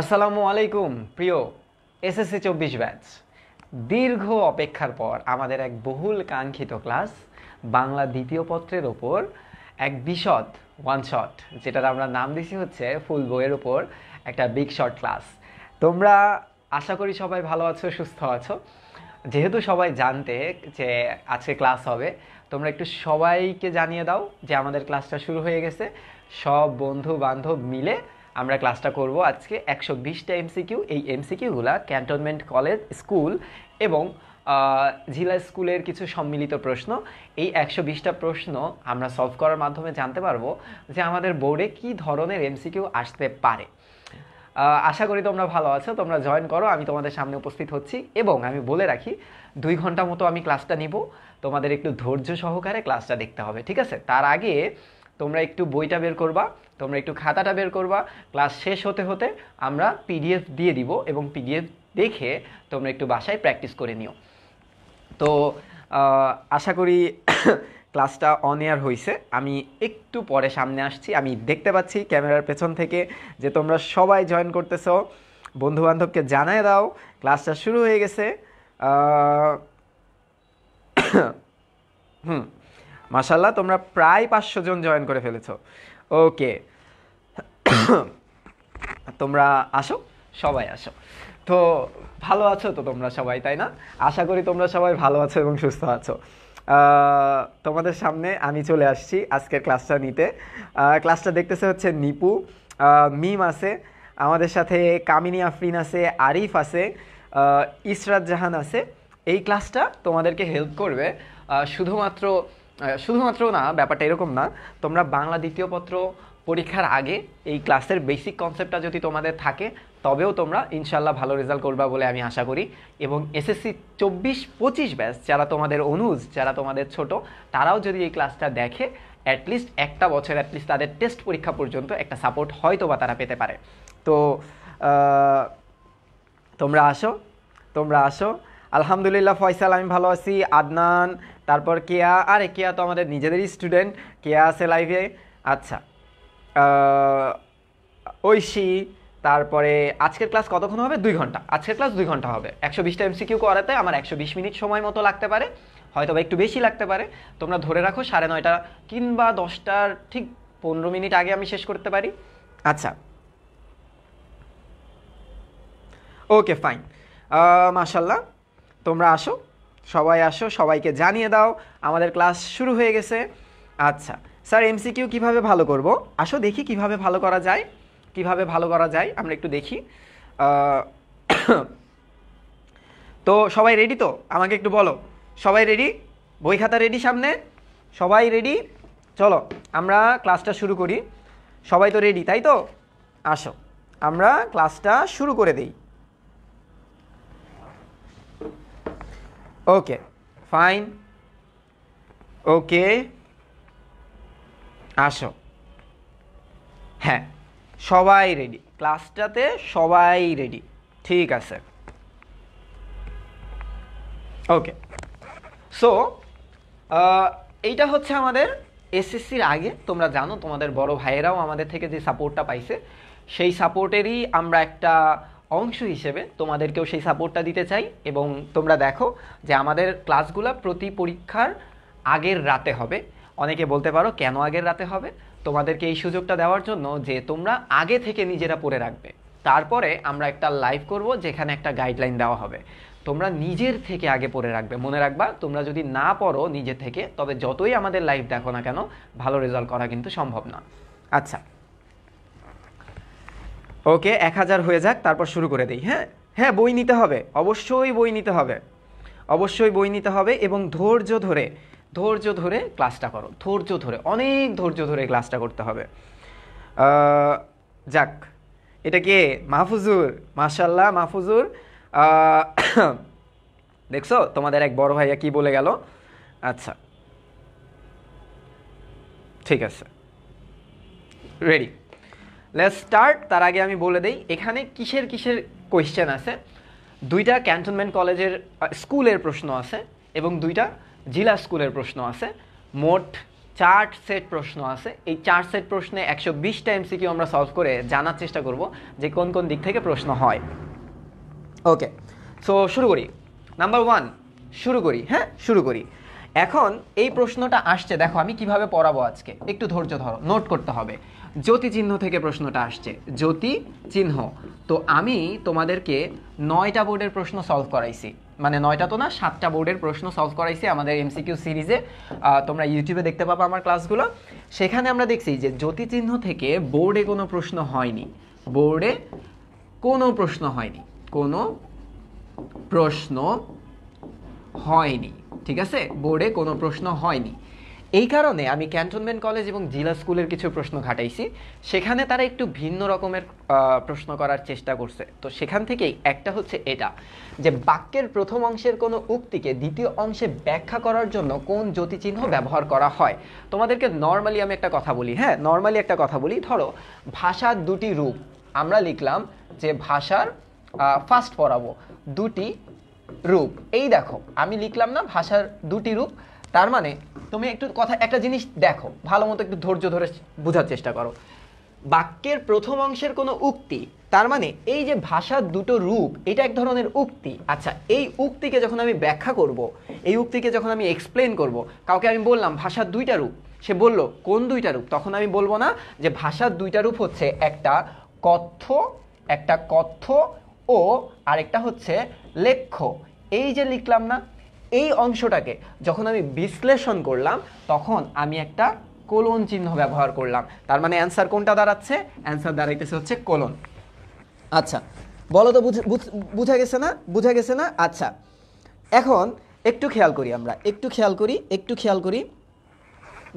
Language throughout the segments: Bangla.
আসসালামু আলাইকুম প্রিয় এসএসসি চব্বিশ ব্যাচ দীর্ঘ অপেক্ষার পর আমাদের এক বহুল কাঙ্ক্ষিত ক্লাস বাংলা দ্বিতীয় পত্রের ওপর এক বিশদ ওয়ান শট যেটার আমরা নাম দিছি হচ্ছে ফুল বইয়ের ওপর একটা বিগ শট ক্লাস তোমরা আশা করি সবাই ভালো আছো সুস্থ আছো যেহেতু সবাই জানতে যে আজকে ক্লাস হবে তোমরা একটু সবাইকে জানিয়ে দাও যে আমাদের ক্লাসটা শুরু হয়ে গেছে সব বন্ধু বান্ধব মিলে আমরা ক্লাসটা করব আজকে একশো বিশটা এমসিকিউ এই এমসিকিউগুলা ক্যান্টনমেন্ট কলেজ স্কুল এবং জিলা স্কুলের কিছু সম্মিলিত প্রশ্ন এই একশো বিশটা প্রশ্ন আমরা সলভ করার মাধ্যমে জানতে পারবো যে আমাদের বোর্ডে কি ধরনের এমসিকিউ আসতে পারে আশা করি তোমরা ভালো আছো তোমরা জয়েন করো আমি তোমাদের সামনে উপস্থিত হচ্ছি এবং আমি বলে রাখি দুই ঘন্টা মতো আমি ক্লাসটা নিব তোমাদের একটু ধৈর্য সহকারে ক্লাসটা দেখতে হবে ঠিক আছে তার আগে তোমরা একটু বইটা বের করবা তোমরা একটু খাতাটা বের করবা ক্লাস শেষ হতে হতে আমরা পিডিএফ দিয়ে দিব এবং পিডিএফ দেখে তোমরা একটু বাসায় প্র্যাকটিস করে নিও তো আশা করি ক্লাসটা অন এয়ার হয়েছে আমি একটু পরে সামনে আসছি আমি দেখতে পাচ্ছি ক্যামেরার পেছন থেকে যে তোমরা সবাই জয়েন করতেছ বন্ধুবান্ধবকে জানায় দাও ক্লাসটা শুরু হয়ে গেছে হুম মাসাল্লাহ তোমরা প্রায় পাঁচশো জন জয়েন করে ফেলেছ ওকে তোমরা আসো সবাই আসো তো ভালো আছো তো তোমরা সবাই তাই না আশা করি তোমরা সবাই ভালো আছো এবং সুস্থ আছো তোমাদের সামনে আমি চলে আসছি আজকের ক্লাসটা নিতে ক্লাসটা দেখতেছে হচ্ছে নিপু মিম আছে আমাদের সাথে কামিনী আফরিন আছে আরিফ আছে ইসরাত জাহান আছে এই ক্লাসটা তোমাদেরকে হেল্প করবে শুধুমাত্র শুধুমাত্র না ব্যাপারটা এরকম না তোমরা বাংলা দ্বিতীয় পত্র পরীক্ষার আগে এই ক্লাসের বেসিক কনসেপ্টটা যদি তোমাদের থাকে তবেও তোমরা ইনশাল্লাহ ভালো রেজাল্ট করবা বলে আমি আশা করি এবং এসএসসি চব্বিশ পঁচিশ ব্যাস যারা তোমাদের অনুজ যারা তোমাদের ছোট তারাও যদি এই ক্লাসটা দেখে অ্যাটলিস্ট একটা বছর অ্যাটলিস্ট তাদের টেস্ট পরীক্ষা পর্যন্ত একটা সাপোর্ট হয়তো বা তারা পেতে পারে তো তোমরা আসো তোমরা আসো আলহামদুলিল্লাহ ফয়সাল আমি ভালো আছি আদনান তারপর কেয়া আরে কেয়া তো আমাদের নিজেদেরই স্টুডেন্ট কেয়া আছে লাইভে আচ্ছা ঐশী তারপরে আজকের ক্লাস কতক্ষণ হবে দুই ঘন্টা আজকের ক্লাস দুই ঘন্টা হবে একশো বিশটা এমসিকিউ করাতে আমার একশো বিশ মিনিট সময় মতো লাগতে পারে হয়তো বা একটু বেশি লাগতে পারে তোমরা ধরে রাখো সাড়ে নয়টা কিংবা দশটার ঠিক পনেরো মিনিট আগে আমি শেষ করতে পারি আচ্ছা ওকে ফাইন মাশাল্লাহ তোমরা আসো সবাই আসো সবাইকে জানিয়ে দাও আমাদের ক্লাস শুরু হয়ে গেছে আচ্ছা স্যার এমসিকিউ কীভাবে ভালো করব আসো দেখি কিভাবে ভালো করা যায় কিভাবে ভালো করা যায় আমরা একটু দেখি তো সবাই রেডি তো আমাকে একটু বলো সবাই রেডি বই খাতা রেডি সামনে সবাই রেডি চলো আমরা ক্লাসটা শুরু করি সবাই তো রেডি তাই তো আসো আমরা ক্লাসটা শুরু করে দিই ওকে ফাইন ওকে আসো হ্যাঁ সবাই রেডি ক্লাসটাতে সবাই রেডি ঠিক আছে ওকে সো এইটা হচ্ছে আমাদের এসএসসির আগে তোমরা জানো তোমাদের বড় ভাইয়েরাও আমাদের থেকে যে সাপোর্টটা পাইছে সেই সাপোর্টেরই আমরা একটা অংশ হিসেবে তোমাদেরকেও সেই সাপোর্টটা দিতে চাই এবং তোমরা দেখো যে আমাদের ক্লাসগুলো প্রতি পরীক্ষার আগের রাতে হবে অনেকে বলতে পারো কেন আগের রাতে হবে তোমাদেরকে এই সুযোগটা দেওয়ার জন্য যে তোমরা আগে থেকে নিজেরা পড়ে রাখবে তারপরে আমরা একটা লাইভ করব যেখানে একটা গাইডলাইন দেওয়া হবে তোমরা নিজের থেকে আগে পড়ে রাখবে মনে রাখবা তোমরা যদি না পড়ো নিজে থেকে তবে যতই আমাদের লাইভ দেখো না কেন ভালো রেজাল্ট করা কিন্তু সম্ভব না আচ্ছা ওকে এক হাজার হয়ে যাক তারপর শুরু করে দিই হ্যাঁ হ্যাঁ বই নিতে হবে অবশ্যই বই নিতে হবে অবশ্যই বই নিতে হবে এবং ধৈর্য ধরে ধৈর্য ধরে ক্লাসটা করো ধৈর্য ধরে অনেক ধৈর্য ধরে ক্লাসটা করতে হবে যাক এটা কে মাহফুজুর মাশাল্লাহ মাহফুজুর দেখছো তোমাদের এক বড় ভাইয়া কি বলে গেল আচ্ছা ঠিক আছে রেডি লেটস স্টার্ট তার আগে আমি বলে দেই এখানে কিসের কিসের কোয়েশ্চেন আছে দুইটা ক্যান্টনমেন্ট কলেজের স্কুলের প্রশ্ন আছে এবং দুইটা জিলা স্কুলের প্রশ্ন আছে মোট চার সেট প্রশ্ন আছে এই চার সেট প্রশ্নে একশো বিশটা এমসিকিউ আমরা সলভ করে জানার চেষ্টা করব যে কোন কোন দিক থেকে প্রশ্ন হয় ওকে সো শুরু করি নাম্বার ওয়ান শুরু করি হ্যাঁ শুরু করি এখন এই প্রশ্নটা আসছে দেখো আমি কিভাবে পড়াবো আজকে একটু ধৈর্য ধরো নোট করতে হবে জ্যোতি চিহ্ন থেকে প্রশ্নটা আসছে জ্যোতি চিহ্ন তো আমি তোমাদেরকে নয়টা বোর্ডের প্রশ্ন সলভ করাইছি মানে নয়টা তো না সাতটা বোর্ডের প্রশ্ন সলভ করাইছি আমাদের এমসিকিউ সিরিজে তোমরা ইউটিউবে দেখতে পাবো আমার ক্লাসগুলো সেখানে আমরা দেখছি যে জ্যোতি চিহ্ন থেকে বোর্ডে কোনো প্রশ্ন হয়নি বোর্ডে কোনো প্রশ্ন হয়নি কোনো প্রশ্ন হয়নি ঠিক আছে বোর্ডে কোনো প্রশ্ন হয়নি এই কারণে আমি ক্যান্টনমেন্ট কলেজ এবং জিলা স্কুলের কিছু প্রশ্ন ঘাটাইছি সেখানে তারা একটু ভিন্ন রকমের প্রশ্ন করার চেষ্টা করছে তো সেখান থেকেই একটা হচ্ছে এটা যে বাক্যের প্রথম অংশের কোনো উক্তিকে দ্বিতীয় অংশে ব্যাখ্যা করার জন্য কোন জ্যোতিচিহ্ন ব্যবহার করা হয় তোমাদেরকে নর্মালি আমি একটা কথা বলি হ্যাঁ নর্মালি একটা কথা বলি ধরো ভাষার দুটি রূপ আমরা লিখলাম যে ভাষার ফার্স্ট পড়াবো দুটি রূপ এই দেখো আমি লিখলাম না ভাষার দুটি রূপ তার মানে তুমি একটু কথা একটা জিনিস দেখো ভালো মতো একটু ধৈর্য ধরে বোঝার চেষ্টা করো বাক্যের প্রথম অংশের কোনো উক্তি তার মানে এই যে ভাষার দুটো রূপ এটা এক ধরনের উক্তি আচ্ছা এই উক্তিকে যখন আমি ব্যাখ্যা করব এই উক্তিকে যখন আমি এক্সপ্লেন করব কাউকে আমি বললাম ভাষার দুইটা রূপ সে বলল কোন দুইটা রূপ তখন আমি বলবো না যে ভাষার দুইটা রূপ হচ্ছে একটা কথ্য একটা কথ্য ও আরেকটা হচ্ছে লেখ্য এই যে লিখলাম না এই অংশটাকে যখন আমি বিশ্লেষণ করলাম তখন আমি একটা কোলন চিহ্ন ব্যবহার করলাম তার মানে অ্যান্সার কোনটা দাঁড়াচ্ছে অ্যান্সার দাঁড়াইতেছে হচ্ছে কোলন আচ্ছা বলো তো বুঝা গেছে না বুঝা গেছে না আচ্ছা এখন একটু খেয়াল করি আমরা একটু খেয়াল করি একটু খেয়াল করি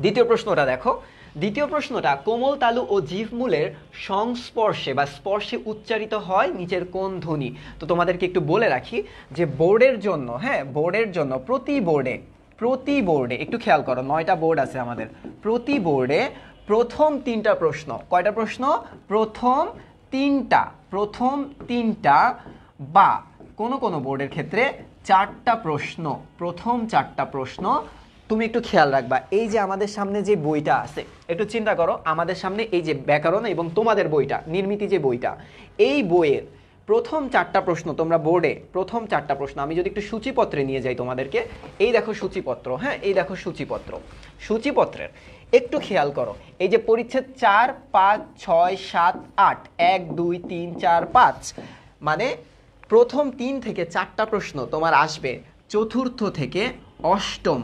দ্বিতীয় প্রশ্নটা দেখো দ্বিতীয় প্রশ্নটা কোমল তালু ও মূলের সংস্পর্শে বা স্পর্শে উচ্চারিত হয় নিচের কোন ধ্বনি তো তোমাদেরকে একটু বলে রাখি যে বোর্ডের জন্য হ্যাঁ বোর্ডের জন্য প্রতি বোর্ডে প্রতি বোর্ডে একটু খেয়াল করো নয়টা বোর্ড আছে আমাদের প্রতি বোর্ডে প্রথম তিনটা প্রশ্ন কয়টা প্রশ্ন প্রথম তিনটা প্রথম তিনটা বা কোনো কোনো বোর্ডের ক্ষেত্রে চারটা প্রশ্ন প্রথম চারটা প্রশ্ন তুমি একটু খেয়াল রাখবা এই যে আমাদের সামনে যে বইটা আছে একটু চিন্তা করো আমাদের সামনে এই যে ব্যাকরণ এবং তোমাদের বইটা নির্মিতি যে বইটা এই বইয়ের প্রথম চারটা প্রশ্ন তোমরা বোর্ডে প্রথম চারটা প্রশ্ন আমি যদি একটু সূচিপত্রে নিয়ে যাই তোমাদেরকে এই দেখো সূচিপত্র হ্যাঁ এই দেখো সূচিপত্র সূচিপত্রের একটু খেয়াল করো এই যে পরিচ্ছেদ চার পাঁচ ছয় সাত আট এক দুই তিন চার পাঁচ মানে প্রথম তিন থেকে চারটা প্রশ্ন তোমার আসবে চতুর্থ থেকে অষ্টম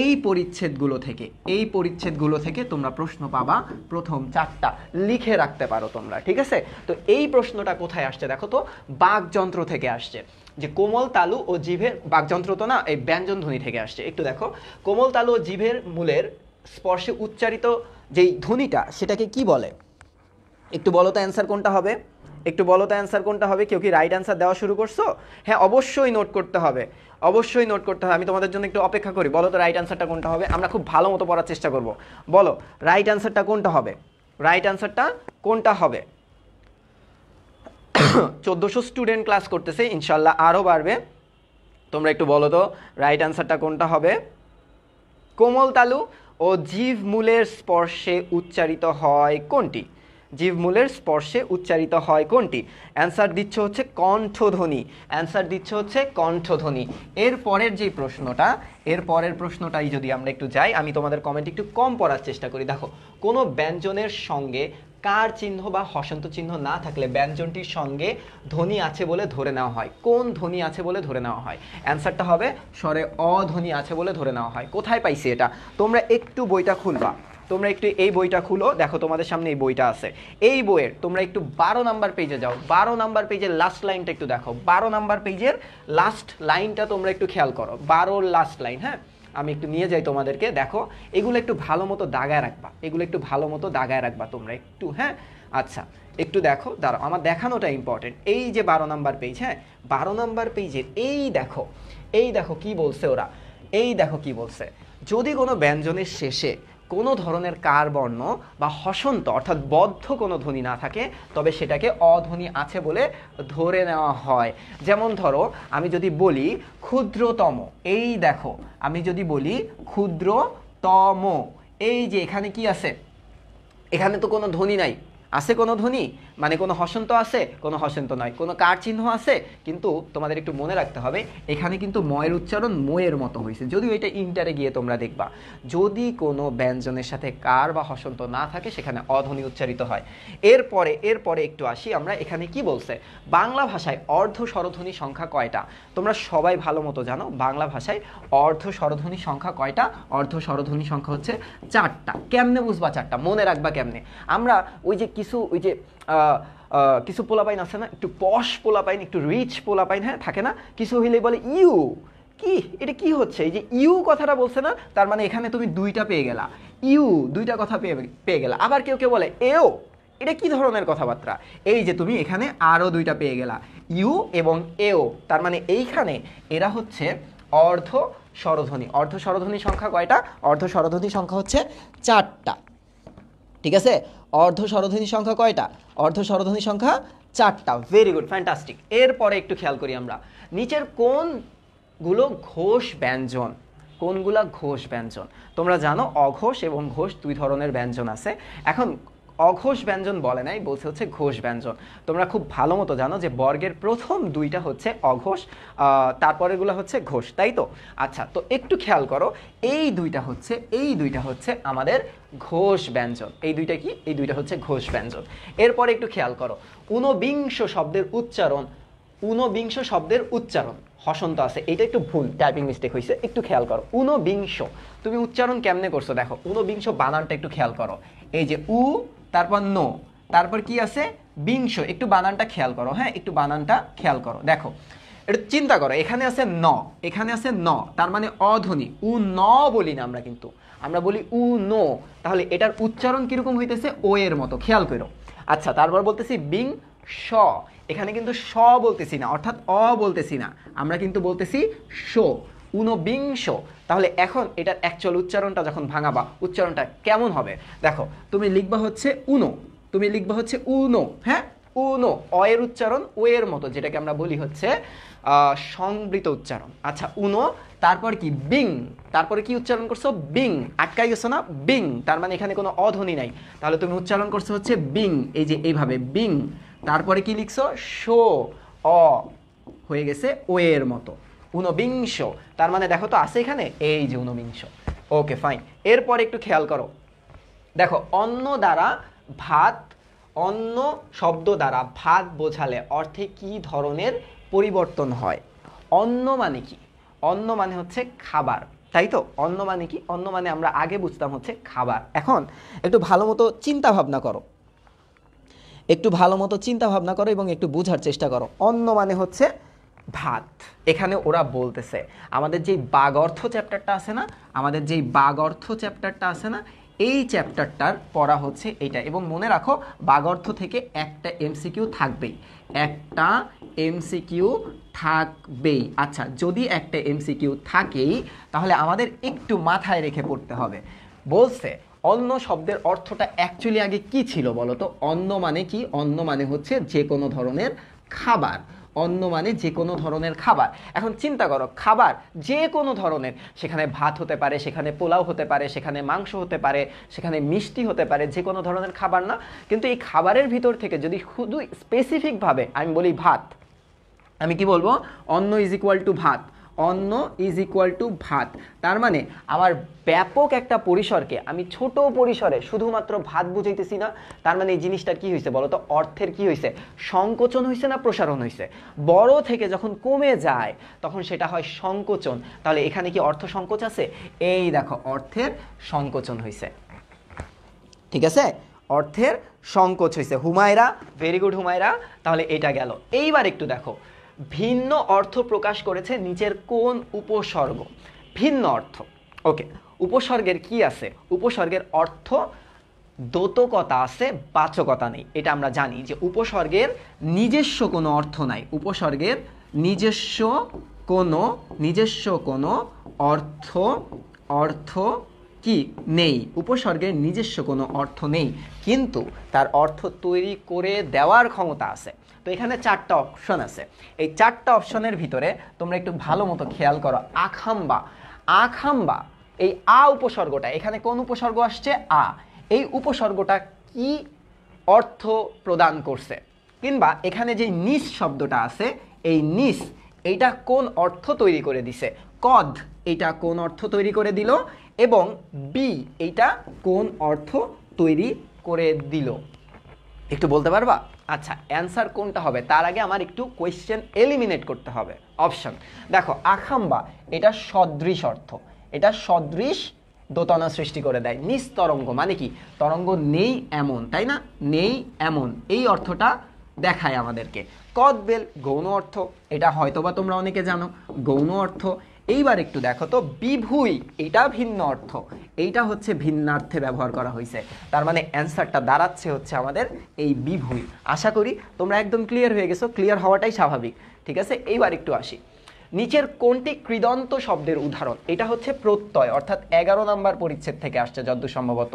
এই পরিচ্ছেদগুলো থেকে এই পরিচ্ছেদগুলো থেকে তোমরা প্রশ্ন পাবা প্রথম চারটা লিখে রাখতে পারো তোমরা ঠিক আছে তো এই প্রশ্নটা কোথায় আসছে দেখো তো বাঘযন্ত্র থেকে আসছে যে কোমল তালু ও জিভের বাঘযন্ত্র তো না এই ব্যঞ্জনধ্বনি থেকে আসছে একটু দেখো কোমল তালু ও জিভের মূলের স্পর্শে উচ্চারিত যেই ধ্বনিটা সেটাকে কি বলে একটু বলো তো অ্যান্সার কোনটা হবে একটু বলো তো অ্যান্সার কোনটা হবে কেউ কি রাইট অ্যান্সার দেওয়া শুরু করছো হ্যাঁ অবশ্যই নোট করতে হবে অবশ্যই নোট করতে হবে আমি তোমাদের জন্য একটু অপেক্ষা করি বলো তো রাইট আনসারটা কোনটা হবে আমরা খুব ভালো মতো পড়ার চেষ্টা করব বলো রাইট আনসারটা কোনটা হবে রাইট আনসারটা কোনটা হবে চোদ্দোশো স্টুডেন্ট ক্লাস করতেছে ইনশাল্লাহ আরও বাড়বে তোমরা একটু বলো তো রাইট আনসারটা কোনটা হবে কোমল তালু ও জীব মূলের স্পর্শে উচ্চারিত হয় কোনটি জীবমূলের স্পর্শে উচ্চারিত হয় কোনটি অ্যান্সার দিচ্ছে হচ্ছে কণ্ঠধ্বনি অ্যান্সার দিচ্ছে হচ্ছে কণ্ঠধ্বনি এর পরের যে প্রশ্নটা এর পরের প্রশ্নটাই যদি আমরা একটু যাই আমি তোমাদের কমেন্ট একটু কম পড়ার চেষ্টা করি দেখো কোনো ব্যঞ্জনের সঙ্গে কার চিহ্ন বা হসন্ত চিহ্ন না থাকলে ব্যঞ্জনটির সঙ্গে ধ্বনি আছে বলে ধরে নেওয়া হয় কোন ধ্বনি আছে বলে ধরে নেওয়া হয় অ্যান্সারটা হবে স্বরে অধ্বনি আছে বলে ধরে নেওয়া হয় কোথায় পাইছি এটা তোমরা একটু বইটা খুলবা তোমরা একটু এই বইটা খুলো দেখো তোমাদের সামনে এই বইটা আছে এই বইয়ের তোমরা একটু বারো নাম্বার পেজে যাও বারো নাম্বার পেজের লাস্ট লাইনটা একটু দেখো বারো নাম্বার পেজের লাস্ট লাইনটা তোমরা একটু খেয়াল করো বারোর লাস্ট লাইন হ্যাঁ আমি একটু নিয়ে যাই তোমাদেরকে দেখো এগুলো একটু ভালো মতো দাগায় রাখবা এগুলো একটু ভালো মতো দাগায় রাখবা তোমরা একটু হ্যাঁ আচ্ছা একটু দেখো দাঁড়ো আমার দেখানোটা ইম্পর্টেন্ট এই যে বারো নাম্বার পেজ হ্যাঁ বারো নাম্বার পেজের এই দেখো এই দেখো কি বলছে ওরা এই দেখো কি বলছে যদি কোনো ব্যঞ্জনের শেষে কোনো ধরনের কার বর্ণ বা হসন্ত অর্থাৎ বদ্ধ কোনো ধ্বনি না থাকে তবে সেটাকে অধ্বনি আছে বলে ধরে নেওয়া হয় যেমন ধরো আমি যদি বলি ক্ষুদ্রতম এই দেখো আমি যদি বলি ক্ষুদ্রতম এই যে এখানে কি আছে এখানে তো কোনো ধ্বনি নাই আছে কোনো ধ্বনি মানে কোনো হসন্ত আছে কোনো হসন্ত নয় কোনো কার চিহ্ন আছে কিন্তু তোমাদের একটু মনে রাখতে হবে এখানে কিন্তু ময়ের উচ্চারণ ময়ের মতো হয়েছে যদিও এটা ইন্টারে গিয়ে তোমরা দেখবা যদি কোনো ব্যঞ্জনের সাথে কার বা হসন্ত না থাকে সেখানে অধ্বনি উচ্চারিত হয় এরপরে এরপরে একটু আসি আমরা এখানে কি বলছে বাংলা ভাষায় অর্ধ স্বরধ্বনি সংখ্যা কয়টা তোমরা সবাই ভালো মতো জানো বাংলা ভাষায় অর্ধ স্বরধ্বনি সংখ্যা কয়টা অর্ধ স্বরধ্বনি সংখ্যা হচ্ছে চারটা কেমনে বুঝবা চারটা মনে রাখবা কেমনে আমরা ওই যে কিছু ওই যে কিছু পাইন আছে না একটু পশ পোলা পাইন একটু রিচ পোলা পাইন হ্যাঁ থাকে না কিছু হইলে বলে ইউ কি এটা কি হচ্ছে এই যে ইউ কথাটা বলছে না তার মানে এখানে তুমি দুইটা পেয়ে গেলা ইউ দুইটা কথা পেয়ে পেয়ে গেলা আবার কেউ কেউ বলে এও এটা কি ধরনের কথাবার্তা এই যে তুমি এখানে আরও দুইটা পেয়ে গেলা ইউ এবং এও তার মানে এইখানে এরা হচ্ছে অর্ধ সরধ্বনি অর্ধ সরধ্বনি সংখ্যা কয়টা অর্ধ সরধ্বনি সংখ্যা হচ্ছে চারটা ঠিক আছে অর্ধ সরধ্বনি সংখ্যা কয়টা অর্ধ সরধ্বনি সংখ্যা চারটা ভেরি গুড ফ্যান্টাস্টিক এরপরে একটু খেয়াল করি আমরা নিচের কোনগুলো ঘোষ ব্যঞ্জন কোনগুলা ঘোষ ব্যঞ্জন তোমরা জানো অঘোষ এবং ঘোষ দুই ধরনের ব্যঞ্জন আছে এখন অঘোষ ব্যঞ্জন বলে নাই বলছে হচ্ছে ঘোষ ব্যঞ্জন তোমরা খুব ভালো মতো জানো যে বর্গের প্রথম দুইটা হচ্ছে অঘোষ তারপরেগুলো হচ্ছে ঘোষ তাই তো আচ্ছা তো একটু খেয়াল করো এই দুইটা হচ্ছে এই দুইটা হচ্ছে আমাদের ঘোষ ব্যঞ্জন এই দুইটা কি এই দুইটা হচ্ছে ঘোষ ব্যঞ্জন এরপরে একটু খেয়াল করো ঊনবিংশ শব্দের উচ্চারণ ঊনবিংশ শব্দের উচ্চারণ হসন্ত আছে এটা একটু ভুল টাইপিং মিস্টেক হয়েছে একটু খেয়াল করো উনবিংশ তুমি উচ্চারণ কেমনে করছো দেখো উনবিংশ বানানটা একটু খেয়াল করো এই যে উ তারপর নো তারপর কি আছে বিংশ একটু বানানটা খেয়াল করো হ্যাঁ একটু বানানটা খেয়াল করো দেখো এটা চিন্তা করো এখানে আছে ন এখানে আছে ন তার মানে অধ্বনি উ ন বলি না আমরা কিন্তু আমরা বলি উ নো তাহলে এটার উচ্চারণ কীরকম হইতেছে ও এর মতো খেয়াল করো আচ্ছা তারপর বলতেছি বিং স এখানে কিন্তু স বলতেছি না অর্থাৎ অ বলতেছি না আমরা কিন্তু বলতেছি শো ঊনবিংশ তাহলে এখন এটার অ্যাকচুয়াল উচ্চারণটা যখন ভাঙাবা উচ্চারণটা কেমন হবে দেখো তুমি লিখবা হচ্ছে উনো তুমি লিখবা হচ্ছে উনো হ্যাঁ উনো অ এর উচ্চারণ ও এর মতো যেটাকে আমরা বলি হচ্ছে সংবৃত উচ্চারণ আচ্ছা উনো তারপর কি বিং তারপরে কি উচ্চারণ করছো বিং আটকাই গেছো না বিং তার মানে এখানে কোনো অধ্বনি নাই তাহলে তুমি উচ্চারণ করছো হচ্ছে বিং এই যে এইভাবে বিং তারপরে কি লিখছো শো অ হয়ে গেছে ও এর মতো ঊনবিংশ তার মানে দেখো তো আছে এখানে এই যে ঊনবিংশ ওকে ফাইন এরপর একটু খেয়াল করো দেখো অন্ন দ্বারা ভাত অন্য শব্দ দ্বারা ভাত বোঝালে অর্থে কি ধরনের পরিবর্তন হয় অন্য মানে কি অন্য মানে হচ্ছে খাবার তাই তো অন্য মানে কি অন্য মানে আমরা আগে বুঝতাম হচ্ছে খাবার এখন একটু ভালো মতো চিন্তা ভাবনা করো একটু ভালো মতো চিন্তা ভাবনা করো এবং একটু বোঝার চেষ্টা করো অন্য মানে হচ্ছে ভাত এখানে ওরা বলতেছে আমাদের যেই বাগ অর্থ চ্যাপ্টারটা আছে না আমাদের যেই বাগ অর্থ চ্যাপ্টারটা আছে না এই চ্যাপ্টারটার পড়া হচ্ছে এটা এবং মনে রাখো বাগর্থ থেকে একটা এমসিকিউ থাকবেই একটা এমসিকিউ থাকবেই আচ্ছা যদি একটা এমসিকিউ থাকেই তাহলে আমাদের একটু মাথায় রেখে পড়তে হবে বলছে অন্য শব্দের অর্থটা অ্যাকচুয়ালি আগে কি ছিল বলো তো অন্ন মানে কি অন্ন মানে হচ্ছে যে কোনো ধরনের খাবার অন্ন মানে যে কোনো ধরনের খাবার এখন চিন্তা করো খাবার যে কোনো ধরনের সেখানে ভাত হতে পারে সেখানে পোলাও হতে পারে সেখানে মাংস হতে পারে সেখানে মিষ্টি হতে পারে যে কোনো ধরনের খাবার না কিন্তু এই খাবারের ভিতর থেকে যদি শুধু স্পেসিফিকভাবে আমি বলি ভাত আমি কি বলবো অন্ন ইজ ইকুয়াল টু ভাত অন্ন ইজ ইকুয়াল টু ভাত তার মানে আমার ব্যাপক একটা পরিসরকে আমি ছোট পরিসরে শুধুমাত্র ভাত বুঝাইতেছি না তার মানে এই জিনিসটা কি হয়েছে বলতো অর্থের কি হয়েছে সংকোচন হয়েছে না প্রসারণ হয়েছে বড় থেকে যখন কমে যায় তখন সেটা হয় সংকোচন তাহলে এখানে কি অর্থ সংকোচ আছে এই দেখো অর্থের সংকোচন হয়েছে ঠিক আছে অর্থের সংকোচ হয়েছে হুমায়রা ভেরি গুড হুমায়রা তাহলে এটা গেল এইবার একটু দেখো ভিন্ন অর্থ প্রকাশ করেছে নিচের কোন উপসর্গ ভিন্ন অর্থ ওকে উপসর্গের কি আছে উপসর্গের অর্থ দোতকতা আছে বাচকতা নেই এটা আমরা জানি যে উপসর্গের নিজস্ব কোনো অর্থ নাই উপসর্গের নিজস্ব কোনো নিজস্ব কোনো অর্থ অর্থ কি নেই উপসর্গের নিজস্ব কোনো অর্থ নেই কিন্তু তার অর্থ তৈরি করে দেওয়ার ক্ষমতা আছে তো এখানে চারটা অপশন আছে এই চারটা অপশনের ভিতরে তোমরা একটু ভালো মতো খেয়াল করো আখাম্বা আখাম্বা এই আ উপসর্গটা এখানে কোন উপসর্গ আসছে আ এই উপসর্গটা কি অর্থ প্রদান করছে কিংবা এখানে যে নিস শব্দটা আছে এই নিস এইটা কোন অর্থ তৈরি করে দিছে কদ এইটা কোন অর্থ তৈরি করে দিল এবং বি এইটা কোন অর্থ তৈরি করে দিল একটু বলতে পারবা আচ্ছা অ্যান্সার কোনটা হবে তার আগে আমার একটু কোয়েশ্চেন এলিমিনেট করতে হবে অপশন দেখো আখাম্বা এটা সদৃশ অর্থ এটা সদৃশ দোতনা সৃষ্টি করে দেয় নিজ তরঙ্গ মানে কি তরঙ্গ নেই এমন তাই না নেই এমন এই অর্থটা দেখায় আমাদেরকে কদবেল গৌণ অর্থ এটা হয়তোবা তোমরা অনেকে জানো গৌণ অর্থ এইবার একটু দেখো তো বিভুই এটা ভিন্ন অর্থ এইটা হচ্ছে ভিন্নার্থে ব্যবহার করা হয়েছে তার মানে অ্যান্সারটা দাঁড়াচ্ছে হচ্ছে আমাদের এই বিভুই আশা করি তোমরা একদম ক্লিয়ার হয়ে গেছো ক্লিয়ার হওয়াটাই স্বাভাবিক ঠিক আছে এইবার একটু আসি নিচের কোনটি কৃদন্ত শব্দের উদাহরণ এটা হচ্ছে প্রত্যয় অর্থাৎ এগারো নম্বর পরিচ্ছেদ থেকে আসছে যদ্দূর সম্ভবত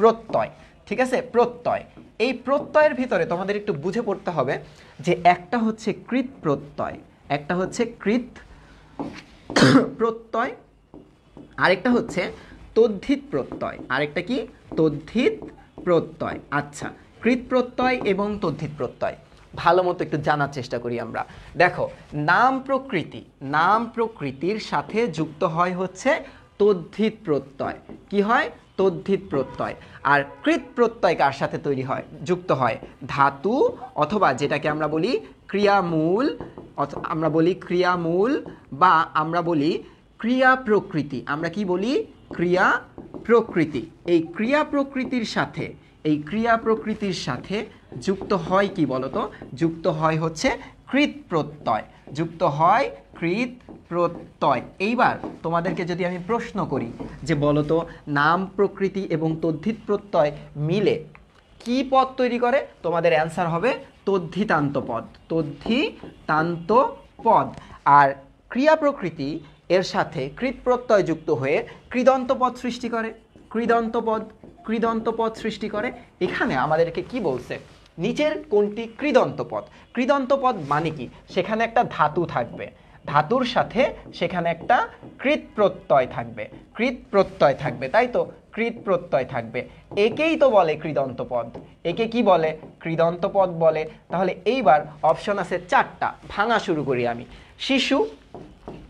প্রত্যয় ঠিক আছে প্রত্যয় এই প্রত্যয়ের ভিতরে তোমাদের একটু বুঝে পড়তে হবে যে একটা হচ্ছে কৃত প্রত্যয় একটা হচ্ছে কৃত প্রত্যয় আরেকটা হচ্ছে তদ্ধিত প্রত্যয় আরেকটা কি তদ্ধিত প্রত্যয় আচ্ছা কৃত প্রত্যয় এবং তদ্ধিত প্রত্যয় ভালো মতো একটু জানার চেষ্টা করি আমরা দেখো নাম প্রকৃতি নাম প্রকৃতির সাথে যুক্ত হয় হচ্ছে তদ্ধিত প্রত্যয় কি হয় তদ্ধিত প্রত্যয় আর কৃত প্রত্যয় কার সাথে তৈরি হয় যুক্ত হয় ধাতু অথবা যেটাকে আমরা বলি ক্রিয়ামূল আমরা বলি ক্রিয়ামূল বা আমরা বলি ক্রিয়া প্রকৃতি আমরা কি বলি ক্রিয়া প্রকৃতি এই ক্রিয়া প্রকৃতির সাথে এই ক্রিয়া প্রকৃতির সাথে যুক্ত হয় কি বলতো যুক্ত হয় হচ্ছে কৃত প্রত্যয় যুক্ত হয় কৃত প্রত্যয় এইবার তোমাদেরকে যদি আমি প্রশ্ন করি যে বলতো নাম প্রকৃতি এবং তদ্ধিত প্রত্যয় মিলে কি পদ তৈরি করে তোমাদের অ্যান্সার হবে তদ্ধিতান্ত পদ তদ্ধিতান্ত পদ আর ক্রিয়া প্রকৃতি এর সাথে কৃত প্রত্যয় যুক্ত হয়ে কৃদন্ত পদ সৃষ্টি করে কৃদন্ত পদ কৃদন্ত পদ সৃষ্টি করে এখানে আমাদেরকে কি বলছে নিচের কোনটি কৃদন্ত পদ কৃদন্ত পদ মানে কি সেখানে একটা ধাতু থাকবে ধাতুর সাথে সেখানে একটা কৃত প্রত্যয় থাকবে কৃত প্রত্যয় থাকবে তাই তো কৃত প্রত্যয় থাকবে একেই তো বলে কৃদন্তপদ একে কি বলে কৃদন্তপদ বলে তাহলে এইবার অপশন আছে চারটা ভাঙা শুরু করি আমি শিশু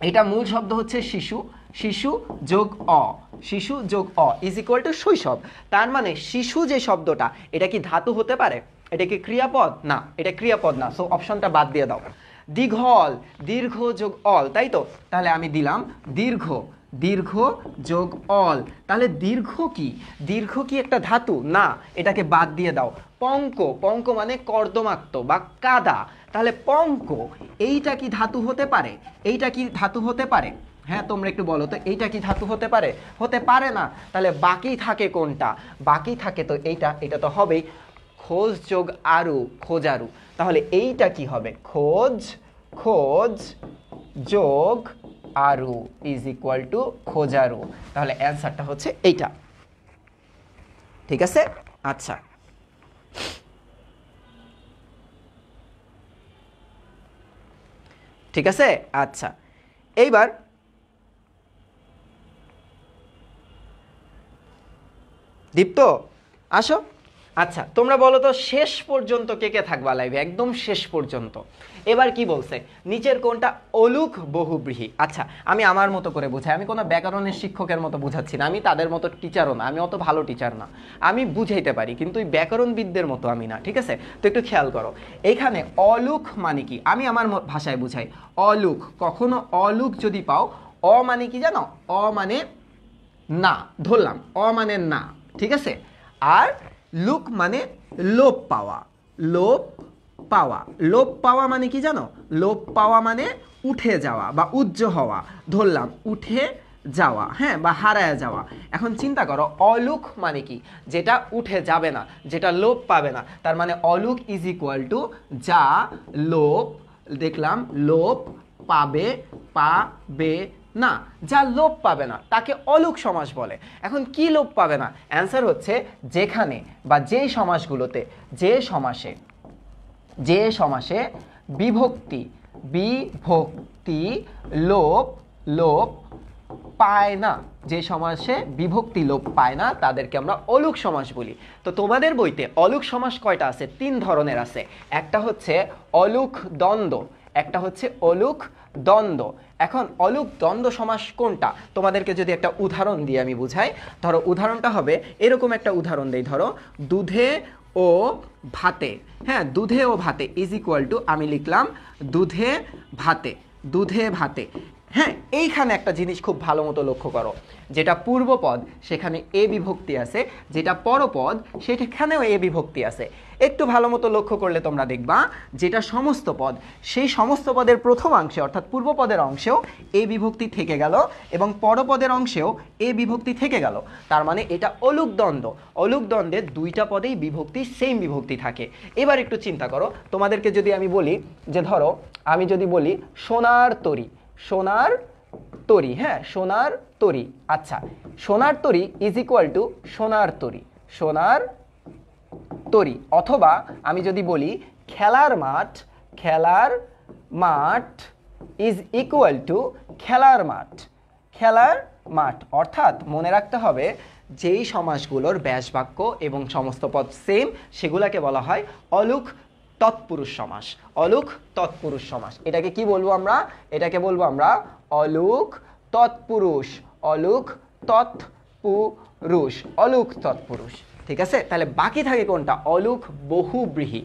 এটা মূল শব্দ হচ্ছে শিশু শিশু যোগ অ শিশু যোগ অ ইজ ইকুয়াল টু শৈশব তার মানে শিশু যে শব্দটা এটা কি ধাতু হতে পারে এটা কি ক্রিয়াপদ না এটা ক্রিয়াপদ না সো অপশনটা বাদ দিয়ে দাও দীঘল দীর্ঘ যোগ অল তাই তো তাহলে আমি দিলাম দীর্ঘ দীর্ঘ যোগ অল তাহলে দীর্ঘ কি দীর্ঘ কি একটা ধাতু না এটাকে বাদ দিয়ে দাও পঙ্ক পঙ্ক মানে কর্দমাক্ত বা কাদা তাহলে পঙ্ক এইটা কি ধাতু হতে পারে এইটা কি ধাতু হতে পারে হ্যাঁ তোমরা একটু বলো তো এইটা কি ধাতু হতে পারে হতে পারে না তাহলে বাকি থাকে কোনটা বাকি থাকে তো এইটা এটা তো হবেই খোঁজ যোগ আরু খোঁজারু তাহলে এইটা কি হবে খোঁজ খোঁজ যোগ আরু ইজ ইকুয়াল টু খোঁজারু তাহলে অ্যান্সারটা হচ্ছে এইটা ঠিক আছে আচ্ছা ঠিক আছে আচ্ছা এইবার দীপ্ত আসো আচ্ছা তোমরা বলো তো শেষ পর্যন্ত কে কে থাকবা লাইভে একদম শেষ পর্যন্ত এবার কি বলছে নিচের কোনটা অলুক বহুব্রীহী আচ্ছা আমি আমার মতো করে বোঝাই আমি কোনো ব্যাকরণের শিক্ষকের মতো বোঝাচ্ছি না আমি তাদের মতো টিচারও না আমি অত ভালো টিচার না আমি বুঝাইতে পারি কিন্তু ওই ব্যাকরণবিদদের মতো আমি না ঠিক আছে তো একটু খেয়াল করো এখানে অলুক মানে কি আমি আমার ভাষায় বুঝাই অলুক কখনো অলুক যদি পাও অ মানে কি জানো অ মানে না ধরলাম অ মানে না ঠিক আছে আর লুক মানে লোপ পাওয়া লোপ পাওয়া লোপ পাওয়া মানে কি জানো লোপ পাওয়া মানে উঠে যাওয়া বা উজ্জ হওয়া ধরলাম উঠে যাওয়া হ্যাঁ বা হারায় যাওয়া এখন চিন্তা করো অলুক মানে কি যেটা উঠে যাবে না যেটা লোপ পাবে না তার মানে অলুক ইজ ইকুয়াল টু যা লোপ দেখলাম লোপ পাবে পাবে না যা লোপ পাবে না তাকে অলুক সমাস বলে এখন কি লোপ পাবে না অ্যান্সার হচ্ছে যেখানে বা যেই সমাজগুলোতে যে সমাসে যে সমাসে বিভক্তি বিভক্তি লোপ লোপ পায় না যে সমাসে বিভক্তি লোপ পায় না তাদেরকে আমরা অলুক সমাস বলি তো তোমাদের বইতে অলুক সমাস কয়টা আছে তিন ধরনের আছে একটা হচ্ছে অলুক দ্বন্দ্ব একটা হচ্ছে অলুক দ্বন্দ্ব এখন অলুক দ্বন্দ্ব সমাস কোনটা তোমাদেরকে যদি একটা উদাহরণ দিয়ে আমি বুঝাই ধরো উদাহরণটা হবে এরকম একটা উদাহরণ দিই ধরো দুধে ও ভাতে হ্যাঁ দুধে ও ভাতে ইজ ইকুয়াল টু আমি লিখলাম দুধে ভাতে দুধে ভাতে হ্যাঁ এইখানে একটা জিনিস খুব ভালো মতো লক্ষ্য করো যেটা পূর্বপদ সেখানে এ বিভক্তি আছে যেটা পরপদ সেখানেও এ বিভক্তি আছে একটু ভালো মতো লক্ষ্য করলে তোমরা দেখবা যেটা সমস্ত পদ সেই সমস্ত পদের প্রথম অংশে অর্থাৎ পূর্বপদের অংশেও এ বিভক্তি থেকে গেল এবং পরপদের অংশেও এ বিভক্তি থেকে গেল তার মানে এটা অলুকদ্বন্দ্ব অলুকদ্বন্দ্বে দুইটা পদেই বিভক্তি সেম বিভক্তি থাকে এবার একটু চিন্তা করো তোমাদেরকে যদি আমি বলি যে ধরো আমি যদি বলি সোনার তরি সোনার তরি হ্যাঁ সোনার তরি আচ্ছা সোনার তরি ইজ ইকুয়াল টু সোনার তরি সোনার তরি অথবা আমি যদি বলি খেলার মাঠ খেলার মাঠ ইজ ইকুয়াল টু খেলার মাঠ খেলার মাঠ অর্থাৎ মনে রাখতে হবে যেই সমাসগুলোর ব্যাস বাক্য এবং সমস্ত পদ সেম সেগুলোকে বলা হয় অলুক তৎপুরুষ সমাস অলুক তৎপুরুষ সমাস এটাকে কি বলবো আমরা এটাকে বলবো আমরা অলুক তৎপুরুষ অলুক তৎপুরুষ অলুক তৎপুরুষ ঠিক আছে তাহলে বাকি থাকে কোনটা অলুক বহুব্রীহি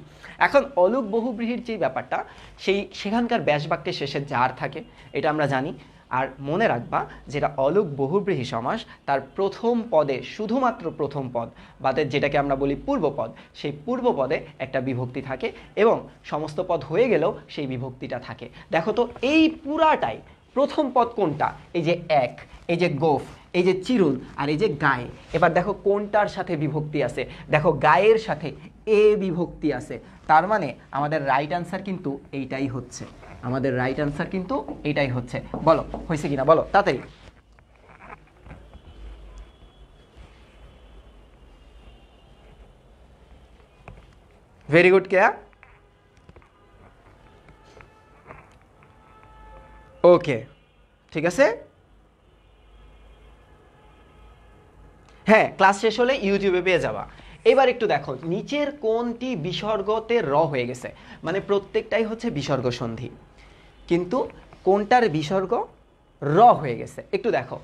এখন অলুক বহুব্রীহির যে ব্যাপারটা সেই সেখানকার ব্যাসবাক্যের শেষে যার থাকে এটা আমরা জানি আর মনে রাখবা যেটা অলুক বহুব্রীহি সমাস তার প্রথম পদে শুধুমাত্র প্রথম পদ বাদে যেটাকে আমরা বলি পূর্বপদ সেই পূর্বপদে একটা বিভক্তি থাকে এবং সমস্ত পদ হয়ে গেলেও সেই বিভক্তিটা থাকে দেখো তো এই পুরাটাই প্রথম পদ কোনটা এই যে এক এই যে গোফ এই যে চিরুন আর এই যে গায়ে এবার দেখো কোনটার সাথে বিভক্তি আছে দেখো গায়ের সাথে এ বিভক্তি আছে তার মানে আমাদের রাইট আনসার কিন্তু এইটাই হচ্ছে আমাদের রাইট আনসার কিন্তু এইটাই হচ্ছে বলো হয়েছে কিনা বলো তাড়াতাড়ি ভেরি গুড কেয়া ওকে ঠিক আছে হ্যাঁ ক্লাস শেষ হলে ইউটিউবে পেয়ে যাবা এবার একটু দেখো নিচের কোনটি বিসর্গতে র হয়ে গেছে মানে প্রত্যেকটাই হচ্ছে বিসর্গ সন্ধি কিন্তু কোনটার বিসর্গ র হয়ে গেছে একটু দেখো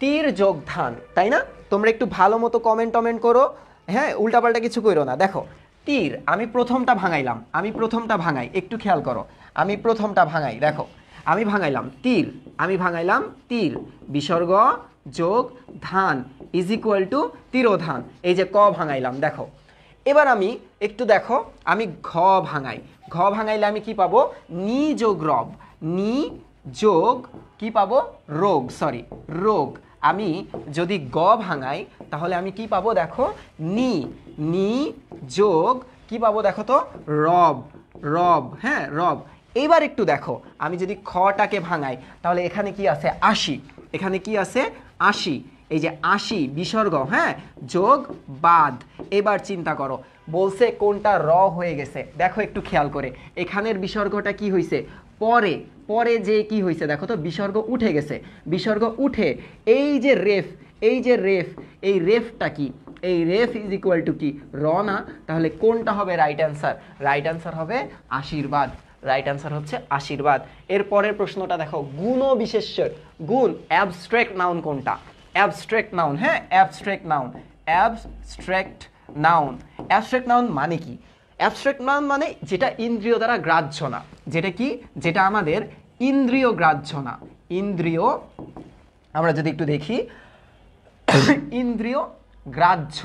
তীর যোগ ধান তাই না তোমরা একটু ভালো মতো কমেন্ট টমেন্ট করো হ্যাঁ উল্টাপাল্টা কিছু করো না দেখো তীর আমি প্রথমটা ভাঙাইলাম আমি প্রথমটা ভাঙাই একটু খেয়াল করো আমি প্রথমটা ভাঙাই দেখো আমি ভাঙাইলাম তীর আমি ভাঙাইলাম তীর বিসর্গ যোগ ধান ইজ ইকুয়াল টু তিরোধান এই যে ক ভাঙাইলাম দেখো এবার আমি একটু দেখো আমি ঘ ভাঙাই ঘ ভাঙাইলে আমি কি পাবো নি যোগ রব নি যোগ কি পাবো রোগ সরি রোগ আমি যদি গ ভাঙাই তাহলে আমি কি পাবো দেখো নি নি যোগ কি পাবো দেখো তো রব রব হ্যাঁ রব এইবার একটু দেখো আমি যদি খটাকে ভাঙাই তাহলে এখানে কি আছে আশি এখানে কি আছে আশি এই যে আশি বিসর্গ হ্যাঁ যোগ বাদ এবার চিন্তা করো বলছে কোনটা র হয়ে গেছে দেখো একটু খেয়াল করে এখানের বিসর্গটা কি হয়েছে পরে পরে যে কি হয়েছে দেখো তো বিসর্গ উঠে গেছে বিসর্গ উঠে এই যে রেফ এই যে রেফ এই রেফটা কি এই রেফ ইজ ইকুয়াল টু কি র না তাহলে কোনটা হবে রাইট অ্যান্সার রাইট অ্যান্সার হবে আশীর্বাদ রাইট আনসার হচ্ছে আশীর্বাদ এরপরের প্রশ্নটা দেখো গুণ বিশেষ্যের গুণ অ্যাবস্ট্রেক্ট নাউন কোনটা অ্যাবস্ট্রেক্ট নাউন হ্যাঁ abstract noun abstract noun abstract noun মানে কি অ্যাবস্ট্রেক্ট নাউন মানে যেটা ইন্দ্রিয় দ্বারা গ্রাহ্য না যেটা কি যেটা আমাদের ইন্দ্রিয় গ্রাহ্য না ইন্দ্রিয় আমরা যদি একটু দেখি ইন্দ্রিয় গ্রাহ্য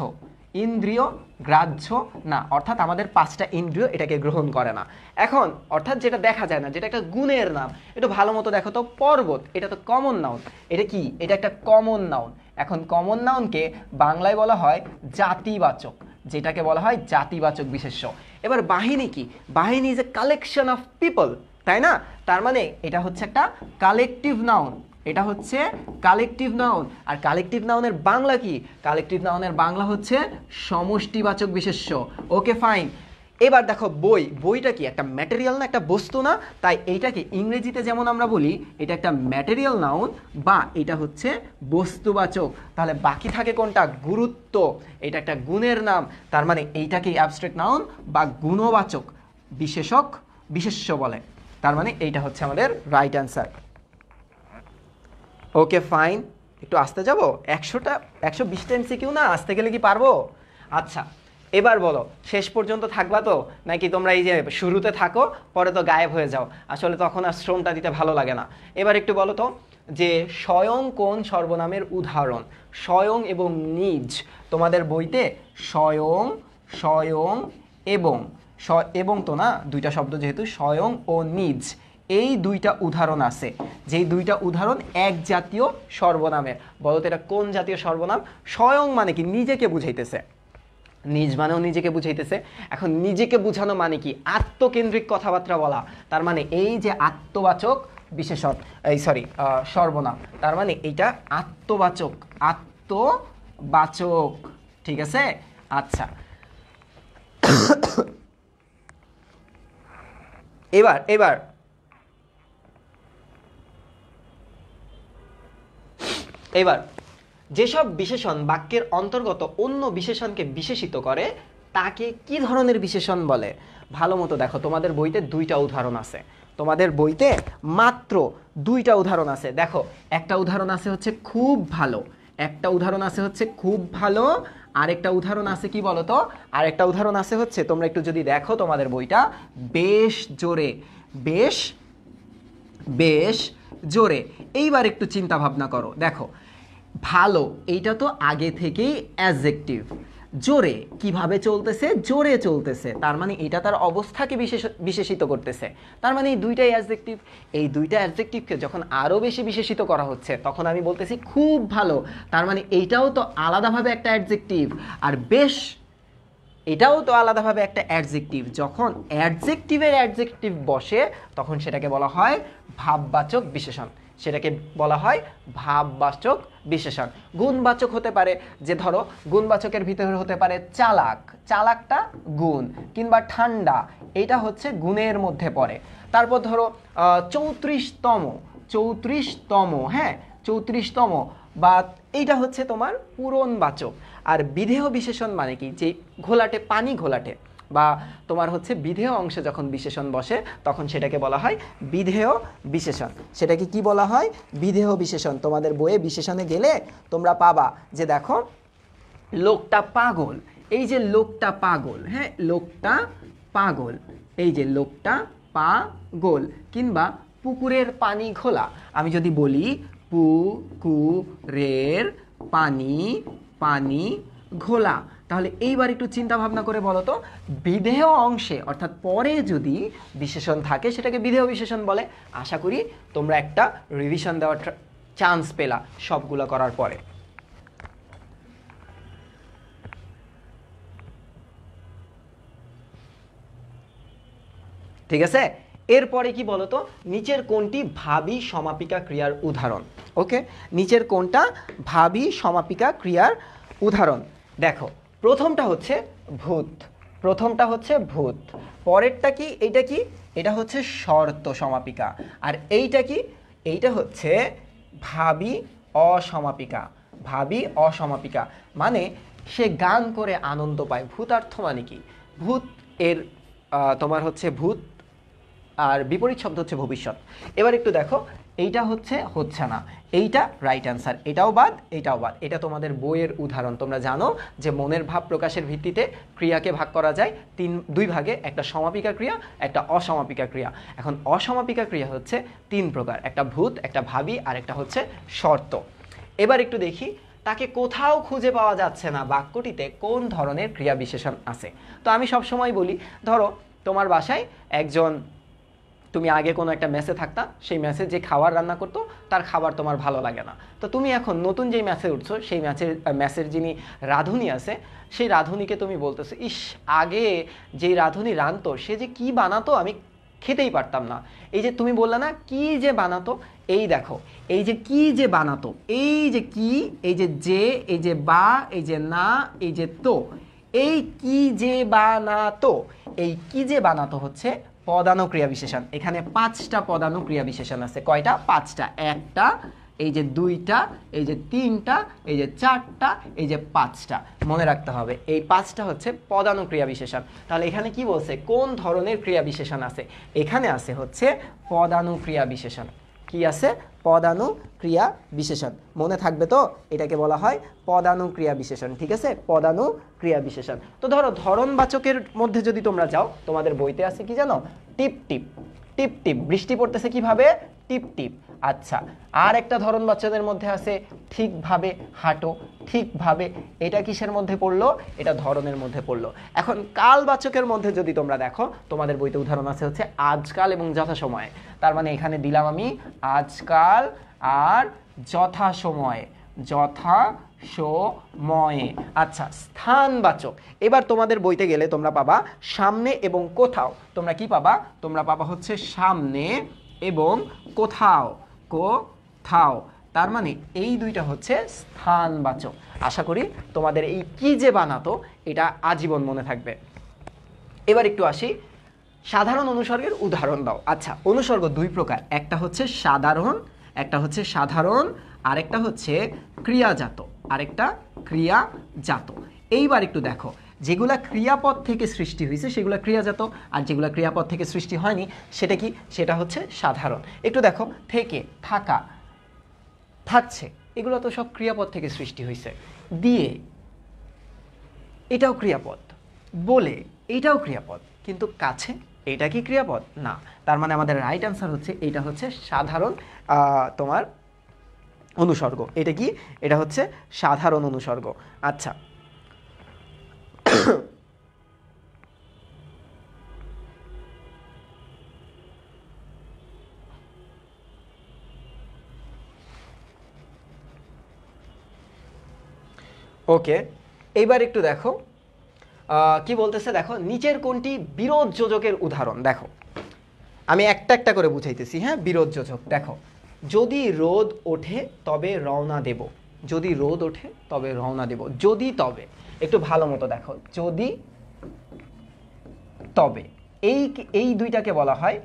ইন্দ্রিয় গ্রাহ্য না অর্থাৎ আমাদের পাঁচটা ইন্দ্রিয় এটাকে গ্রহণ করে না এখন অর্থাৎ যেটা দেখা যায় না যেটা একটা গুণের নাম এটা ভালো মতো দেখো তো পর্বত এটা তো কমন নাউন এটা কি এটা একটা কমন নাউন এখন কমন নাউনকে বাংলায় বলা হয় জাতিবাচক যেটাকে বলা হয় জাতিবাচক বিশেষ্য এবার বাহিনী কি বাহিনী is a collection of people তাই না তার মানে এটা হচ্ছে একটা কালেকটিভ নাউন এটা হচ্ছে কালেকটিভ নাউন আর কালেকটিভ নাউনের বাংলা কি কালেকটিভ নাউনের বাংলা হচ্ছে সমষ্টিবাচক বিশেষ্য ওকে ফাইন এবার দেখো বই বইটা কি একটা ম্যাটেরিয়াল না একটা বস্তু না তাই এইটাকে ইংরেজিতে যেমন আমরা বলি এটা একটা ম্যাটেরিয়াল নাউন বা এটা হচ্ছে বস্তুবাচক তাহলে বাকি থাকে কোনটা গুরুত্ব এটা একটা গুণের নাম তার মানে এইটাকে অ্যাবস্ট্রেক্ট নাউন বা গুণবাচক বিশেষক বিশেষ্য বলে তার মানে এইটা হচ্ছে আমাদের রাইট অ্যান্সার ওকে ফাইন একটু আসতে যাব একশোটা একশো বিশটা কিউ না আসতে গেলে কি পারবো আচ্ছা এবার বলো শেষ পর্যন্ত থাকবা তো নাকি তোমরা এই যে শুরুতে থাকো পরে তো গায়েব হয়ে যাও আসলে তখন আর শ্রমটা দিতে ভালো লাগে না এবার একটু বলো তো যে স্বয়ং কোন সর্বনামের উদাহরণ স্বয়ং এবং নিজ তোমাদের বইতে স্বয়ং স্বয়ং এবং স্ব এবং তো না দুইটা শব্দ যেহেতু স্বয়ং ও নিজ এই দুইটা উদাহরণ আছে যেই দুইটা উদাহরণ এক জাতীয় সর্বনামের বলতে এটা কোন জাতীয় সর্বনাম স্বয়ং মানে কি নিজেকে বুঝাইতেছে নিজ মানেও নিজেকে বুঝাইতেছে এখন নিজেকে বুঝানো মানে কি আত্মকেন্দ্রিক কথাবার্তা বলা তার মানে এই যে আত্মবাচক বিশেষণ এই সরি সর্বনাম তার মানে এটা আত্মবাচক আত্মবাচক ঠিক আছে আচ্ছা এবার এবার এবার যেসব বিশেষণ বাক্যের অন্তর্গত অন্য বিশেষণকে বিশেষিত করে তাকে কি ধরনের বিশেষণ বলে ভালো মতো দেখো তোমাদের বইতে দুইটা উদাহরণ আছে তোমাদের বইতে মাত্র দুইটা উদাহরণ আছে দেখো একটা উদাহরণ আছে হচ্ছে খুব ভালো একটা উদাহরণ আছে হচ্ছে খুব ভালো আরেকটা উদাহরণ আছে কি বলো তো আরেকটা উদাহরণ আছে হচ্ছে তোমরা একটু যদি দেখো তোমাদের বইটা বেশ জোরে বেশ বেশ জোরে এইবার একটু চিন্তা ভাবনা করো দেখো ভালো এইটা তো আগে থেকেই অ্যাজেকটিভ জোরে কিভাবে চলতেছে জোরে চলতেছে তার মানে এটা তার অবস্থাকে বিশেষ বিশেষিত করতেছে তার মানে এই দুইটাই অ্যাডজেক্টিভ এই দুইটা অ্যাডজেক্টিভকে যখন আরও বেশি বিশেষিত করা হচ্ছে তখন আমি বলতেছি খুব ভালো তার মানে এইটাও তো আলাদাভাবে একটা অ্যাডজেক্টিভ আর বেশ এটাও তো আলাদাভাবে একটা অ্যাডজেক্টিভ যখন অ্যাডজেক্টিভের অ্যাডজেক্টিভ বসে তখন সেটাকে বলা হয় ভাববাচক বিশেষণ সেটাকে বলা হয় ভাববাচক বিশেষণ গুণবাচক হতে পারে যে ধরো গুণবাচকের ভিতরে হতে পারে চালাক চালাকটা গুণ কিংবা ঠান্ডা এটা হচ্ছে গুণের মধ্যে পড়ে তারপর ধরো চৌত্রিশতম চৌত্রিশতম হ্যাঁ চৌত্রিশতম বা এইটা হচ্ছে তোমার পূরণবাচক আর বিধেয় বিশেষণ মানে কি যে ঘোলাটে পানি ঘোলাটে বা তোমার হচ্ছে বিধেয় অংশে যখন বিশেষণ বসে তখন সেটাকে বলা হয় বিধেয় বিশেষণ সেটাকে কি বলা হয় বিধেয় বিশেষণ তোমাদের বইয়ে বিশেষণে গেলে তোমরা পাবা যে দেখো লোকটা পাগল এই যে লোকটা পাগল হ্যাঁ লোকটা পাগল এই যে লোকটা পাগল কিংবা পুকুরের পানি ঘোলা আমি যদি বলি পুকুরের পানি পানি ঘোলা তাহলে এইবার একটু চিন্তা ভাবনা করে বলো তো বিধেয় অংশে অর্থাৎ পরে যদি বিশেষণ থাকে সেটাকে বিধেয় বিশেষণ বলে আশা করি তোমরা একটা রিভিশন দেওয়ার চান্স পেলা সবগুলো করার পরে ঠিক আছে এরপরে কি বলতো নিচের কোনটি ভাবি সমাপিকা ক্রিয়ার উদাহরণ ওকে নিচের কোনটা ভাবি সমাপিকা ক্রিয়ার উদাহরণ দেখো প্রথমটা হচ্ছে ভূত প্রথমটা হচ্ছে ভূত পরেরটা কি এইটা কি এটা হচ্ছে শর্ত সমাপিকা আর এইটা কি এইটা হচ্ছে ভাবি অসমাপিকা ভাবি অসমাপিকা মানে সে গান করে আনন্দ পায় ভূতার্থ মানে কি ভূত এর তোমার হচ্ছে ভূত আর বিপরীত শব্দ হচ্ছে ভবিষ্যৎ এবার একটু দেখো এইটা হচ্ছে হচ্ছে না এইটা রাইট অ্যান্সার এটাও বাদ এটাও বাদ এটা তোমাদের বইয়ের উদাহরণ তোমরা জানো যে মনের ভাব প্রকাশের ভিত্তিতে ক্রিয়াকে ভাগ করা যায় তিন দুই ভাগে একটা সমাপিকা ক্রিয়া একটা অসমাপিকা ক্রিয়া এখন অসমাপিকা ক্রিয়া হচ্ছে তিন প্রকার একটা ভূত একটা ভাবি আর একটা হচ্ছে শর্ত এবার একটু দেখি তাকে কোথাও খুঁজে পাওয়া যাচ্ছে না বাক্যটিতে কোন ধরনের ক্রিয়া বিশেষণ আছে তো আমি সবসময় বলি ধরো তোমার বাসায় একজন তুমি আগে কোনো একটা মেসে থাকতা সেই ম্যাচে যে খাবার রান্না করতো তার খাবার তোমার ভালো লাগে না তো তুমি এখন নতুন যেই ম্যাচে উঠছো সেই ম্যাচের ম্যাচের যিনি রাঁধুনি আছে সেই রাঁধুনিকে তুমি বলতেছো ইস আগে যেই রাঁধুনি রাঁধতো সে যে কি বানাতো আমি খেতেই পারতাম না এই যে তুমি বললে না কি যে বানাতো এই দেখো এই যে কি যে বানাতো এই যে কি এই যে যে এই যে বা এই যে না এই যে তো এই কি যে বানাতো এই কি যে বানাতো হচ্ছে পদানুক্রিয়া বিশেষণ এখানে পাঁচটা পদানুক্রিয়া বিশেষণ আছে কয়টা পাঁচটা একটা এই যে দুইটা এই যে তিনটা এই যে চারটা এই যে পাঁচটা মনে রাখতে হবে এই পাঁচটা হচ্ছে পদানু ক্রিয়া বিশেষণ তাহলে এখানে কি বলছে কোন ধরনের ক্রিয়া বিশেষণ আছে এখানে আছে হচ্ছে পদানু ক্রিয়া বিশেষণ কি আছে পদানুক্রিয়া বিশেষণ মনে থাকবে তো এটাকে বলা হয় পদানুক্রিয়া বিশেষণ ঠিক আছে পদানুক্রিয়া বিশেষণ তো ধরো ধরনবাচকের মধ্যে যদি তোমরা যাও তোমাদের বইতে আছে কি জানো টিপ টিপ টিপ টিপ বৃষ্টি পড়তেছে কিভাবে টিপ টিপ আচ্ছা আর একটা ধরন বাচ্চাদের মধ্যে আছে ঠিকভাবে হাঁটো ঠিকভাবে এটা কিসের মধ্যে পড়লো এটা ধরনের মধ্যে পড়লো এখন কাল বাচকের মধ্যে যদি তোমরা দেখো তোমাদের বইতে উদাহরণ আছে হচ্ছে আজকাল এবং যথাসময়ে তার মানে এখানে দিলাম আমি আজকাল আর যথাসময়ে যথা সময়ে আচ্ছা স্থানবাচক এবার তোমাদের বইতে গেলে তোমরা পাবা সামনে এবং কোথাও তোমরা কি পাবা তোমরা পাবা হচ্ছে সামনে এবং কোথাও কোথাও তার মানে এই দুইটা হচ্ছে স্থানবাচক আশা করি তোমাদের এই কি যে বানাতো এটা আজীবন মনে থাকবে এবার একটু আসি সাধারণ অনুসর্গের উদাহরণ দাও আচ্ছা অনুসর্গ দুই প্রকার একটা হচ্ছে সাধারণ একটা হচ্ছে সাধারণ আরেকটা হচ্ছে ক্রিয়াজাত আরেকটা ক্রিয়াজাত এইবার একটু দেখো যেগুলা ক্রিয়াপদ থেকে সৃষ্টি হয়েছে সেগুলো ক্রিয়াজাত আর যেগুলো ক্রিয়াপদ থেকে সৃষ্টি হয়নি সেটা কি সেটা হচ্ছে সাধারণ একটু দেখো থেকে থাকা থাকছে এগুলো তো সব ক্রিয়াপদ থেকে সৃষ্টি হয়েছে দিয়ে এটাও ক্রিয়াপদ বলে এটাও ক্রিয়াপদ কিন্তু কাছে এটা কি ক্রিয়াপদ না তার মানে আমাদের রাইট অ্যান্সার হচ্ছে এটা হচ্ছে সাধারণ তোমার অনুসর্গ এটা কি এটা হচ্ছে সাধারণ অনুসর্গ আচ্ছা ওকে এইবার একটু দেখো কি বলতেছে দেখো নিচের কোনটি বিরোধ যোজকের উদাহরণ দেখো আমি একটা একটা করে বুঝাইতেছি হ্যাঁ বিরোধ যোজক দেখো যদি রোদ ওঠে তবে রওনা দেব যদি রোদ ওঠে তবে রওনা দেব যদি তবে একটু ভালো মতো দেখো যদি তবে এই এই দুইটাকে বলা হয়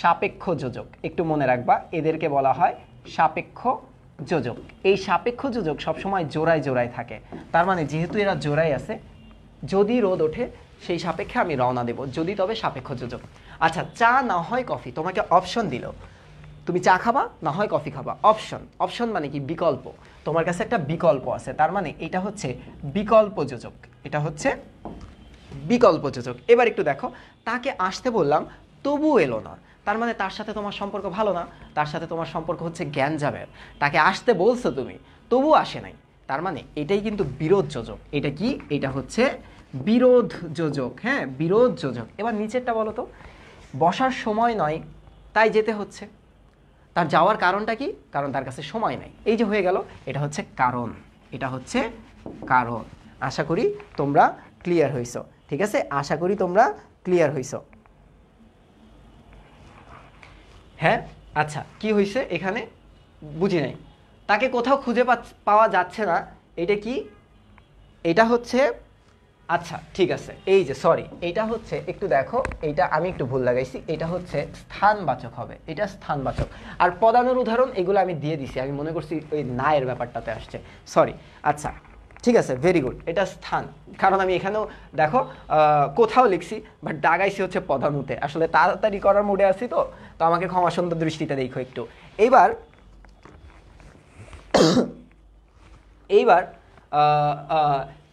সাপেক্ষ যোজক একটু মনে রাখবা এদেরকে বলা হয় সাপেক্ষ যোজক এই সাপেক্ষ যোজক সবসময় জোড়ায় জোড়ায় থাকে তার মানে যেহেতু এরা জোড়ায় আছে যদি রোদ ওঠে সেই সাপেক্ষে আমি রওনা দেব যদি তবে সাপেক্ষ যোজক আচ্ছা চা না হয় কফি তোমাকে অপশন দিল তুমি চা খাবা না হয় কফি খাবা অপশন অপশন মানে কি বিকল্প তোমার কাছে একটা বিকল্প আছে তার মানে এটা হচ্ছে বিকল্প যোজক এটা হচ্ছে বিকল্প যোজক এবার একটু দেখো তাকে আসতে বললাম তবু এলো না তার মানে তার সাথে তোমার সম্পর্ক ভালো না তার সাথে তোমার সম্পর্ক হচ্ছে জ্ঞান যাবের তাকে আসতে বলছো তুমি তবু আসে নাই তার মানে এটাই কিন্তু বিরোধ যোজক এটা কি এটা হচ্ছে বিরোধ যোজক হ্যাঁ বিরোধ যোজক এবার নিচেরটা বলো তো বসার সময় নয় তাই যেতে হচ্ছে তার যাওয়ার কারণটা কি কারণ তার কাছে সময় নাই এই যে হয়ে গেল এটা হচ্ছে কারণ এটা হচ্ছে কারণ আশা করি তোমরা ক্লিয়ার হইছ ঠিক আছে আশা করি তোমরা ক্লিয়ার হইছ হ্যাঁ আচ্ছা কি হয়েছে এখানে বুঝি নাই তাকে কোথাও খুঁজে পাওয়া যাচ্ছে না এটা কি এটা হচ্ছে আচ্ছা ঠিক আছে এই যে সরি এটা হচ্ছে একটু দেখো এটা আমি একটু ভুল লাগাইছি এটা হচ্ছে স্থানবাচক হবে এটা স্থানবাচক আর পদানোর উদাহরণ এগুলো আমি দিয়ে দিছি আমি মনে করছি ওই নায়ের ব্যাপারটাতে আসছে সরি আচ্ছা ঠিক আছে ভেরি গুড এটা স্থান কারণ আমি এখানেও দেখো কোথাও লিখছি বাট ডাগাইছি হচ্ছে পদানুতে আসলে তাড়াতাড়ি করার মুডে আছি তো তো আমাকে ক্ষমাসুন্দর দৃষ্টিতে দেখো একটু এইবার এইবার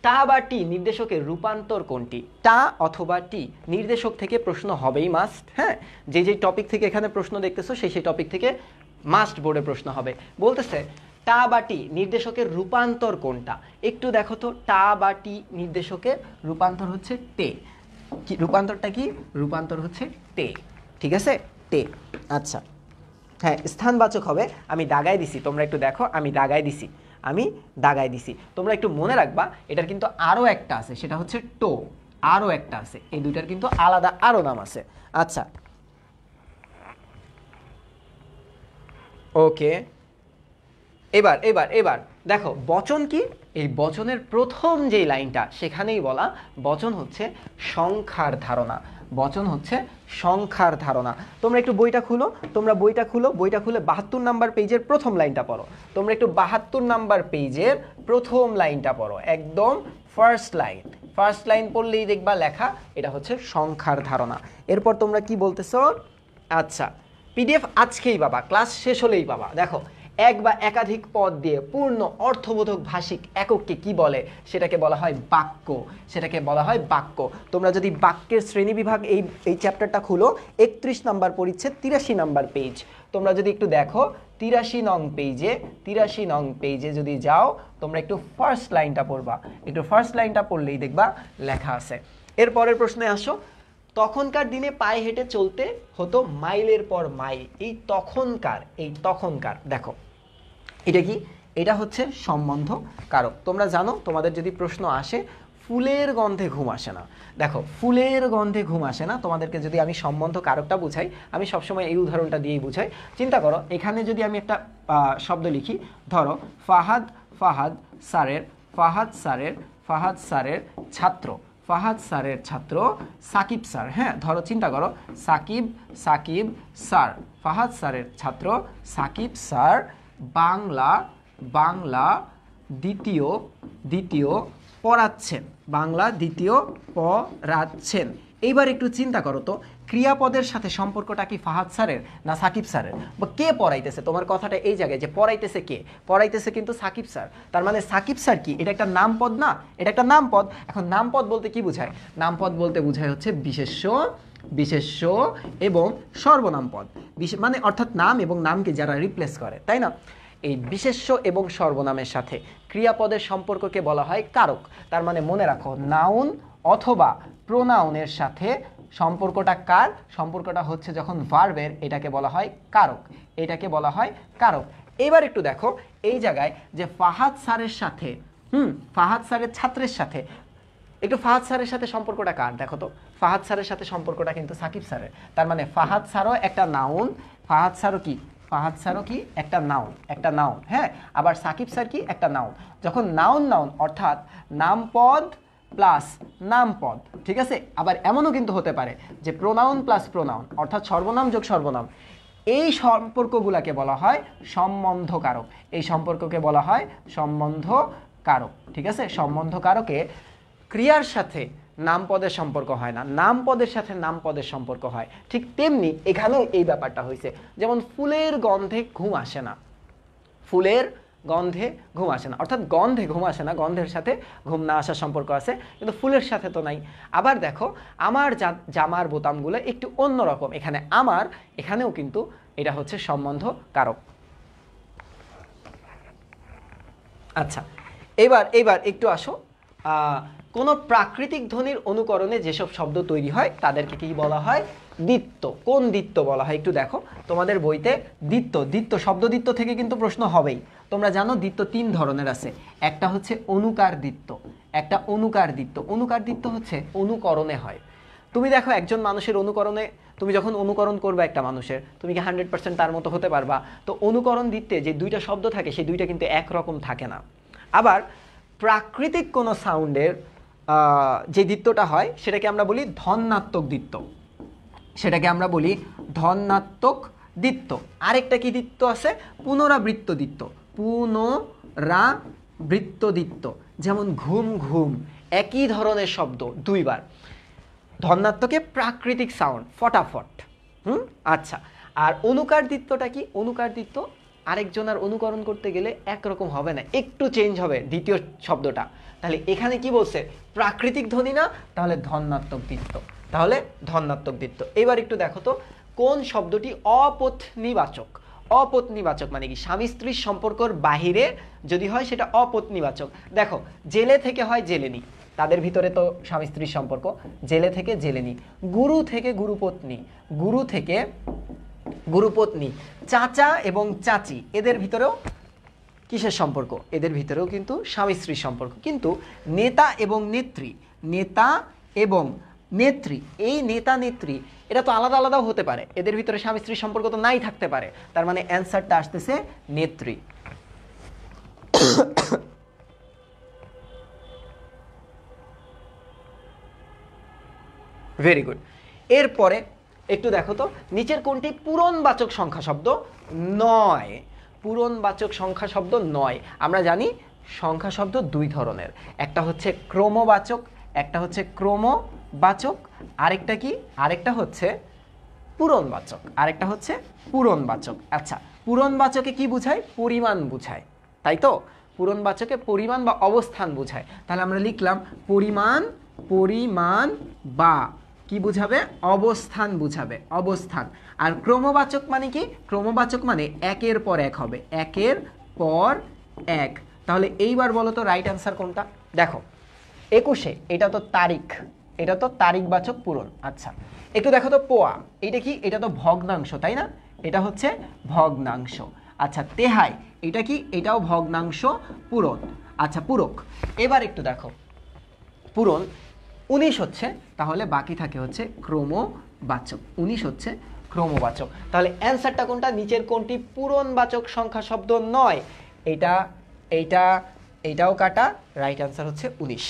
তা বা টি নির্দেশকের রূপান্তর কোনটি তা অথবা টি নির্দেশক থেকে প্রশ্ন হবেই মাস্ট হ্যাঁ যে যে টপিক থেকে এখানে প্রশ্ন দেখতেছো সেই সেই টপিক থেকে মাস্ট বোর্ডে প্রশ্ন হবে বলতেছে টা বা টি নির্দেশকের রূপান্তর কোনটা একটু দেখো তো টা বা টি নির্দেশকের রূপান্তর হচ্ছে তে কি রূপান্তরটা কি রূপান্তর হচ্ছে তে ঠিক আছে তে আচ্ছা হ্যাঁ স্থানবাচক হবে আমি দাগায় দিছি তোমরা একটু দেখো আমি দাগায় দিছি আমি দাগায় দিছি তোমরা একটু মনে রাখবা এটার কিন্তু আরও একটা আছে সেটা হচ্ছে টো আরও একটা আছে এই দুইটার কিন্তু আলাদা আরও নাম আছে আচ্ছা ওকে এবার এবার এবার দেখো বচন কি এই বচনের প্রথম যেই লাইনটা সেখানেই বলা বচন হচ্ছে সংখ্যার ধারণা বচন হচ্ছে সংখ্যার ধারণা তোমরা একটু বইটা খুলো তোমরা বইটা খুলো বইটা খুলে বাহাত্তর নাম্বার পেজের প্রথম লাইনটা পড়ো তোমরা একটু বাহাত্তর নাম্বার পেজের প্রথম লাইনটা পড়ো একদম ফার্স্ট লাইন ফার্স্ট লাইন পড়লেই দেখবা লেখা এটা হচ্ছে সংখ্যার ধারণা এরপর তোমরা কি বলতেছ আচ্ছা পিডিএফ আজকেই বাবা ক্লাস শেষ হলেই বাবা দেখো এক বা একাধিক পদ দিয়ে পূর্ণ অর্থবোধক ভাষিক এককে কি বলে সেটাকে বলা হয় বাক্য সেটাকে বলা হয় বাক্য তোমরা যদি বাক্যের শ্রেণী বিভাগ এই এই চ্যাপ্টারটা খুলো একত্রিশ নম্বর পরিচ্ছেদ তিরাশি নম্বর পেজ তোমরা যদি একটু দেখো তিরাশি নং পেজে তিরাশি নং পেজে যদি যাও তোমরা একটু ফার্স্ট লাইনটা পড়বা একটু ফার্স্ট লাইনটা পড়লেই দেখবা লেখা আছে এর পরের প্রশ্নে আসো তখনকার দিনে পায়ে হেঁটে চলতে হতো মাইলের পর মাইল এই তখনকার এই তখনকার দেখো এটা কি এটা হচ্ছে সম্বন্ধ কারক তোমরা জানো তোমাদের যদি প্রশ্ন আসে ফুলের গন্ধে ঘুম আসে না দেখো ফুলের গন্ধে ঘুম আসে না তোমাদেরকে যদি আমি সম্বন্ধ কারকটা বুঝাই আমি সবসময় এই উদাহরণটা দিয়েই বুঝাই চিন্তা করো এখানে যদি আমি একটা শব্দ লিখি ধরো ফাহাদ ফাহাদ স্যারের ফাহাদ স্যারের ফাহাদ স্যারের ছাত্র ফাহাদ স্যারের ছাত্র সাকিব স্যার হ্যাঁ ধরো চিন্তা করো সাকিব সাকিব স্যার ফাহাদ স্যারের ছাত্র সাকিব স্যার বাংলা বাংলা দ্বিতীয় দ্বিতীয় পড়াচ্ছেন বাংলা দ্বিতীয় পড়াচ্ছেন এইবার একটু চিন্তা করো তো ক্রিয়াপদের সাথে সম্পর্কটা কি ফাহাদ স্যারের না সাকিব স্যারের বা কে পড়াইতেছে তোমার কথাটা এই জায়গায় যে পড়াইতেছে কে পড়াইতেছে কিন্তু সাকিব স্যার তার মানে সাকিব স্যার কি এটা একটা নামপদ না এটা একটা নামপদ এখন নামপদ বলতে কি বোঝায় নামপদ বলতে বোঝায় হচ্ছে বিশেষ্য বিশেষ এবং সর্বনাম পদ বিশেষ মানে অর্থাৎ নাম এবং নামকে যারা রিপ্লেস করে তাই না এই বিশেষ্য এবং সর্বনামের সাথে ক্রিয়াপদের সম্পর্ককে বলা হয় কারক তার মানে মনে রাখো নাউন অথবা প্রোনাউনের সাথে সম্পর্কটা কার সম্পর্কটা হচ্ছে যখন ভার্বের এটাকে বলা হয় কারক এটাকে বলা হয় কারক এবার একটু দেখো এই জায়গায় যে ফাহাদ স্যারের সাথে হুম ফাহাদ স্যারের ছাত্রের সাথে একটু ফাহাদ স্যারের সাথে সম্পর্কটা কার দেখো তো ফাহাদ স্যারের সাথে সম্পর্কটা কিন্তু সাকিব স্যারের তার মানে ফাহাদ স্যারও একটা নাউন ফাহাদ স্যারও কি ফাহাদ স্যারও কি একটা নাউন একটা নাউন হ্যাঁ আবার সাকিব স্যার কি একটা নাউন যখন নাউন নাউন অর্থাৎ নামপদ প্লাস নামপদ ঠিক আছে আবার এমনও কিন্তু হতে পারে যে প্রোনাউন প্লাস প্রোনাউন অর্থাৎ সর্বনাম যোগ সর্বনাম এই সম্পর্কগুলোকে বলা হয় সম্বন্ধকারক এই সম্পর্ককে বলা হয় সম্বন্ধকারক ঠিক আছে সম্বন্ধকারকে ক্রিয়ার সাথে নামপদের সম্পর্ক হয় না নামপদের সাথে নামপদের সম্পর্ক হয় ঠিক তেমনি এখানেও এই ব্যাপারটা হয়েছে যেমন ফুলের গন্ধে ঘুম আসে না ফুলের গন্ধে ঘুম আসে না অর্থাৎ গন্ধে ঘুম আসে না গন্ধের সাথে ঘুম না আসার সম্পর্ক আছে কিন্তু ফুলের সাথে তো নাই আবার দেখো আমার জামার বোতামগুলো একটু অন্যরকম এখানে আমার এখানেও কিন্তু এটা হচ্ছে সম্বন্ধ কারক আচ্ছা এবার এবার একটু আসো কোনো প্রাকৃতিক ধ্বনির অনুকরণে যেসব শব্দ তৈরি হয় তাদেরকে কি বলা হয় দিত্য কোন দিত্য বলা হয় একটু দেখো তোমাদের বইতে দিত্য দিত্য শব্দ দিত্য থেকে কিন্তু প্রশ্ন হবেই তোমরা জানো দ্বিত্ব তিন ধরনের আছে একটা হচ্ছে অনুকার দিত্ব একটা অনুকার দিত্ব অনুকার দিত্ব হচ্ছে অনুকরণে হয় তুমি দেখো একজন মানুষের অনুকরণে তুমি যখন অনুকরণ করবে একটা মানুষের তুমি কি হান্ড্রেড পার্সেন্ট তার মতো হতে পারবা তো অনুকরণ দিতে যে দুইটা শব্দ থাকে সেই দুইটা কিন্তু একরকম থাকে না আবার প্রাকৃতিক কোনো সাউন্ডের যে দিত্বটা হয় সেটাকে আমরা বলি ধনাত্মক দিত্ব সেটাকে আমরা বলি ধনাত্মক দ্বিত্ব আরেকটা কি দিত্ব আছে পুনরাবৃত্ত দিত্ব পুনরাবৃত্তদিত্ত যেমন ঘুম ঘুম একই ধরনের শব্দ দুইবার ধন্যাত্মকে প্রাকৃতিক সাউন্ড ফটাফট হুম আচ্ছা আর অনুকারদিত্বটা কি অনুকারদিত্ব আরেকজনের অনুকরণ করতে গেলে একরকম হবে না একটু চেঞ্জ হবে দ্বিতীয় শব্দটা তাহলে এখানে কি বলছে প্রাকৃতিক ধ্বনি না তাহলে ধন্যাত্মক দিত্ব তাহলে ধন্যাত্মক দিত্ব এবার একটু দেখো তো কোন শব্দটি অপথনিবাচক অপত্নীবাচক মানে কি স্বামী স্ত্রীর সম্পর্কর বাহিরে যদি হয় সেটা অপত্নীবাচক দেখো জেলে থেকে হয় জেলেনি তাদের ভিতরে তো স্বামী স্ত্রীর সম্পর্ক জেলে থেকে জেলেনি গুরু থেকে গুরুপত্নী গুরু থেকে গুরুপত্নী চাচা এবং চাচি এদের ভিতরেও কিসের সম্পর্ক এদের ভিতরেও কিন্তু স্বামী স্ত্রীর সম্পর্ক কিন্তু নেতা এবং নেত্রী নেতা এবং নেত্রী এই নেতা নেত্রী এটা তো আলাদা আলাদাও হতে পারে এদের ভিতরে স্বামী স্ত্রীর সম্পর্ক তো নাই থাকতে পারে তার মানে অ্যান্সারটা আসতেছে নেত্রী ভেরি গুড এরপরে একটু দেখো তো নিচের কোনটি পূরণবাচক সংখ্যা শব্দ নয় পূরণবাচক সংখ্যা শব্দ নয় আমরা জানি সংখ্যা শব্দ দুই ধরনের একটা হচ্ছে ক্রমবাচক একটা হচ্ছে ক্রম বাচক আরেকটা কি আরেকটা হচ্ছে পূরণ বাচক আরেকটা হচ্ছে পূরণবাচক আচ্ছা পূরণ বাচকে কি বুঝায় পরিমাণ বুঝায় তাই তো বাচকে পরিমাণ বা অবস্থান বুঝায় তাহলে আমরা লিখলাম পরিমাণ পরিমাণ বা কি বুঝাবে অবস্থান বুঝাবে অবস্থান আর ক্রমবাচক মানে কি ক্রমবাচক মানে একের পর এক হবে একের পর এক তাহলে এইবার বলো তো রাইট অ্যান্সার কোনটা দেখো একুশে এটা তো তারিখ এটা তো তারিখবাচক পূরণ আচ্ছা একটু দেখো তো পোয়া এটা কি এটা তো ভগ্নাংশ তাই না এটা হচ্ছে ভগ্নাংশ আচ্ছা তেহাই এটা কি এটাও ভগ্নাংশ পূরণ আচ্ছা পূরক এবার একটু দেখো পূরণ উনিশ হচ্ছে তাহলে বাকি থাকে হচ্ছে ক্রমবাচক উনিশ হচ্ছে ক্রমবাচক তাহলে অ্যান্সারটা কোনটা নিচের কোনটি পূরণবাচক সংখ্যা শব্দ নয় এটা এইটা এইটাও কাটা রাইট অ্যান্সার হচ্ছে উনিশ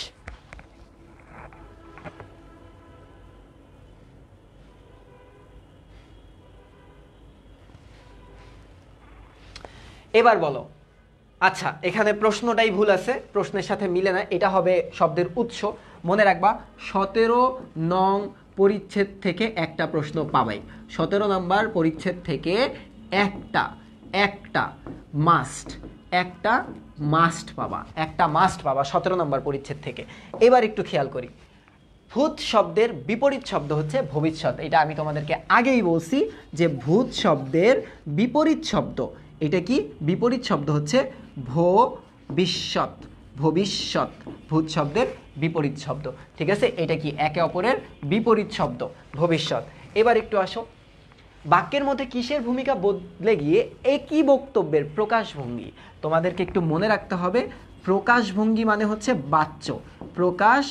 এবার বলো আচ্ছা এখানে প্রশ্নটাই ভুল আছে প্রশ্নের সাথে মিলে না এটা হবে শব্দের উৎস মনে রাখবা সতেরো নং পরিচ্ছেদ থেকে একটা প্রশ্ন পাবাই সতেরো নম্বর পরিচ্ছেদ থেকে একটা একটা মাস্ট একটা মাস্ট পাবা একটা মাস্ট পাবা সতেরো নম্বর পরিচ্ছেদ থেকে এবার একটু খেয়াল করি ভূত শব্দের বিপরীত শব্দ হচ্ছে ভবিষ্যৎ এটা আমি তোমাদেরকে আগেই বলছি যে ভূত শব্দের বিপরীত শব্দ এটা কি বিপরীত শব্দ হচ্ছে ভো বিশ্বত ভবিষ্যৎ ভূত শব্দের বিপরীত শব্দ ঠিক আছে এটা কি একে অপরের বিপরীত শব্দ ভবিষ্যৎ এবার একটু আসো বাক্যের মধ্যে কিসের ভূমিকা বদলে গিয়ে একই বক্তব্যের প্রকাশভঙ্গি তোমাদেরকে একটু মনে রাখতে হবে প্রকাশভঙ্গি মানে হচ্ছে বাচ্য প্রকাশ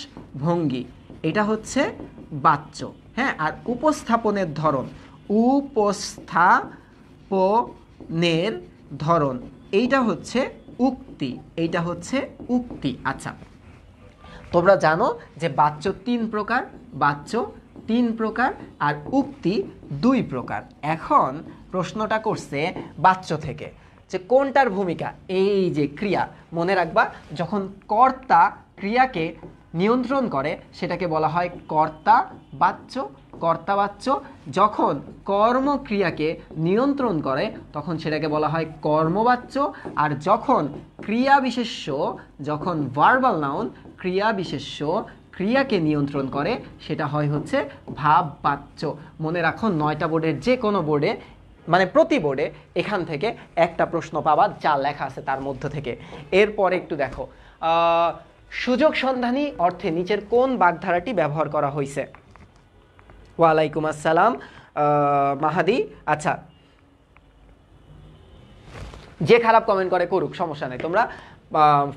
ভঙ্গি এটা হচ্ছে বাচ্য হ্যাঁ আর উপস্থাপনের ধরন উপস্থাপ নের ধরন এইটা হচ্ছে উক্তি এইটা হচ্ছে উক্তি আচ্ছা তোমরা জানো যে বাচ্য তিন প্রকার বাচ্য তিন প্রকার আর উক্তি দুই প্রকার এখন প্রশ্নটা করছে বাচ্য থেকে যে কোনটার ভূমিকা এই যে ক্রিয়া মনে রাখবা যখন কর্তা ক্রিয়াকে নিয়ন্ত্রণ করে সেটাকে বলা হয় কর্তা বাচ্য কর্তাবাচ্য যখন কর্মক্রিয়াকে নিয়ন্ত্রণ করে তখন সেটাকে বলা হয় কর্মবাচ্য আর যখন ক্রিয়া বিশেষ্য যখন ভার্বাল নাউন ক্রিয়া বিশেষ্য ক্রিয়াকে নিয়ন্ত্রণ করে সেটা হয় হচ্ছে ভাববাচ্য মনে রাখো নয়টা বোর্ডের যে কোনো বোর্ডে মানে প্রতি বোর্ডে এখান থেকে একটা প্রশ্ন পাবা যা লেখা আছে তার মধ্য থেকে এরপরে একটু দেখো সুযোগ সন্ধানী অর্থে নিচের কোন বাগধারাটি ব্যবহার করা হয়েছে ওয়ালাইকুম আসসালাম মাহাদি আচ্ছা যে খারাপ কমেন্ট করে করুক সমস্যা নেই তোমরা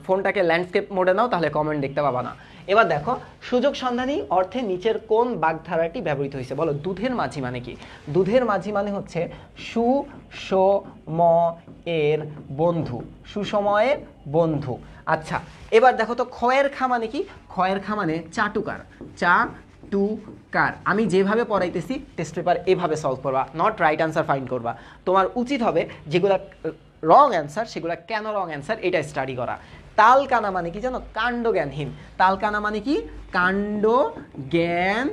ফোনটাকে ল্যান্ডস্কেপ মোডে নাও তাহলে কমেন্ট দেখতে পাবা না এবার দেখো সুযোগ সন্ধানী অর্থে নিচের কোন বাগধারাটি ব্যবহৃত হয়েছে বলো দুধের মাঝি মানে কি দুধের মাঝি মানে হচ্ছে সুসম এর বন্ধু সুসময়ের বন্ধু আচ্ছা এবার দেখো তো খয়ের খা মানে কি খয়ের খা মানে চাটুকার চা টু কার আমি যেভাবে পড়াইতেছি টেস্ট পেপার এভাবে সলভ করবা নট রাইট অ্যান্সার ফাইন্ড করবা তোমার উচিত হবে যেগুলো রং অ্যান্সার সেগুলো কেন রং অ্যান্সার এটা স্টাডি করা তালকানা মানে কি জানো কাণ্ড জ্ঞানহীন তালকানা মানে কি কাণ্ড জ্ঞান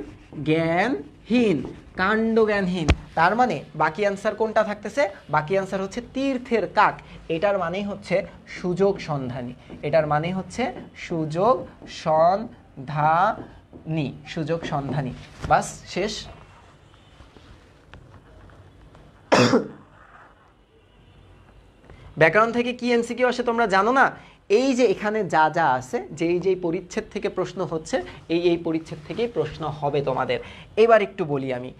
জ্ঞানহীন কাণ্ড জ্ঞানহীন তার মানে বাকি অ্যান্সার কোনটা থাকতেছে বাকি অ্যান্সার হচ্ছে তীর্থের কাক এটার মানে হচ্ছে সুযোগ সন্ধানী এটার মানে হচ্ছে সুযোগ সন্ধানী নি সুযোগ সন্ধানী বাস শেষ ব্যাকরণ থেকে কি এমসিকিউ আসে তোমরা জানো না এই যে এখানে যা যা আছে যেই যেই পরিচ্ছেদ থেকে প্রশ্ন হচ্ছে এই এই পরিচ্ছেদ থেকেই প্রশ্ন হবে তোমাদের এবার একটু বলি আমি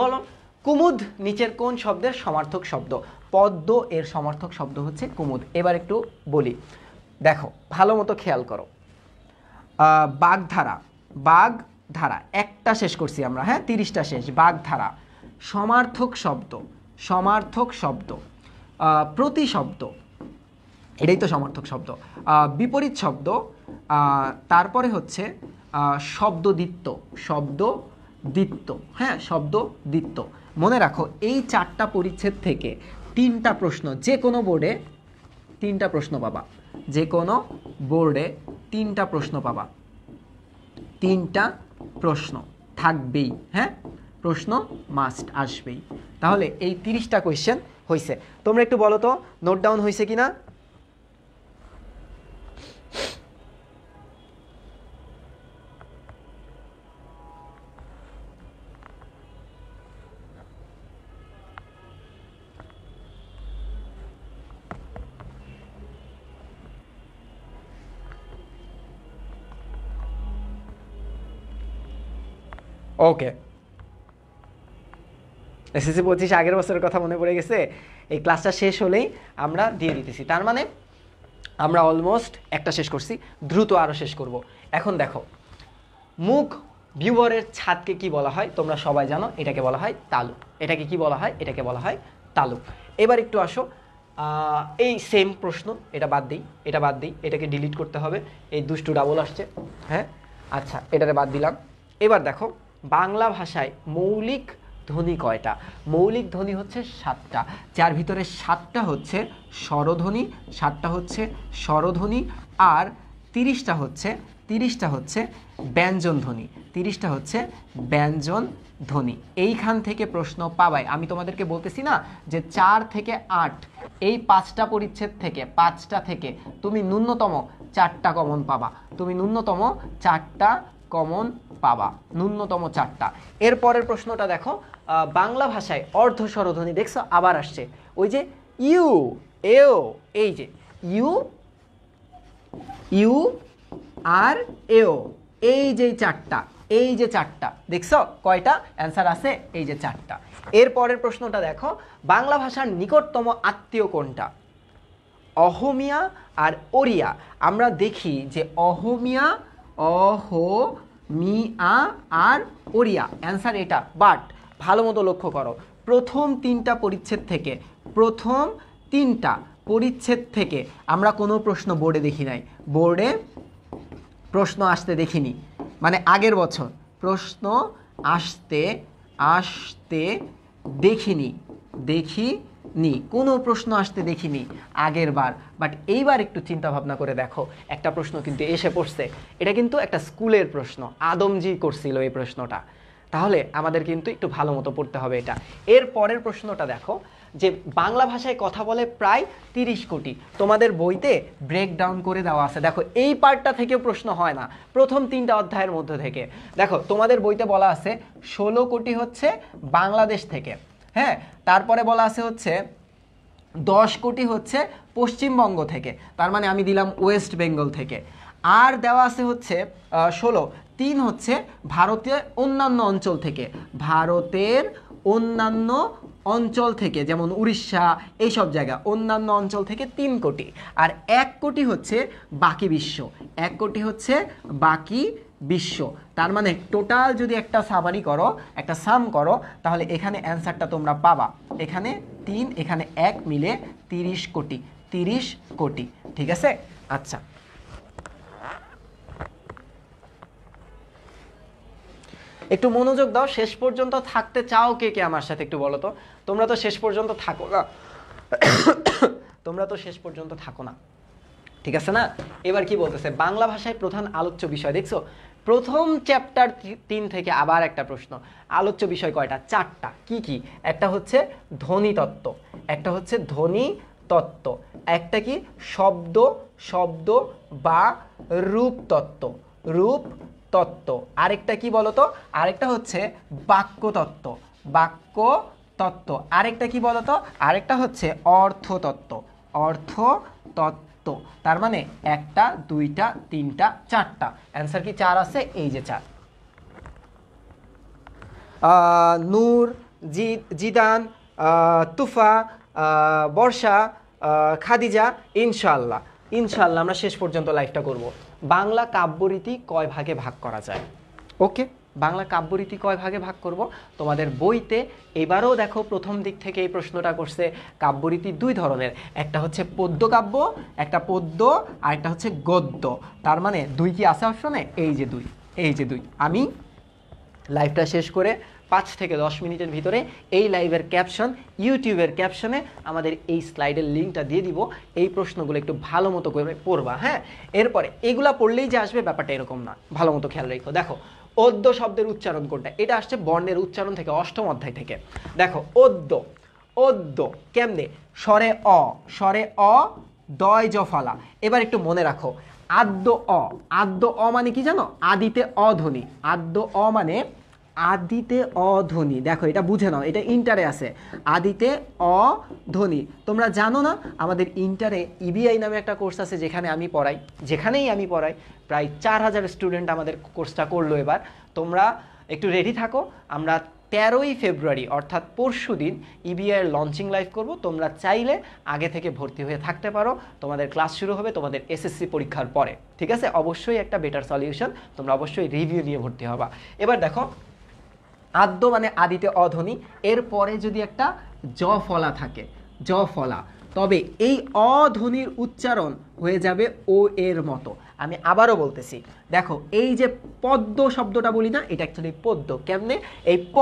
বলো কুমুদ নিচের কোন শব্দের সমার্থক শব্দ পদ্ম এর সমার্থক শব্দ হচ্ছে কুমুদ এবার একটু বলি দেখো ভালো মতো খেয়াল করো বাগধারা বাঘ ধারা একটা শেষ করছি আমরা হ্যাঁ তিরিশটা শেষ বাঘ ধারা সমার্থক শব্দ সমার্থক শব্দ প্রতিশব্দ এটাই তো সমার্থক শব্দ বিপরীত শব্দ তারপরে হচ্ছে শব্দদিত্ত শব্দ দিত্য হ্যাঁ শব্দ দিত্য মনে রাখো এই চারটা পরিচ্ছেদ থেকে তিনটা প্রশ্ন যে কোনো বোর্ডে তিনটা প্রশ্ন পাবা যে কোনো বোর্ডে তিনটা প্রশ্ন পাবা তিনটা প্রশ্ন থাকবেই হ্যাঁ প্রশ্ন মাস্ট আসবেই তাহলে এই তিরিশটা কোয়েশ্চেন হয়েছে তোমরা একটু বলো তো নোট ডাউন হয়েছে কি না ওকে এসএসসি পঁচিশ আগের বছরের কথা মনে পড়ে গেছে এই ক্লাসটা শেষ হলেই আমরা দিয়ে দিতেছি তার মানে আমরা অলমোস্ট একটা শেষ করছি দ্রুত আরও শেষ করব এখন দেখো মুখ ভিউবরের ছাদকে কি বলা হয় তোমরা সবাই জানো এটাকে বলা হয় তালু এটাকে কি বলা হয় এটাকে বলা হয় তালু এবার একটু আসো এই সেম প্রশ্ন এটা বাদ দিই এটা বাদ দিই এটাকে ডিলিট করতে হবে এই দুষ্টু ডাবল আসছে হ্যাঁ আচ্ছা এটাতে বাদ দিলাম এবার দেখো বাংলা ভাষায় মৌলিক ধ্বনি কয়টা মৌলিক ধ্বনি হচ্ছে সাতটা যার ভিতরে সাতটা হচ্ছে স্বরধ্বনি সাতটা হচ্ছে স্বরধ্বনি আর তিরিশটা হচ্ছে তিরিশটা হচ্ছে ব্যঞ্জন ধ্বনি তিরিশটা হচ্ছে ব্যঞ্জন ধ্বনি এইখান থেকে প্রশ্ন পাবাই আমি তোমাদেরকে বলতেছি না যে চার থেকে আট এই পাঁচটা পরিচ্ছেদ থেকে পাঁচটা থেকে তুমি ন্যূনতম চারটা কমন পাবা তুমি ন্যূনতম চারটা কমন পাবা ন্যূনতম চারটা এরপরের প্রশ্নটা দেখো বাংলা ভাষায় অর্ধ স্বরধ্বনি দেখছো আবার আসছে ওই যে ইউ এও এই যে ইউ ইউ আর এও এই যে চারটা এই যে চারটা দেখছো কয়টা অ্যান্সার আছে এই যে চারটা এরপরের প্রশ্নটা দেখো বাংলা ভাষার নিকটতম আত্মীয় কোনটা অহমিয়া আর ওরিয়া আমরা দেখি যে অহমিয়া অহ মি আ আর ওরিয়া অ্যান্সার এটা বাট ভালো মতো লক্ষ্য করো প্রথম তিনটা পরিচ্ছেদ থেকে প্রথম তিনটা পরিচ্ছেদ থেকে আমরা কোনো প্রশ্ন বোর্ডে দেখি নাই বোর্ডে প্রশ্ন আসতে দেখিনি মানে আগের বছর প্রশ্ন আসতে আসতে দেখিনি দেখি নি কোনো প্রশ্ন আসতে দেখিনি আগের বার বাট এইবার একটু চিন্তা ভাবনা করে দেখো একটা প্রশ্ন কিন্তু এসে পড়ছে এটা কিন্তু একটা স্কুলের প্রশ্ন আদমজি করছিল এই প্রশ্নটা তাহলে আমাদের কিন্তু একটু ভালো মতো পড়তে হবে এটা এর পরের প্রশ্নটা দেখো যে বাংলা ভাষায় কথা বলে প্রায় তিরিশ কোটি তোমাদের বইতে ব্রেকডাউন করে দেওয়া আছে দেখো এই পার্টটা থেকেও প্রশ্ন হয় না প্রথম তিনটা অধ্যায়ের মধ্যে থেকে দেখো তোমাদের বইতে বলা আছে ষোলো কোটি হচ্ছে বাংলাদেশ থেকে হ্যাঁ তারপরে বলা আছে হচ্ছে দশ কোটি হচ্ছে পশ্চিমবঙ্গ থেকে তার মানে আমি দিলাম ওয়েস্ট বেঙ্গল থেকে আর দেওয়া আছে হচ্ছে ষোলো তিন হচ্ছে ভারতের অন্যান্য অঞ্চল থেকে ভারতের অন্যান্য অঞ্চল থেকে যেমন উড়িষ্যা এইসব জায়গা অন্যান্য অঞ্চল থেকে তিন কোটি আর এক কোটি হচ্ছে বাকি বিশ্ব এক কোটি হচ্ছে বাকি বিশ্ব তার মানে টোটাল যদি একটা সামারি করো একটা সাম করো তাহলে এখানে অ্যান্সারটা তোমরা পাবা এখানে তিন এখানে এক মিলে তিরিশ কোটি তিরিশ কোটি ঠিক আছে আচ্ছা একটু মনোযোগ দাও শেষ পর্যন্ত থাকতে চাও কে কে আমার সাথে একটু বলো তো তোমরা তো শেষ পর্যন্ত থাকো না তোমরা তো শেষ পর্যন্ত থাকো না ঠিক আছে না এবার কি বলতেছে বাংলা ভাষায় প্রধান আলোচ্য বিষয় দেখছো প্রথম চ্যাপ্টার তিন থেকে আবার একটা প্রশ্ন আলোচ্য বিষয় কয়টা চারটা কি কি একটা হচ্ছে ধ্বনিতত্ত্ব তত্ত্ব একটা হচ্ছে ধ্বনি তত্ত্ব একটা কি শব্দ শব্দ বা রূপ তত্ত্ব রূপ তত্ত্ব আরেকটা কি বলতো আরেকটা হচ্ছে বাক্য তত্ত্ব বাক্য তত্ত্ব আরেকটা কি বলতো আরেকটা হচ্ছে অর্থতত্ত্ব অর্থতত্ত্ব তো তার মানে একটা দুইটা তিনটা চারটা অ্যান্সার কি চার আছে এই যে চার নূর জিদ জিদান তুফা বর্ষা খাদিজা ইনশাল্লাহ ইনশাল্লাহ আমরা শেষ পর্যন্ত লাইফটা করব বাংলা কাব্যরীতি কয় ভাগে ভাগ করা যায় ওকে বাংলা কাব্যরীতি কয় ভাগে ভাগ করব তোমাদের বইতে এবারও দেখো প্রথম দিক থেকে এই প্রশ্নটা করছে কাব্যরীতি দুই ধরনের একটা হচ্ছে পদ্য কাব্য একটা পদ্য আর একটা হচ্ছে গদ্য তার মানে দুই কি আছে অপশনে এই যে দুই এই যে দুই আমি লাইভটা শেষ করে পাঁচ থেকে দশ মিনিটের ভিতরে এই লাইভের ক্যাপশন ইউটিউবের ক্যাপশনে আমাদের এই স্লাইডের লিঙ্কটা দিয়ে দিব এই প্রশ্নগুলো একটু ভালো মতো করে পড়বা হ্যাঁ এরপরে এগুলা পড়লেই যে আসবে ব্যাপারটা এরকম না ভালো মতো খেয়াল রেখো দেখো অদ্য শব্দের উচ্চারণ কোনটা এটা আসছে বর্ণের উচ্চারণ থেকে অষ্টম অধ্যায় থেকে দেখো অদ্য অদ্য কেমনে স্বরে অ স্বরে অ দয় জফালা এবার একটু মনে রাখো আদ্য অ আদ্য অ মানে কি জানো আদিতে অ ধ্বনি আদ্য অ মানে আদিতে অধ্বনি দেখো এটা বুঝে নাও এটা ইন্টারে আছে আদিতে অধ্বনি তোমরা জানো না আমাদের ইন্টারে ইবিআই e নামে একটা কোর্স আছে যেখানে আমি পড়াই যেখানেই আমি পড়াই প্রায় চার হাজার স্টুডেন্ট আমাদের কোর্সটা করলো এবার তোমরা একটু রেডি থাকো আমরা তেরোই ফেব্রুয়ারি অর্থাৎ পরশু দিন ইবিআইয়ের লঞ্চিং লাইভ করব তোমরা চাইলে আগে থেকে ভর্তি হয়ে থাকতে পারো তোমাদের ক্লাস শুরু হবে তোমাদের এসএসসি পরীক্ষার পরে ঠিক আছে অবশ্যই একটা বেটার সলিউশন তোমরা অবশ্যই রিভিউ নিয়ে ভর্তি হবা এবার দেখো আদ্য মানে আদিতে অধ্বনি এরপরে যদি একটা জ ফলা থাকে জ ফলা তবে এই অধ্বনির উচ্চারণ হয়ে যাবে ও এর মতো আমি আবারও বলতেছি দেখো এই যে পদ্ম শব্দটা বলি না এটা অ্যাকচুয়ালি পদ্ম কেমনে এই প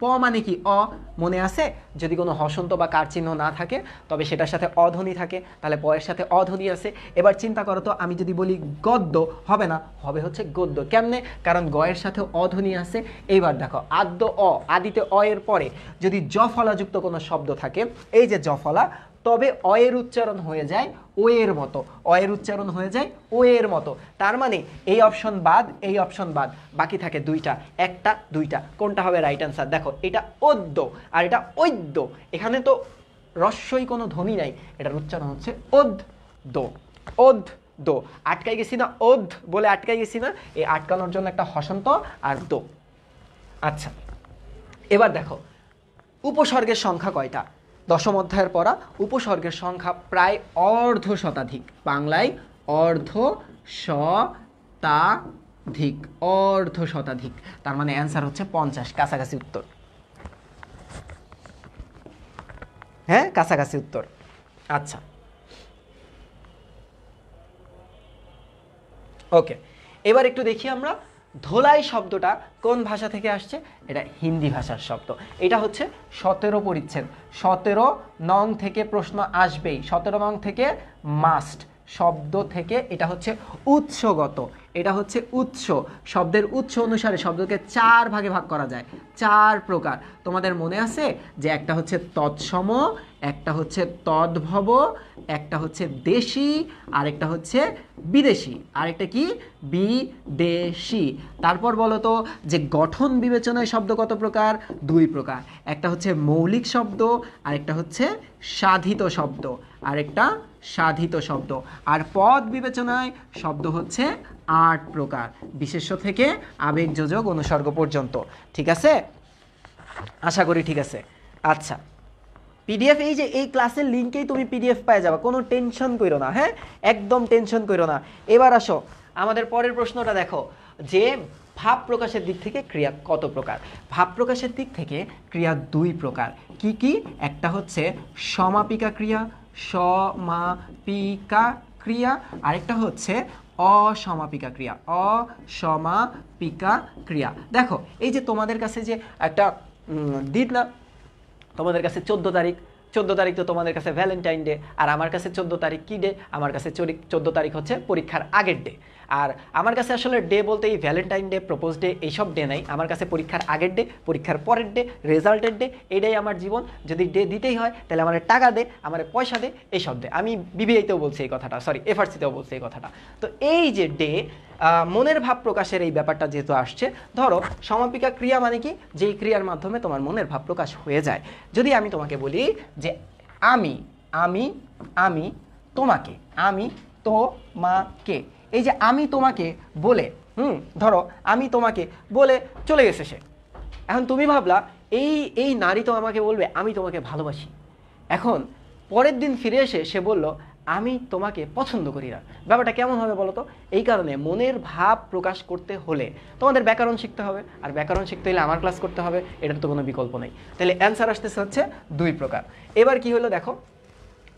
প মানে কি অ মনে আছে যদি কোনো হসন্ত বা কার চিহ্ন না থাকে তবে সেটার সাথে অধ্বনি থাকে তাহলে পয়ের সাথে অধ্বনি আছে এবার চিন্তা করো তো আমি যদি বলি গদ্য হবে না হবে হচ্ছে গদ্য কেমনে কারণ গয়ের সাথে অধ্বনি আছে এইবার দেখো আদ্য অ আদিতে অ এর পরে যদি জফলাযুক্ত কোনো শব্দ থাকে এই যে জফলা তবে অয়ের উচ্চারণ হয়ে যায় ও এর মতো অ এর উচ্চারণ হয়ে যায় ও এর মতো তার মানে এই অপশন বাদ এই অপশন বাদ বাকি থাকে দুইটা একটা দুইটা কোনটা হবে রাইট অ্যান্সার দেখো এটা অদ্য আর এটা ঐদ্য এখানে তো রস্যই কোনো ধ্বনি নাই এটার উচ্চারণ হচ্ছে ওদ দো ওদ দো আটকাই গেছি না ওদ বলে আটকাই গেছি না এই আটকানোর জন্য একটা হসন্ত আর দো আচ্ছা এবার দেখো উপসর্গের সংখ্যা কয়টা দশম অধ্যায়ের পড়া উপসর্গের সংখ্যা প্রায় অর্ধ শতাধিক বাংলায় অর্ধ শতাধিক অর্ধ শতাধিক তার মানে অ্যান্সার হচ্ছে পঞ্চাশ কাছাকাছি উত্তর হ্যাঁ কাছাকাছি উত্তর আচ্ছা ওকে এবার একটু দেখি আমরা ধোলাই শব্দটা কোন ভাষা থেকে আসছে এটা হিন্দি ভাষার শব্দ এটা হচ্ছে সতেরো পরিচ্ছেদ সতেরো নং থেকে প্রশ্ন আসবেই সতেরো নং থেকে মাস্ট শব্দ থেকে এটা হচ্ছে উৎসগত এটা হচ্ছে উৎস শব্দের উৎস অনুসারে শব্দকে চার ভাগে ভাগ করা যায় চার প্রকার তোমাদের মনে আছে যে একটা হচ্ছে তৎসম একটা হচ্ছে তদ্ভব একটা হচ্ছে দেশি আরেকটা হচ্ছে বিদেশি আরেকটা কি বিদেশি তারপর বলো তো যে গঠন বিবেচনায় শব্দ কত প্রকার দুই প্রকার একটা হচ্ছে মৌলিক শব্দ আরেকটা হচ্ছে সাধিত শব্দ আরেকটা সাধিত শব্দ আর পদ বিবেচনায় শব্দ হচ্ছে আট প্রকার বিশেষ্য থেকে আবেগ যোজক অনুসর্গ পর্যন্ত ঠিক আছে আশা করি ঠিক আছে আচ্ছা পিডিএফ এই যে এই ক্লাসের লিঙ্কেই তুমি পিডিএফ পাই যাবা কোনো টেনশন করো না হ্যাঁ একদম টেনশন করো না এবার আসো আমাদের পরের প্রশ্নটা দেখো যে ভাব প্রকাশের দিক থেকে ক্রিয়া কত প্রকার ভাব প্রকাশের দিক থেকে ক্রিয়া দুই প্রকার কি কি একটা হচ্ছে সমাপিকা ক্রিয়া সমাপিকা ক্রিয়া আরেকটা হচ্ছে অসমাপিকা ক্রিয়া অসমাপিকা ক্রিয়া দেখো এই যে তোমাদের কাছে যে একটা দিন না তোমাদের কাছে চোদ্দো তারিখ চোদ্দো তারিখ তো তোমাদের কাছে ভ্যালেন্টাইন ডে আর আমার কাছে চোদ্দ তারিখ কী ডে আমার কাছে চোদ্দো তারিখ হচ্ছে পরীক্ষার আগের ডে আর আমার কাছে আসলে ডে বলতে এই ভ্যালেন্টাইন ডে প্রপোজ ডে এইসব ডে নাই আমার কাছে পরীক্ষার আগের ডে পরীক্ষার পরের ডে রেজাল্টের ডে এটাই আমার জীবন যদি ডে দিতেই হয় তাহলে আমার টাকা দে আমার পয়সা দে এইসব দে আমি বিবিআইতেও বলছি এই কথাটা সরি এফআরসিতেও বলছি এই কথাটা তো এই যে ডে মনের ভাব প্রকাশের এই ব্যাপারটা যেহেতু আসছে ধরো সমাপিকা ক্রিয়া মানে কি যেই ক্রিয়ার মাধ্যমে তোমার মনের ভাব প্রকাশ হয়ে যায় যদি আমি তোমাকে বলি যে আমি আমি আমি তোমাকে আমি তোমাকে এই যে আমি তোমাকে বলে হুম ধরো আমি তোমাকে বলে চলে গেছে সে এখন তুমি ভাবলা এই এই নারী তো আমাকে বলবে আমি তোমাকে ভালোবাসি এখন পরের দিন ফিরে এসে সে বলল আমি তোমাকে পছন্দ করি না ব্যাপারটা কেমন হবে বলো তো এই কারণে মনের ভাব প্রকাশ করতে হলে তোমাদের ব্যাকরণ শিখতে হবে আর ব্যাকরণ শিখতে হলে আমার ক্লাস করতে হবে এটার তো কোনো বিকল্প নেই তাহলে অ্যান্সার আসতেছে হচ্ছে দুই প্রকার এবার কি হলো দেখো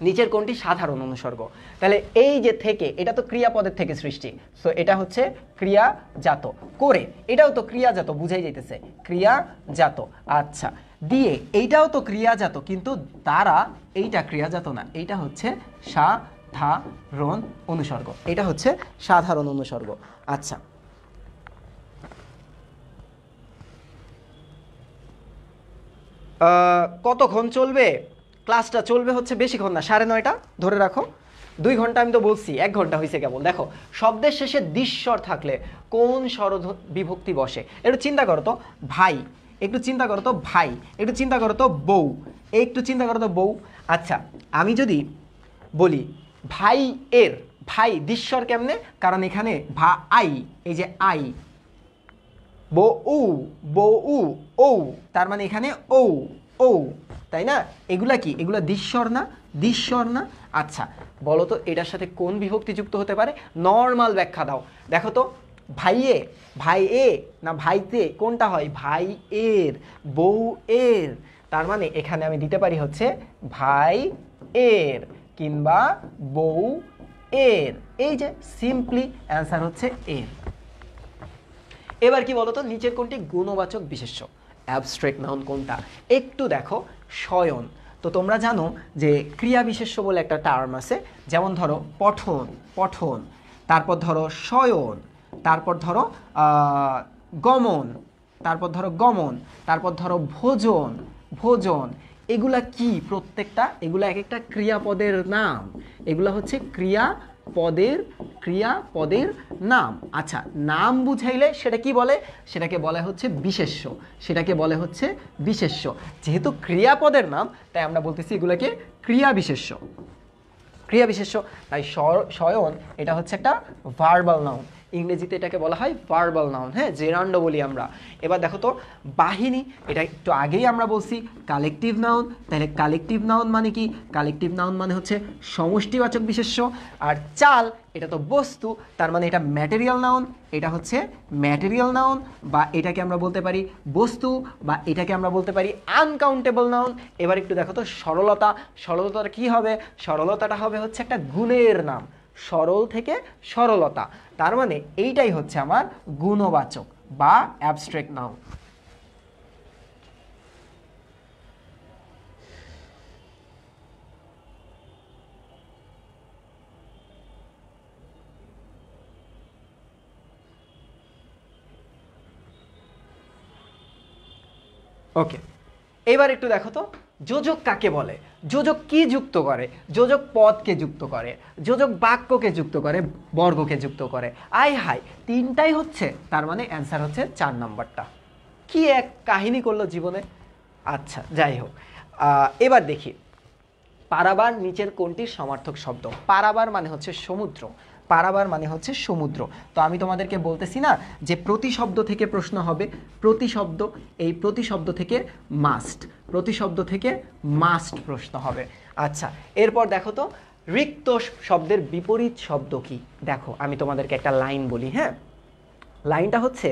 নিচের কোনটি সাধারণ অনুসর্গ তাহলে এই যে থেকে এটা তো ক্রিয়াপদের থেকে সৃষ্টি সো এটা হচ্ছে ক্রিয়াজাত করে এটাও তো ক্রিয়াজাত বুঝাই যাইতেছে ক্রিয়াজাত আচ্ছা দিয়ে এইটাও তো ক্রিয়াজাত কিন্তু তারা এইটা ক্রিয়াজাত না এইটা হচ্ছে সাধারণ অনুসর্গ এটা হচ্ছে সাধারণ অনুসর্গ আচ্ছা কতক্ষণ চলবে ক্লাসটা চলবে হচ্ছে বেশিক্ষণ না সাড়ে নয়টা ধরে রাখো দুই ঘন্টা আমি তো বলছি এক ঘন্টা হয়েছে কেবল দেখো শব্দের শেষে দিশ্বর থাকলে কোন স্বরধ বিভক্তি বসে একটু চিন্তা করো তো ভাই একটু চিন্তা করো তো ভাই একটু চিন্তা করো তো বউ একটু চিন্তা করো তো বউ আচ্ছা আমি যদি বলি ভাই এর ভাই দিশ্বর কেমনে কারণ এখানে ভা আই এই যে আই বউ বউ ও তার মানে এখানে ও ও তাই না এগুলা কি এগুলা দৃশ্বর না দৃশ্বর না আচ্ছা বলো তো এটার সাথে কোন বিভক্তি যুক্ত হতে পারে নর্মাল ব্যাখ্যা দাও দেখো তো ভাইয়ে ভাই এ না ভাইতে কোনটা হয় ভাই এর বউ এর তার মানে এখানে আমি দিতে পারি হচ্ছে ভাই এর কিংবা বউ এর এই যে সিম্পলি অ্যান্সার হচ্ছে এর এবার কি বলতো নিচের কোনটি গুণবাচক বিশেষ্য অ্যাবস্ট্রেক্ট নাউন কোনটা একটু দেখো শয়ন তো তোমরা জানো যে ক্রিয়া বিশেষ্য বলে একটা টার্ম আছে যেমন ধরো পঠন পঠন তারপর ধরো শয়ন তারপর ধরো গমন তারপর ধরো গমন তারপর ধরো ভোজন ভোজন এগুলা কি প্রত্যেকটা এগুলা এক একটা ক্রিয়াপদের নাম এগুলা হচ্ছে ক্রিয়া পদের ক্রিয়া পদের নাম আচ্ছা নাম বুঝাইলে সেটা কি বলে সেটাকে বলা হচ্ছে বিশেষ্য সেটাকে বলে হচ্ছে বিশেষ্য যেহেতু ক্রিয়াপদের নাম তাই আমরা বলতেছি এগুলোকে ক্রিয়া বিশেষ্য ক্রিয়া বিশেষ্য তাই স্বয়ন এটা হচ্ছে একটা ভার্বাল নাউন ইংরেজিতে এটাকে বলা হয় ভার্বাল নাউন হ্যাঁ জেরান্ড বলি আমরা এবার দেখো তো বাহিনী এটা একটু আগেই আমরা বলছি কালেকটিভ নাউন তাহলে কালেকটিভ নাউন মানে কি কালেকটিভ নাউন মানে হচ্ছে সমষ্টিবাচক বিশেষ্য আর চাল এটা তো বস্তু তার মানে এটা ম্যাটেরিয়াল নাউন এটা হচ্ছে ম্যাটেরিয়াল নাউন বা এটাকে আমরা বলতে পারি বস্তু বা এটাকে আমরা বলতে পারি আনকাউন্টেবল নাউন এবার একটু দেখো তো সরলতা সরলতাটা কি হবে সরলতাটা হবে হচ্ছে একটা গুণের নাম সরল থেকে সরলতা তার মানে এইটাই হচ্ছে আমার গুণবাচক বা অ্যাবস্ট্রেক্ট নাও ওকে এবার একটু দেখো তো যোজক কাকে বলে যোজক কি যুক্ত করে যোজক পদকে যুক্ত করে যোজক বাক্যকে যুক্ত করে বর্গকে যুক্ত করে আই হাই তিনটাই হচ্ছে তার মানে অ্যান্সার হচ্ছে চার নম্বরটা কি এক কাহিনী করলো জীবনে আচ্ছা যাই হোক এবার দেখি পারাবার নিচের কোনটির সমার্থক শব্দ পারাবার মানে হচ্ছে সমুদ্র পারাবার মানে হচ্ছে সমুদ্র তো আমি তোমাদেরকে বলতেছি না যে প্রতিশব্দ থেকে প্রশ্ন হবে প্রতিশব্দ এই প্রতিশব্দ থেকে মাস্ট প্রতিশব্দ থেকে মাস্ট প্রশ্ন হবে আচ্ছা এরপর দেখো তো রিক্ত শব্দের বিপরীত শব্দ কি দেখো আমি তোমাদেরকে একটা লাইন বলি হ্যাঁ লাইনটা হচ্ছে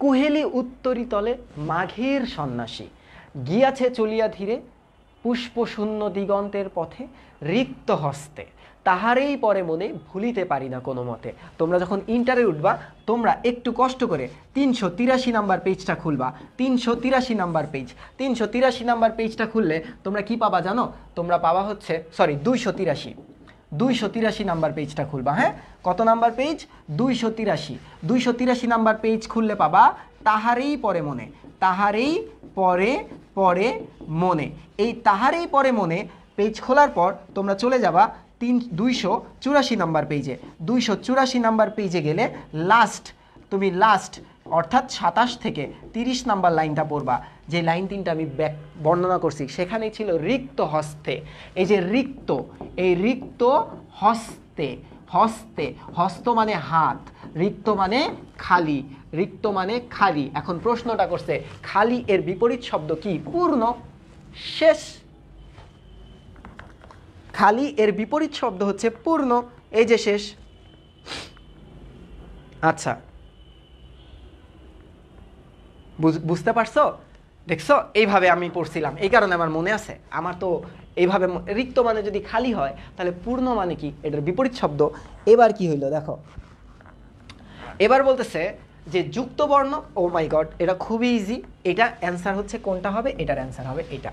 কুহেলি উত্তরী তলে মাঘের সন্ন্যাসী গিয়াছে চলিয়া ধীরে পুষ্পশূন্য দিগন্তের পথে রিক্ত হস্তে তাহারেই পরে মনে ভুলিতে পারি না কোনো মতে তোমরা যখন ইন্টারে উঠবা তোমরা একটু কষ্ট করে তিনশো তিরাশি নাম্বার পেজটা খুলবা তিনশো তিরাশি নাম্বার পেজ তিনশো তিরাশি নাম্বার পেজটা খুললে তোমরা কি পাবা জানো তোমরা পাবা হচ্ছে সরি দুইশো তিরাশি দুইশো তিরাশি নাম্বার পেজটা খুলবা হ্যাঁ কত নাম্বার পেজ দুইশো তিরাশি দুইশো তিরাশি নাম্বার পেজ খুললে পাবা তাহারেই পরে মনে তাহারেই পরে পরে মনে এই তাহারেই পরে মনে পেজ খোলার পর তোমরা চলে যাবা তিন দুইশো চুরাশি নাম্বার পেজে দুইশো চুরাশি নাম্বার পেজে গেলে লাস্ট তুমি লাস্ট অর্থাৎ সাতাশ থেকে তিরিশ নাম্বার লাইনটা পড়বা যে লাইন তিনটা আমি ব্যাক বর্ণনা করছি সেখানেই ছিল রিক্ত হস্তে এই যে রিক্ত এই রিক্ত হস্তে হস্তে হস্ত মানে হাত রিক্ত মানে খালি রিক্ত মানে খালি এখন প্রশ্নটা করছে খালি এর বিপরীত শব্দ কি পূর্ণ শেষ খালি এর বিপরীত শব্দ হচ্ছে পূর্ণ এই যে শেষ আচ্ছা বুঝতে পারছো দেখছো এইভাবে আমি পড়ছিলাম এই কারণে আমার মনে আছে আমার তো এইভাবে রিক্ত মানে যদি খালি হয় তাহলে পূর্ণ মানে কি এটার বিপরীত শব্দ এবার কি হইলো দেখো এবার বলতেছে যে যুক্ত বর্ণ ও মাই গড এটা খুবই ইজি এটা অ্যান্সার হচ্ছে কোনটা হবে এটার অ্যান্সার হবে এটা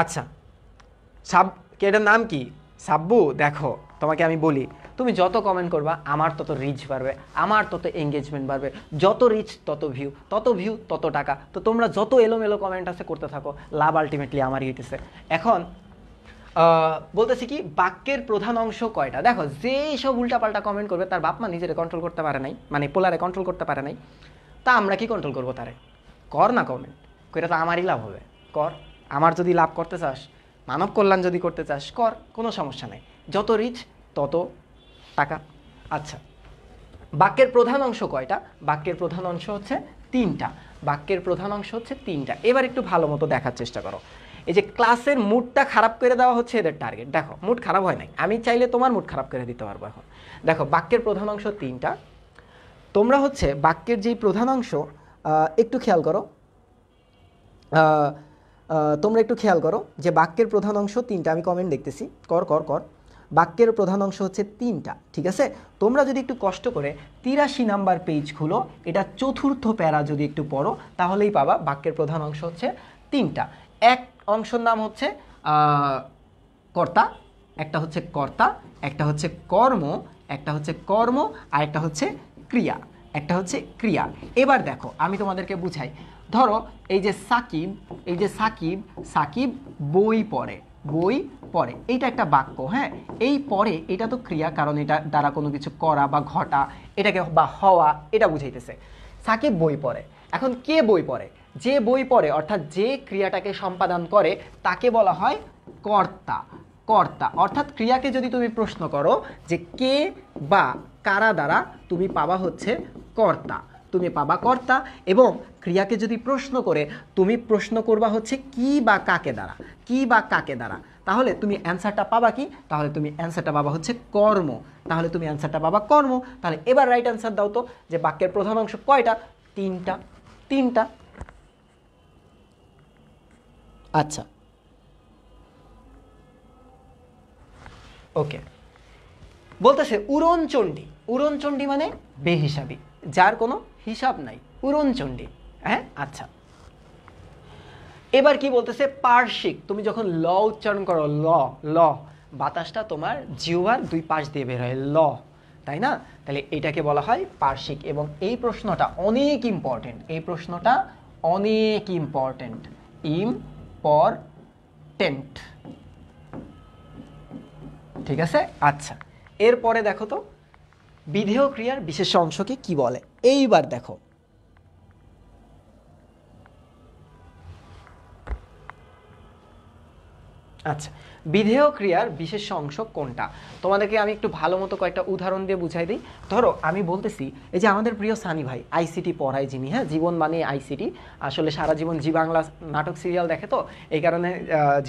আচ্ছা সাব এটার নাম কি সাব্বু দেখো তোমাকে আমি বলি তুমি যত কমেন্ট করবা আমার তত রিচ বাড়বে আমার তত এঙ্গেজমেন্ট বাড়বে যত রিচ তত ভিউ তত ভিউ তত টাকা তো তোমরা যত এলোমেলো কমেন্ট আছে করতে থাকো লাভ আলটিমেটলি আমারই হইতেছে এখন বলতেছি কি বাক্যের প্রধান অংশ কয়টা দেখো যে সব উল্টাপাল্টা কমেন্ট করবে তার বাপমা নিজেরে কন্ট্রোল করতে পারে নাই মানে পোলারে কন্ট্রোল করতে পারে নাই তা আমরা কি কন্ট্রোল করবো তারে কর না কমেন্ট এটা তো আমারই লাভ হবে কর আমার যদি লাভ করতে চাস মানব কল্যাণ যদি করতে চাস কর কোনো সমস্যা নেই যত রিচ তত টাকা আচ্ছা বাক্যের প্রধান অংশ কয়টা বাক্যের প্রধান অংশ হচ্ছে তিনটা বাক্যের প্রধান অংশ হচ্ছে তিনটা এবার একটু ভালো মতো দেখার চেষ্টা করো এই যে ক্লাসের মুডটা খারাপ করে দেওয়া হচ্ছে এদের টার্গেট দেখো মুড খারাপ হয় নাই আমি চাইলে তোমার মুড খারাপ করে দিতে পারবো এখন দেখো বাক্যের প্রধান অংশ তিনটা তোমরা হচ্ছে বাক্যের যেই প্রধান অংশ একটু খেয়াল করো তোমরা একটু খেয়াল করো যে বাক্যের প্রধান অংশ তিনটা আমি কমেন্ট দেখতেছি কর কর কর বাক্যের প্রধান অংশ হচ্ছে তিনটা ঠিক আছে তোমরা যদি একটু কষ্ট করে তিরাশি নাম্বার পেজ খুলো এটা চতুর্থ প্যারা যদি একটু পড়ো তাহলেই পাবা বাক্যের প্রধান অংশ হচ্ছে তিনটা এক অংশর নাম হচ্ছে কর্তা একটা হচ্ছে কর্তা একটা হচ্ছে কর্ম একটা হচ্ছে কর্ম আর একটা হচ্ছে ক্রিয়া একটা হচ্ছে ক্রিয়া এবার দেখো আমি তোমাদেরকে বুঝাই ধরো এই যে সাকিব এই যে সাকিব সাকিব বই পড়ে বই পড়ে এইটা একটা বাক্য হ্যাঁ এই পরে এটা তো ক্রিয়া কারণ এটা দ্বারা কোনো কিছু করা বা ঘটা এটাকে বা হওয়া এটা বুঝাইতেছে সাকিব বই পড়ে এখন কে বই পড়ে যে বই পড়ে অর্থাৎ যে ক্রিয়াটাকে সম্পাদন করে তাকে বলা হয় কর্তা কর্তা অর্থাৎ ক্রিয়াকে যদি তুমি প্রশ্ন করো যে কে বা কারা দ্বারা তুমি পাওয়া হচ্ছে কর্তা তুমি পাবা কর্তা এবং ক্রিয়াকে যদি প্রশ্ন করে তুমি প্রশ্ন করবা হচ্ছে কি বা কাকে দ্বারা কি বা কাকে দ্বারা তাহলে তুমি অ্যান্সারটা পাবা কি তাহলে তুমি অ্যান্সারটা পাবা হচ্ছে কর্ম তাহলে তুমি অ্যান্সারটা পাবা কর্ম তাহলে এবার রাইট অ্যান্সার দাও তো যে বাক্যের প্রধান অংশ কয়টা তিনটা তিনটা আচ্ছা ওকে বলতেছে উড়নচণ্ডী উড়নচণ্ডী মানে বেহিসাবি যার কোনো হিসাব নাই চণ্ডী হ্যাঁ আচ্ছা এবার কি বলতেছে পার্শ্বিক তুমি যখন ল উচ্চারণ করো ল ল বাতাসটা তোমার জিওয়ার দুই পাশ দিয়ে বের হয় ল তাই না তাহলে এটাকে বলা হয় পার্শ্বিক এবং এই প্রশ্নটা অনেক ইম্পর্টেন্ট এই প্রশ্নটা অনেক ইম্পর্টেন্ট টেন্ট ঠিক আছে আচ্ছা এরপরে দেখো তো বিধেয় ক্রিয়ার বিশেষ অংশকে কি বলে এইবার দেখো আচ্ছা বিধেয় ক্রিয়ার বিশেষ অংশ কোনটা তোমাদেরকে আমি একটু ভালো মতো কয়েকটা উদাহরণ দিয়ে বুঝাই দিই ধরো আমি বলতেছি এই যে আমাদের প্রিয় সানি ভাই আইসিটি পড়ায় যিনি হ্যাঁ জীবন মানে আইসিটি আসলে সারা জীবন জি বাংলা নাটক সিরিয়াল দেখে তো এই কারণে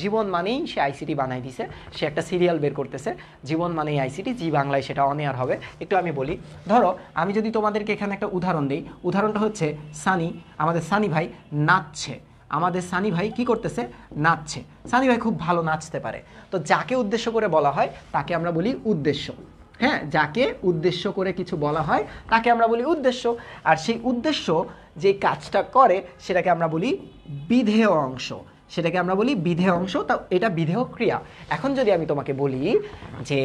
জীবন মানেই সে আইসিটি বানাই দিছে সে একটা সিরিয়াল বের করতেছে জীবন মানেই আইসিটি জি বাংলায় সেটা অন এয়ার হবে একটু আমি বলি ধরো আমি যদি তোমাদেরকে এখানে একটা উদাহরণ দিই উদাহরণটা হচ্ছে সানি আমাদের সানি ভাই নাচছে আমাদের সানি ভাই কি করতেছে নাচছে সানি ভাই খুব ভালো নাচতে পারে তো যাকে উদ্দেশ্য করে বলা হয় তাকে আমরা বলি উদ্দেশ্য হ্যাঁ যাকে উদ্দেশ্য করে কিছু বলা হয় তাকে আমরা বলি উদ্দেশ্য আর সেই উদ্দেশ্য যে কাজটা করে সেটাকে আমরা বলি বিধেয় অংশ সেটাকে আমরা বলি বিধেয় অংশ তা এটা বিধেয় ক্রিয়া এখন যদি আমি তোমাকে বলি যে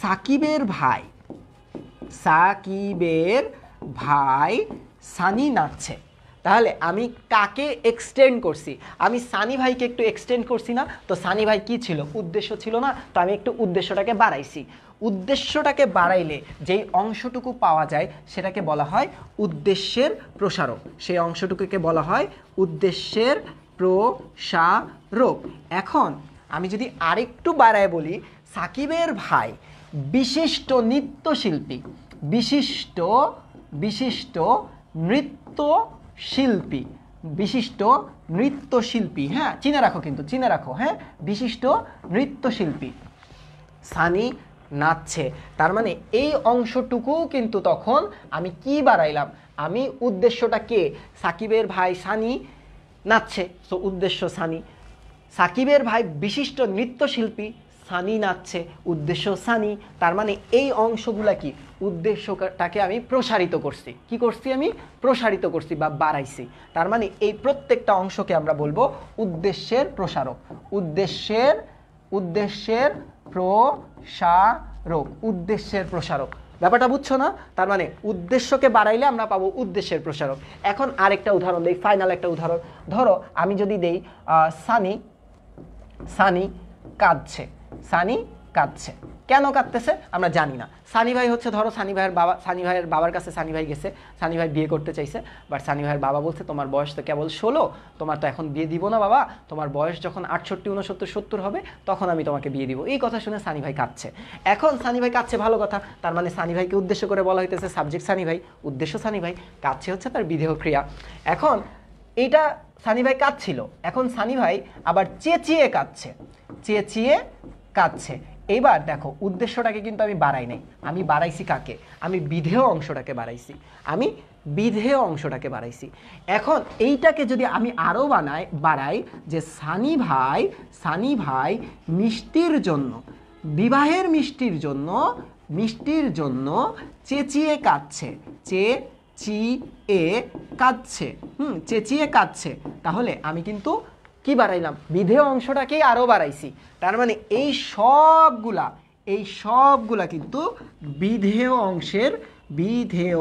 সাকিবের ভাই সাকিবের ভাই সানি নাচছে তাহলে আমি কাকে এক্সটেন্ড করছি আমি সানি ভাইকে একটু এক্সটেন্ড করছি না তো সানি ভাই কি ছিল উদ্দেশ্য ছিল না তো আমি একটু উদ্দেশ্যটাকে বাড়াইছি উদ্দেশ্যটাকে বাড়াইলে যেই অংশটুকু পাওয়া যায় সেটাকে বলা হয় উদ্দেশ্যের প্রসারক সেই অংশটুকুকে বলা হয় উদ্দেশ্যের প্রসারক এখন আমি যদি আরেকটু বাড়ায় বলি সাকিবের ভাই বিশিষ্ট নৃত্যশিল্পী বিশিষ্ট বিশিষ্ট নৃত্য শিল্পী বিশিষ্ট নৃত্যশিল্পী হ্যাঁ চিনে রাখো কিন্তু চিনে রাখো হ্যাঁ বিশিষ্ট নৃত্যশিল্পী সানি নাচছে তার মানে এই অংশটুকু কিন্তু তখন আমি কি বাড়াইলাম আমি উদ্দেশ্যটা কে সাকিবের ভাই সানি নাচছে সো উদ্দেশ্য সানি সাকিবের ভাই বিশিষ্ট নৃত্যশিল্পী সানি নাচছে উদ্দেশ্য সানি তার মানে এই অংশগুলা কি উদ্দেশ্যটাকে আমি প্রসারিত করছি কি করছি আমি প্রসারিত করছি বা বাড়াইছি তার মানে এই প্রত্যেকটা অংশকে আমরা বলবো উদ্দেশ্যের প্রসারক উদ্দেশ্যের উদ্দেশ্যের প্রসারক উদ্দেশ্যের প্রসারক ব্যাপারটা বুঝছো না তার মানে উদ্দেশ্যকে বাড়াইলে আমরা পাবো উদ্দেশ্যের প্রসারক এখন আরেকটা উদাহরণ দিই ফাইনাল একটা উদাহরণ ধরো আমি যদি দেই সানি সানি কাঁদছে সানি কাঁদছে কেন কাঁদতেছে আমরা জানি না সানি ভাই হচ্ছে ধরো সানি ভাইয়ের বাবা সানি ভাইয়ের বাবার কাছে সানি ভাই গেছে সানি ভাই বিয়ে করতে চাইছে বাট সানি ভাইয়ের বাবা বলছে তোমার বয়স তো কেবল ষোলো তোমার তো এখন বিয়ে দিব না বাবা তোমার বয়স যখন আটষট্টি উনসত্তর সত্তর হবে তখন আমি তোমাকে বিয়ে দিব এই কথা শুনে সানি ভাই কাঁদছে এখন সানি ভাই কাঁদছে ভালো কথা তার মানে সানি ভাইকে উদ্দেশ্য করে বলা হইতেছে সাবজেক্ট সানি ভাই উদ্দেশ্য সানি ভাই কাঁদছে হচ্ছে তার বিদেহ ক্রিয়া এখন এইটা সানি ভাই কাঁদছিল এখন সানি ভাই আবার চেঁচিয়ে কাঁদছে চেঁচিয়ে কাঁদছে এবার দেখো উদ্দেশ্যটাকে কিন্তু আমি বাড়াই নাই আমি বাড়াইছি কাকে আমি বিধেয় অংশটাকে বাড়াইছি আমি বিধেয় অংশটাকে বাড়াইছি এখন এইটাকে যদি আমি আরও বানাই বাড়াই যে সানি ভাই সানি ভাই মিষ্টির জন্য বিবাহের মিষ্টির জন্য মিষ্টির জন্য চেঁচিয়ে কাঁদছে চে চি এ কাঁদছে হুম চেঁচিয়ে কাঁদছে তাহলে আমি কিন্তু কি বাড়াইলাম বিধেয় অংশটাকেই আরও বাড়াইছি তার মানে এই সবগুলা এই সবগুলা কিন্তু বিধেয় অংশের বিধেয়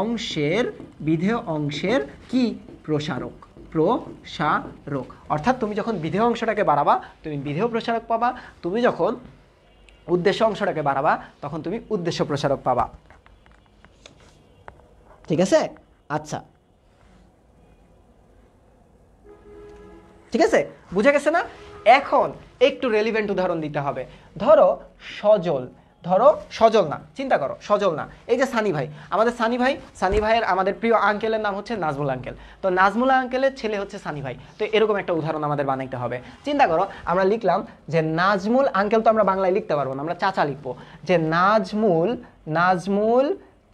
অংশের বিধেয় অংশের কি প্রসারক প্রসারক অর্থাৎ তুমি যখন বিধেয় অংশটাকে বাড়াবা তুমি বিধেয় প্রসারক পাবা তুমি যখন উদ্দেশ্য অংশটাকে বাড়াবা তখন তুমি উদ্দেশ্য প্রসারক পাবা ঠিক আছে আচ্ছা ঠিক আছে বুঝে গেছে না এখন একটু রেলিভেন্ট উদাহরণ দিতে হবে ধরো সজল ধরো সজল না চিন্তা করো সজল না এই যে সানি ভাই আমাদের সানি ভাই সানি ভাইয়ের আমাদের প্রিয় আঙ্কেলের নাম হচ্ছে নাজমুল আঙ্কেল তো নাজমুল আঙ্কেলের ছেলে হচ্ছে সানি ভাই তো এরকম একটা উদাহরণ আমাদের বানাইতে হবে চিন্তা করো আমরা লিখলাম যে নাজমুল আঙ্কেল তো আমরা বাংলায় লিখতে পারবো না আমরা চাচা লিখবো যে নাজমুল নাজমুল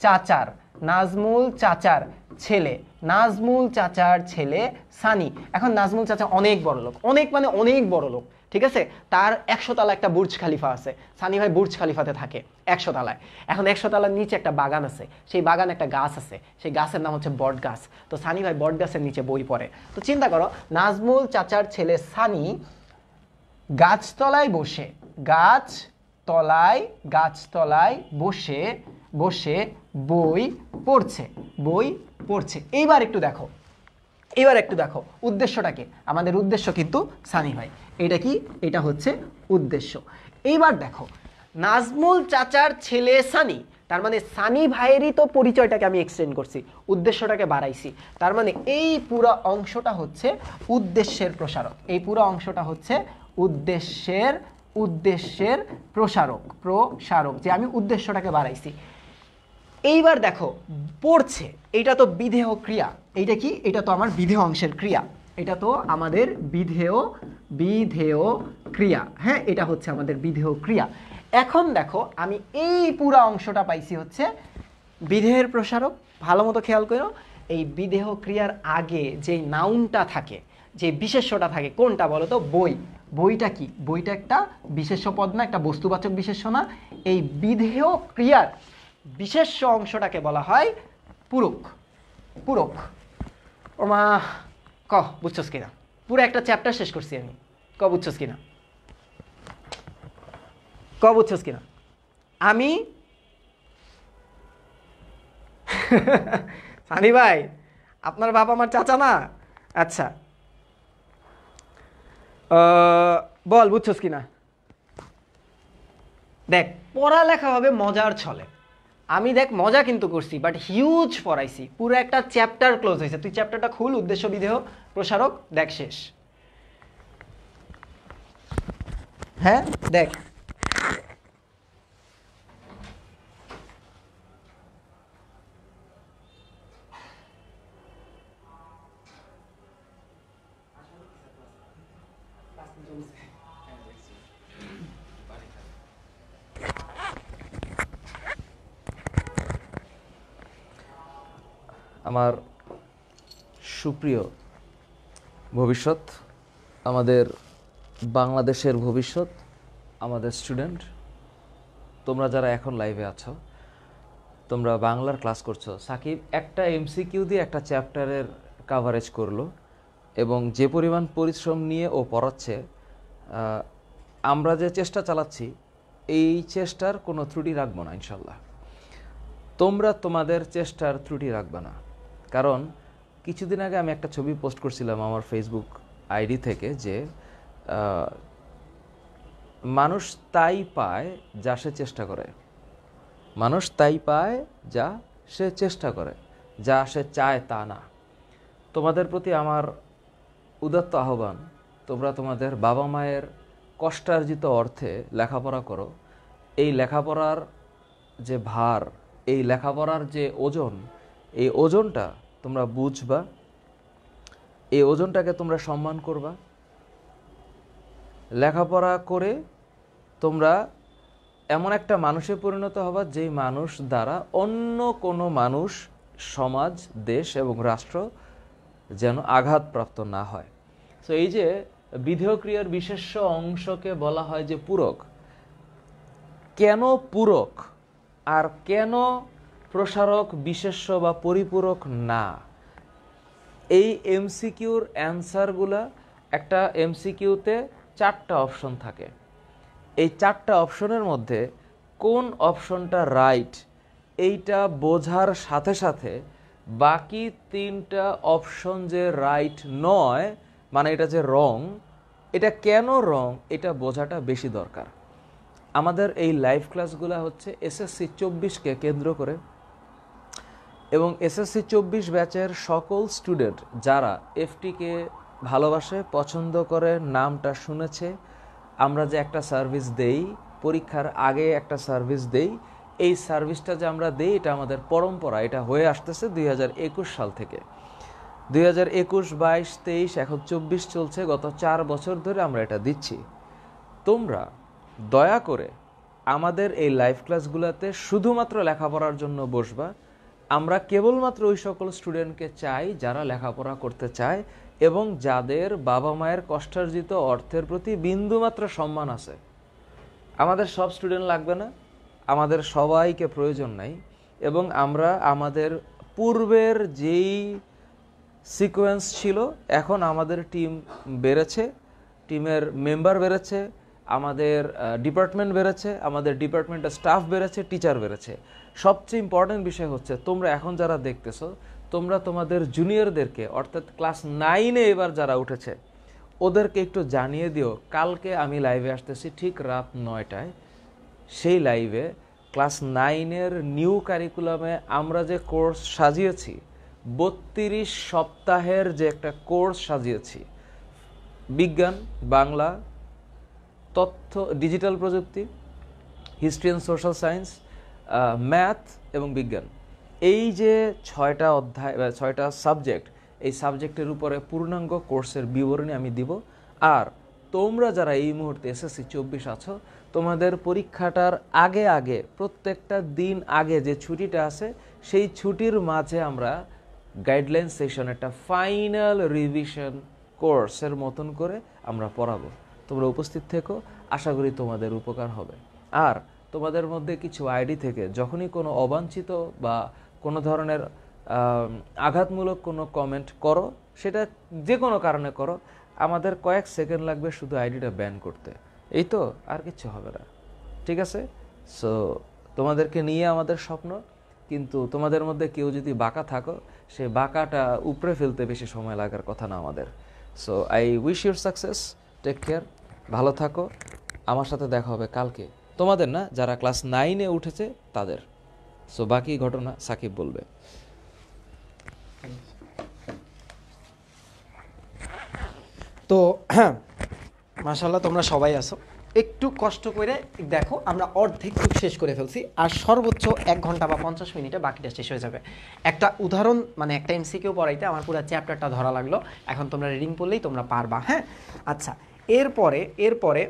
চাচার নাজমুল চাচার ছেলে নাজমুল চাচার ছেলে সানি এখন নাজমুল চাচা অনেক বড় লোক অনেক মানে অনেক বড় লোক ঠিক আছে তার একশো তালা একটা বুর্জ খালিফা আছে সানি ভাই বুর্জ খালিফাতে থাকে একশো তালায় এখন একশো তালার নিচে একটা বাগান আছে সেই বাগান একটা গাছ আছে সেই গাছের নাম হচ্ছে বট গাছ তো সানি ভাই বট গাছের নিচে বই পড়ে তো চিন্তা করো নাজমুল চাচার ছেলে সানি গাছতলায় বসে গাছ তলায় গাছতলায় বসে বসে বই পড়ছে বই পড়ছে এইবার একটু দেখো এবার একটু দেখো উদ্দেশ্যটাকে আমাদের উদ্দেশ্য কিন্তু সানি ভাই এটা কি এটা হচ্ছে উদ্দেশ্য এইবার দেখো নাজমুল চাচার ছেলে সানি তার মানে সানি ভাইয়েরই তো পরিচয়টাকে আমি এক্সটেন্ড করছি উদ্দেশ্যটাকে বাড়াইছি তার মানে এই পুরো অংশটা হচ্ছে উদ্দেশ্যের প্রসারক এই পুরো অংশটা হচ্ছে উদ্দেশ্যের উদ্দেশ্যের প্রসারক প্রসারক যে আমি উদ্দেশ্যটাকে বাড়াইছি এইবার দেখো পড়ছে এটা তো বিধেয় ক্রিয়া এইটা কি এটা তো আমার বিধেয় অংশের ক্রিয়া এটা তো আমাদের বিধেয় বিধেয় ক্রিয়া হ্যাঁ এটা হচ্ছে আমাদের বিধেয় ক্রিয়া এখন দেখো আমি এই পুরা অংশটা পাইছি হচ্ছে বিধেয়ের প্রসারক ভালো মতো খেয়াল করো এই বিদেহ ক্রিয়ার আগে যে নাউনটা থাকে যে বিশেষ্যটা থাকে কোনটা বলো তো বই বইটা কি বইটা একটা বিশেষ্য পদ না একটা বস্তুবাচক বিশেষ্য না এই বিধেয় ক্রিয়ার বিশেষ অংশটাকে বলা হয় পুরক পুরক ওমা ক বুঝছস কিনা পুরো একটা চ্যাপ্টার শেষ করছি আমি ক বুঝছস কিনা ক বুঝছস কিনা আমি সানি ভাই আপনার বাবা আমার চাচা না আচ্ছা বল বুঝছস কিনা দেখ পড়ালেখা হবে মজার ছলে আমি দেখ মজা কিন্তু করছি বাট হিউজ পড়াইছি পুরো একটা চ্যাপ্টার ক্লোজ হয়েছে তুই চ্যাপ্টারটা খুল উদ্দেশ্য বিধেয় প্রসারক দেখ শেষ হ্যাঁ দেখ Thank you. আমার সুপ্রিয় ভবিষ্যৎ আমাদের বাংলাদেশের ভবিষ্যৎ আমাদের স্টুডেন্ট তোমরা যারা এখন লাইভে আছো তোমরা বাংলার ক্লাস করছো সাকিব একটা এমসিকিউ দিয়ে একটা চ্যাপ্টারের কাভারেজ করলো এবং যে পরিমাণ পরিশ্রম নিয়ে ও পড়াচ্ছে আমরা যে চেষ্টা চালাচ্ছি এই চেষ্টার কোনো ত্রুটি রাখবো না ইনশাল্লাহ তোমরা তোমাদের চেষ্টার ত্রুটি রাখবে না কারণ কিছুদিন আগে আমি একটা ছবি পোস্ট করছিলাম আমার ফেসবুক আইডি থেকে যে মানুষ তাই পায় যা সে চেষ্টা করে মানুষ তাই পায় যা সে চেষ্টা করে যা সে চায় তা না তোমাদের প্রতি আমার উদাত্ত আহ্বান তোমরা তোমাদের বাবা মায়ের কষ্টার্জিত অর্থে লেখাপড়া করো এই লেখাপড়ার যে ভার এই লেখাপড়ার যে ওজন এই ওজনটা তোমরা বুঝবা এই ওজনটাকে তোমরা সম্মান করবা লেখাপড়া করে তোমরা এমন একটা মানুষে পরিণত হবা যেই মানুষ দ্বারা অন্য কোনো মানুষ সমাজ দেশ এবং রাষ্ট্র যেন আঘাতপ্রাপ্ত না হয় তো এই যে বিধেয়ক্রিয়ার বিশেষ অংশকে বলা হয় যে পূরক কেন পূরক আর কেন প্রসারক বিশেষ্য বা পরিপূরক না এই এমসিকিউর অ্যান্সারগুলো একটা এমসিকিউতে চারটা অপশন থাকে এই চারটা অপশনের মধ্যে কোন অপশনটা রাইট এইটা বোঝার সাথে সাথে বাকি তিনটা অপশন যে রাইট নয় মানে এটা যে রং এটা কেন রং এটা বোঝাটা বেশি দরকার আমাদের এই লাইভ ক্লাসগুলো হচ্ছে এসএসসি চব্বিশকে কেন্দ্র করে এবং এসএসসি চব্বিশ ব্যাচের সকল স্টুডেন্ট যারা এফটিকে ভালোবাসে পছন্দ করে নামটা শুনেছে আমরা যে একটা সার্ভিস দেই পরীক্ষার আগে একটা সার্ভিস দেই এই সার্ভিসটা যে আমরা দেই এটা আমাদের পরম্পরা এটা হয়ে আসতেছে দুই সাল থেকে দুই হাজার একুশ বাইশ তেইশ এখন চব্বিশ চলছে গত চার বছর ধরে আমরা এটা দিচ্ছি তোমরা দয়া করে আমাদের এই লাইভ ক্লাসগুলোতে শুধুমাত্র লেখাপড়ার জন্য বসবা আমরা কেবলমাত্র ওই সকল স্টুডেন্টকে চাই যারা লেখাপড়া করতে চায় এবং যাদের বাবা মায়ের কষ্টার্জিত অর্থের প্রতি বিন্দুমাত্র সম্মান আছে আমাদের সব স্টুডেন্ট লাগবে না আমাদের সবাইকে প্রয়োজন নাই এবং আমরা আমাদের পূর্বের যেই সিকোয়েন্স ছিল এখন আমাদের টিম বেড়েছে টিমের মেম্বার বেড়েছে আমাদের ডিপার্টমেন্ট বেড়েছে আমাদের ডিপার্টমেন্টের স্টাফ বেড়েছে টিচার বেড়েছে সবচেয়ে ইম্পর্টেন্ট বিষয় হচ্ছে তোমরা এখন যারা দেখতেছো তোমরা তোমাদের জুনিয়রদেরকে অর্থাৎ ক্লাস নাইনে এবার যারা উঠেছে ওদেরকে একটু জানিয়ে দিও কালকে আমি লাইভে আসতেছি ঠিক রাত নয়টায় সেই লাইভে ক্লাস নাইনের নিউ কারিকুলামে আমরা যে কোর্স সাজিয়েছি বত্রিশ সপ্তাহের যে একটা কোর্স সাজিয়েছি বিজ্ঞান বাংলা তথ্য ডিজিটাল প্রযুক্তি history and social science math এবং বিজ্ঞান এই যে ছয়টা অধ্যায় ছয়টা সাবজেক্ট এই সাবজেক্টের উপরে পূর্ণাঙ্গ কোর্সের বিবরণী আমি দিব আর তোমরা যারা এই মুহূর্তে এসএসসি চব্বিশ আছো তোমাদের পরীক্ষাটার আগে আগে প্রত্যেকটা দিন আগে যে ছুটিটা আছে সেই ছুটির মাঝে আমরা গাইডলাইন সেশন একটা ফাইনাল রিভিশন কোর্সের মতন করে আমরা পড়াবো তোমরা উপস্থিত থেকো আশা করি তোমাদের উপকার হবে আর তোমাদের মধ্যে কিছু আইডি থেকে যখনই কোনো অবাঞ্ছিত বা কোনো ধরনের আঘাতমূলক কোনো কমেন্ট করো সেটা যে কোনো কারণে করো আমাদের কয়েক সেকেন্ড লাগবে শুধু আইডিটা ব্যান করতে এই তো আর কিছু হবে না ঠিক আছে সো তোমাদেরকে নিয়ে আমাদের স্বপ্ন কিন্তু তোমাদের মধ্যে কেউ যদি বাঁকা থাকো সে বাঁকাটা উপরে ফেলতে বেশি সময় লাগার কথা না আমাদের so I wish your success take care ভালো থাকো আমার সাথে দেখা হবে কালকে তোমাদের না যারা ক্লাস নাইনে উঠেছে তাদের সো বাকি ঘটনা সাকিব বলবে তো হ্যাঁ মাশাল্লাহ তোমরা সবাই আসো একটু কষ্ট করে দেখো আমরা অর্ধেক টুক শেষ করে ফেলছি আর সর্বোচ্চ এক ঘন্টা বা পঞ্চাশ মিনিটে বাকিটা শেষ হয়ে যাবে একটা উদাহরণ মানে একটা এমসিকিউ পড়াইতে আমার পুরো চ্যাপ্টারটা ধরা লাগলো এখন তোমরা রিডিং পড়লেই তোমরা পারবা হ্যাঁ আচ্ছা এরপরে এরপরে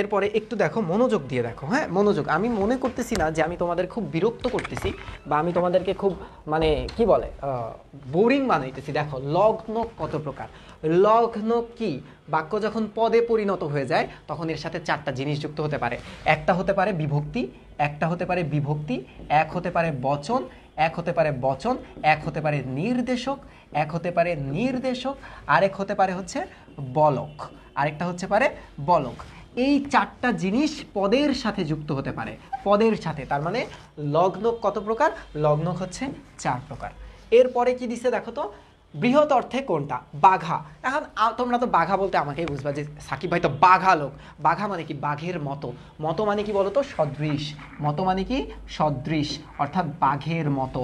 এরপরে একটু দেখো মনোযোগ দিয়ে দেখো হ্যাঁ মনোযোগ আমি মনে করতেছি না যে আমি তোমাদের খুব বিরক্ত করতেছি বা আমি তোমাদেরকে খুব মানে কি বলে বোরিং বানাইতেছি দেখো লগ্ন কত প্রকার লগ্ন কি বাক্য যখন পদে পরিণত হয়ে যায় তখন এর সাথে চারটা জিনিস যুক্ত হতে পারে একটা হতে পারে বিভক্তি একটা হতে পারে বিভক্তি এক হতে পারে বচন এক হতে পারে বচন এক হতে পারে নির্দেশক এক হতে পারে নির্দেশক আরেক হতে পারে হচ্ছে বলক আরেকটা হচ্ছে পারে বলক এই চারটা জিনিস পদের সাথে যুক্ত হতে পারে পদের সাথে তার মানে লগ্ন কত প্রকার লগ্ন হচ্ছে চার প্রকার এরপরে কি দিছে দেখো তো বৃহৎ অর্থে কোনটা বাঘা এখন তোমরা তো বাঘা বলতে আমাকেই বুঝবা যে সাকিব ভাই তো বাঘা লোক বাঘা মানে কি বাঘের মতো মতো মানে কি বলতো সদৃশ মতো মানে কি সদৃশ অর্থাৎ বাঘের মতো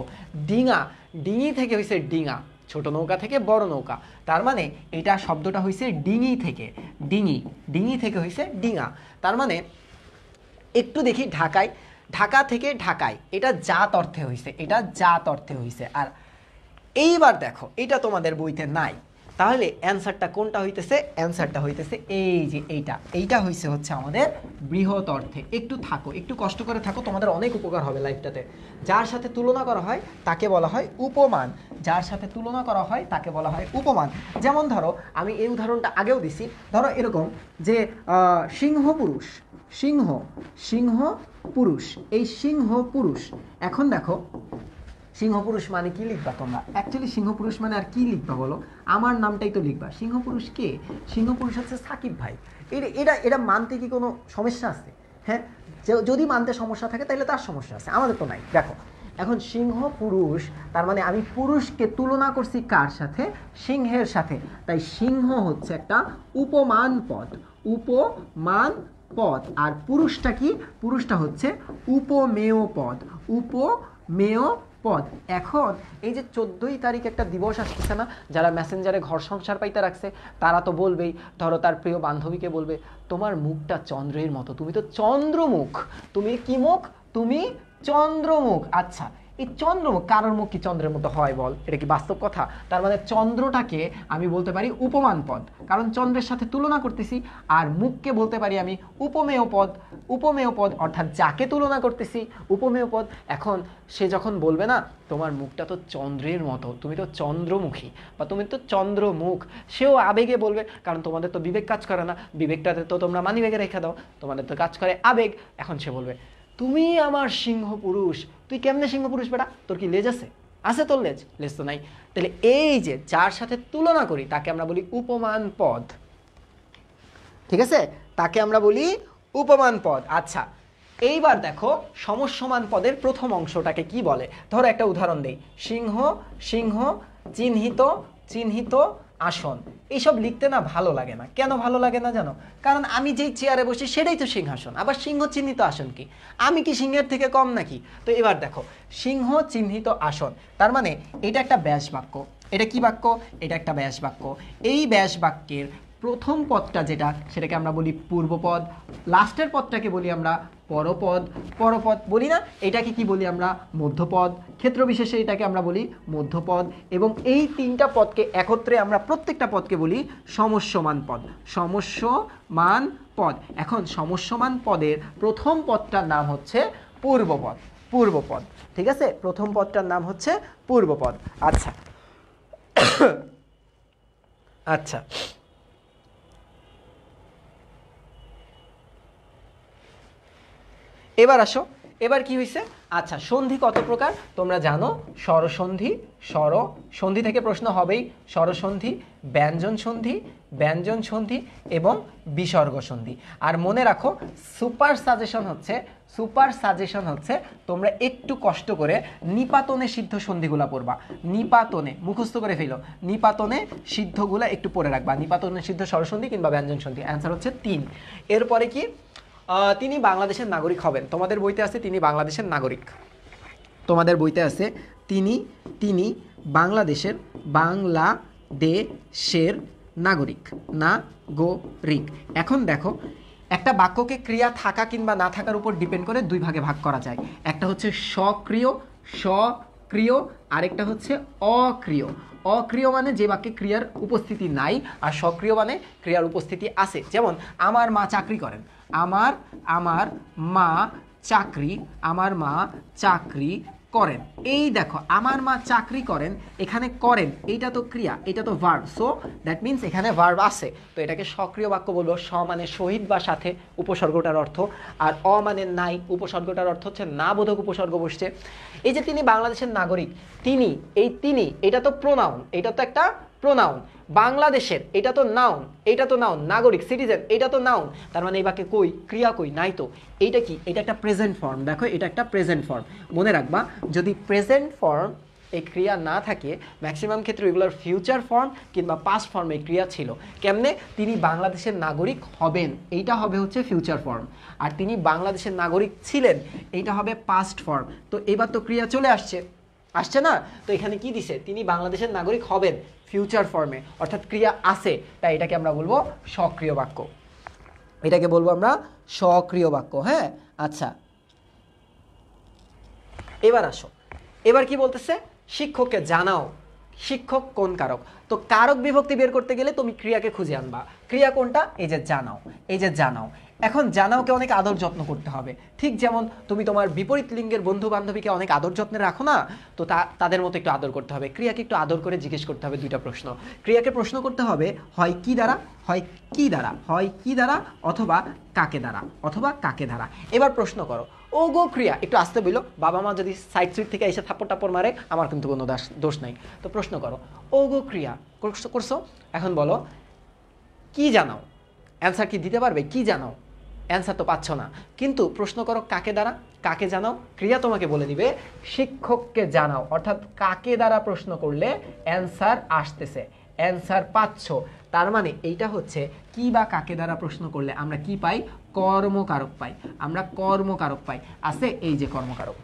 ডিঙা ডিঙি থেকে হয়েছে ডিঙা ছোট নৌকা থেকে বড় নৌকা তার মানে এটা শব্দটা হয়েছে ডিঙি থেকে ডিঙি ডিঙি থেকে হয়েছে ডিঙা তার মানে একটু দেখি ঢাকায় ঢাকা থেকে ঢাকায় এটা জাত অর্থে হয়েছে এটা জাত অর্থে হয়েছে আর এইবার দেখো এটা তোমাদের বইতে নাই তাহলে অ্যান্সারটা কোনটা হইতেছে অ্যান্সারটা হইতেছে এই যে এইটা এইটা হইছে হচ্ছে আমাদের বৃহৎ অর্থে একটু থাকো একটু কষ্ট করে থাকো তোমাদের অনেক উপকার হবে লাইফটাতে যার সাথে তুলনা করা হয় তাকে বলা হয় উপমান যার সাথে তুলনা করা হয় তাকে বলা হয় উপমান যেমন ধরো আমি এই উদাহরণটা আগেও দিছি ধরো এরকম যে সিংহ পুরুষ সিংহ সিংহ পুরুষ এই সিংহ পুরুষ এখন দেখো সিংহপুরুষ মানে কি লিখবা তোমরা অ্যাকচুয়ালি সিংহপুরুষ মানে আর কি লিখবা বলো আমার নামটাই তো লিখবা সিংহপুরুষ কে সিংহপুরুষ হচ্ছে সাকিব ভাই এটা এটা এটা মানতে কি কোনো সমস্যা আছে হ্যাঁ যদি মানতে সমস্যা থাকে তাহলে তার সমস্যা আছে আমাদের তো নাই দেখো এখন সিংহ পুরুষ তার মানে আমি পুরুষকে তুলনা করছি কার সাথে সিংহের সাথে তাই সিংহ হচ্ছে একটা উপমান পদ উপমান পদ আর পুরুষটা কি পুরুষটা হচ্ছে উপমেয় পদ উপমেয় পদ এখন এই যে চোদ্দোই তারিখ একটা দিবস আসতেছে না যারা মেসেঞ্জারে ঘর সংসার পাইতে রাখছে তারা তো বলবেই ধরো তার প্রিয় বান্ধবীকে বলবে তোমার মুখটা চন্দ্রের মতো তুমি তো চন্দ্রমুখ তুমি কি মুখ তুমি চন্দ্রমুখ আচ্ছা এই চন্দ্রমুখ কারোর মুখ কি চন্দ্রের মতো হয় বল এটা কি বাস্তব কথা তার মানে চন্দ্রটাকে আমি বলতে পারি উপমান পদ কারণ চন্দ্রের সাথে তুলনা করতেছি আর মুখকে বলতে পারি আমি উপমেয় পদ উপমেয় পদ অর্থাৎ যাকে তুলনা করতেছি উপমেয় পদ এখন সে যখন বলবে না তোমার মুখটা তো চন্দ্রের মতো তুমি তো চন্দ্রমুখী বা তুমি তো চন্দ্রমুখ সেও আবেগে বলবে কারণ তোমাদের তো বিবেক কাজ করে না বিবেকটাতে তো তোমরা মানিবেগে রেখে দাও তোমাদের তো কাজ করে আবেগ এখন সে বলবে তুমি আমার সিংহ পুরুষ তুই কেমনে সিংহ পুরুষ বেটা তোর কি লেজ আছে আছে তোর লেজ লেজ তো নাই তাহলে এই যে যার সাথে তুলনা করি তাকে আমরা বলি উপমান পদ ঠিক আছে তাকে আমরা বলি উপমান পদ আচ্ছা এইবার দেখো সমসমান পদের প্রথম অংশটাকে কি বলে ধরো একটা উদাহরণ দেই সিংহ সিংহ চিহ্নিত চিহ্নিত আসন এইসব লিখতে না ভালো লাগে না কেন ভালো লাগে না জানো কারণ আমি যেই চেয়ারে বসি সেটাই তো সিংহাসন আবার সিংহ চিহ্নিত আসন কি আমি কি সিংহের থেকে কম নাকি তো এবার দেখো সিংহ চিহ্নিত আসন তার মানে এটা একটা ব্যাস বাক্য এটা কি বাক্য এটা একটা ব্যাস বাক্য এই ব্যাস বাক্যের প্রথম পদটা যেটা সেটাকে আমরা বলি পূর্বপদ লাস্টের পদটাকে বলি আমরা পরপদ পরপদ বলি না এটাকে কি বলি আমরা মধ্যপদ ক্ষেত্র বিশেষে এটাকে আমরা বলি মধ্যপদ এবং এই তিনটা পদকে একত্রে আমরা প্রত্যেকটা পদকে বলি সমস্যমান পদ সমস্যমান পদ এখন সমস্যমান পদের প্রথম পদটার নাম হচ্ছে পূর্বপদ পূর্বপদ ঠিক আছে প্রথম পদটার নাম হচ্ছে পূর্বপদ আচ্ছা আচ্ছা এবার আসো এবার কি হয়েছে আচ্ছা সন্ধি কত প্রকার তোমরা জানো স্বরসন্ধি স্বর সন্ধি থেকে প্রশ্ন হবেই স্বরসন্ধি ব্যঞ্জন সন্ধি ব্যঞ্জন সন্ধি এবং বিসর্গ সন্ধি আর মনে রাখো সুপার সাজেশন হচ্ছে সুপার সাজেশন হচ্ছে তোমরা একটু কষ্ট করে নিপাতনে সিদ্ধ সন্ধিগুলা পড়বা নিপাতনে মুখস্থ করে ফেলো নিপাতনে সিদ্ধগুলা একটু পড়ে রাখবা নিপাতনে সিদ্ধ স্বরসন্ধি কিংবা ব্যঞ্জন সন্ধি অ্যান্সার হচ্ছে তিন এরপরে কি তিনি বাংলাদেশের নাগরিক হবেন তোমাদের বইতে আছে তিনি বাংলাদেশের নাগরিক তোমাদের বইতে আছে তিনি তিনি বাংলাদেশের বাংলাদেশের নাগরিক না গো রিক এখন দেখো একটা বাক্যকে ক্রিয়া থাকা কিংবা না থাকার উপর ডিপেন্ড করে দুই ভাগে ভাগ করা যায় একটা হচ্ছে সক্রিয় সক্রিয় আরেকটা হচ্ছে অক্রিয় অক্রিয় মানে যে বাক্যে ক্রিয়ার উপস্থিতি নাই আর সক্রিয় মানে ক্রিয়ার উপস্থিতি আছে যেমন আমার মা চাকরি করেন আমার আমার মা চাকরি আমার মা চাকরি করেন এই দেখো আমার মা চাকরি করেন এখানে করেন এইটা তো ক্রিয়া এটা তো ভার্ব সো দ্যাট মিন্স এখানে ভার্ব আছে তো এটাকে সক্রিয় বাক্য বলবো স মানে শহীদ বা সাথে উপসর্গটার অর্থ আর অ মানে নাই উপসর্গটার অর্থ হচ্ছে না বোধক উপসর্গ বসছে এই যে তিনি বাংলাদেশের নাগরিক তিনি এই তিনি এটা তো প্রোনাউন এটা তো একটা প্রোনাউন বাংলাদেশের এটা তো নাউন এটা তো নাউন নাগরিক সিটিজেন এটা তো নাউন তার মানে এই বাক্যে কই ক্রিয়া কই নাই তো এইটা কি এটা একটা প্রেজেন্ট ফর্ম দেখো এটা একটা প্রেজেন্ট ফর্ম মনে রাখবা যদি প্রেজেন্ট ফর্ম এই ক্রিয়া না থাকে ম্যাক্সিমাম ক্ষেত্রে এগুলোর ফিউচার ফর্ম কিংবা পাস্ট ফর্ম এই ক্রিয়া ছিল কেমনে তিনি বাংলাদেশের নাগরিক হবেন এইটা হবে হচ্ছে ফিউচার ফর্ম আর তিনি বাংলাদেশের নাগরিক ছিলেন এইটা হবে পাস্ট ফর্ম তো এবার তো ক্রিয়া চলে আসছে আসছে না তো এখানে কি দিছে তিনি বাংলাদেশের নাগরিক হবেন ফিউচার ফর্মে অর্থাৎ ক্রিয়া আছে তাই এটাকে আমরা বলবো সক্রিয় বাক্য এটাকে বলবো আমরা সক্রিয় বাক্য হ্যাঁ আচ্ছা এবার আসো এবার কি বলতেছে শিক্ষককে জানাও শিক্ষক কোন কারক তো কারক বিভক্তি বের করতে গেলে তুমি ক্রিয়াকে খুঁজে আনবা ক্রিয়া কোনটা এই যে জানাও এই যে জানাও এখন জানাওকে অনেক আদর যত্ন করতে হবে ঠিক যেমন তুমি তোমার বিপরীত লিঙ্গের বন্ধু বান্ধবীকে অনেক আদর যত্নে রাখো না তো তাদের মতো একটু আদর করতে হবে ক্রিয়াকে একটু আদর করে জিজ্ঞেস করতে হবে দুইটা প্রশ্ন ক্রিয়াকে প্রশ্ন করতে হবে হয় কি দ্বারা হয় কি দ্বারা হয় কি দ্বারা অথবা কাকে দ্বারা অথবা কাকে দ্বারা এবার প্রশ্ন করো ও গো ক্রিয়া একটু আসতে বললো বাবা মা যদি সাইড সুইট থেকে এসে থাপ্পড় টাপড় মারে আমার কিন্তু কোনো দোষ নাই তো প্রশ্ন করো ও গো ক্রিয়া করছো এখন বলো কি জানাও অ্যান্সার কি দিতে পারবে কি জানাও অ্যান্সার তো পাচ্ছ না কিন্তু প্রশ্ন করো কাকে দ্বারা কাকে জানাও ক্রিয়া তোমাকে বলে দিবে শিক্ষককে জানাও অর্থাৎ কাকে দ্বারা প্রশ্ন করলে অ্যান্সার আসতেছে অ্যান্সার পাচ্ছ তার মানে এইটা হচ্ছে কি বা কাকে দ্বারা প্রশ্ন করলে আমরা কি পাই কর্মকারক পাই আমরা কর্মকারক পাই আছে এই যে কর্মকারক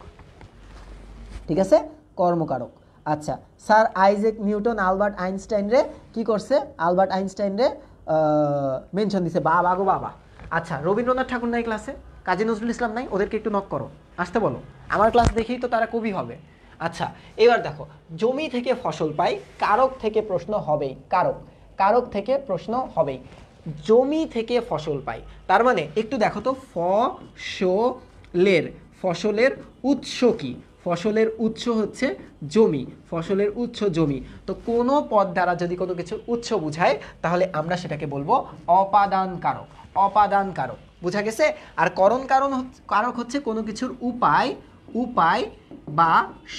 ঠিক আছে কর্মকারক আচ্ছা sir Isaac Newton Albert Einstein রে কি করছে আলবার্ট আইনস্টাইন রে মেনশন দিছে বাবা গো বাবা আচ্ছা রবীন্দ্রনাথ ঠাকুর নাই ক্লাসে কাজী নজরুল ইসলাম নাই ওদেরকে একটু নক করো আসতে বলো আমার ক্লাস দেখেই তো তারা কবি হবে আচ্ছা এবার দেখো জমি থেকে ফসল পাই কারক থেকে প্রশ্ন হবেই কারক কারক থেকে প্রশ্ন হবেই জমি থেকে ফসল পাই তার মানে একটু দেখো তো ফসলের ফসলের উৎস কি ফসলের উৎস হচ্ছে জমি ফসলের উৎস জমি তো কোনো পদ দ্বারা যদি কোনো কিছু উৎস বুঝায় তাহলে আমরা সেটাকে বলবো অপাদান কারক অপাদান কারক বোঝা গেছে আর করণ কারণ কারক হচ্ছে কোনো কিছুর উপায় উপায় বা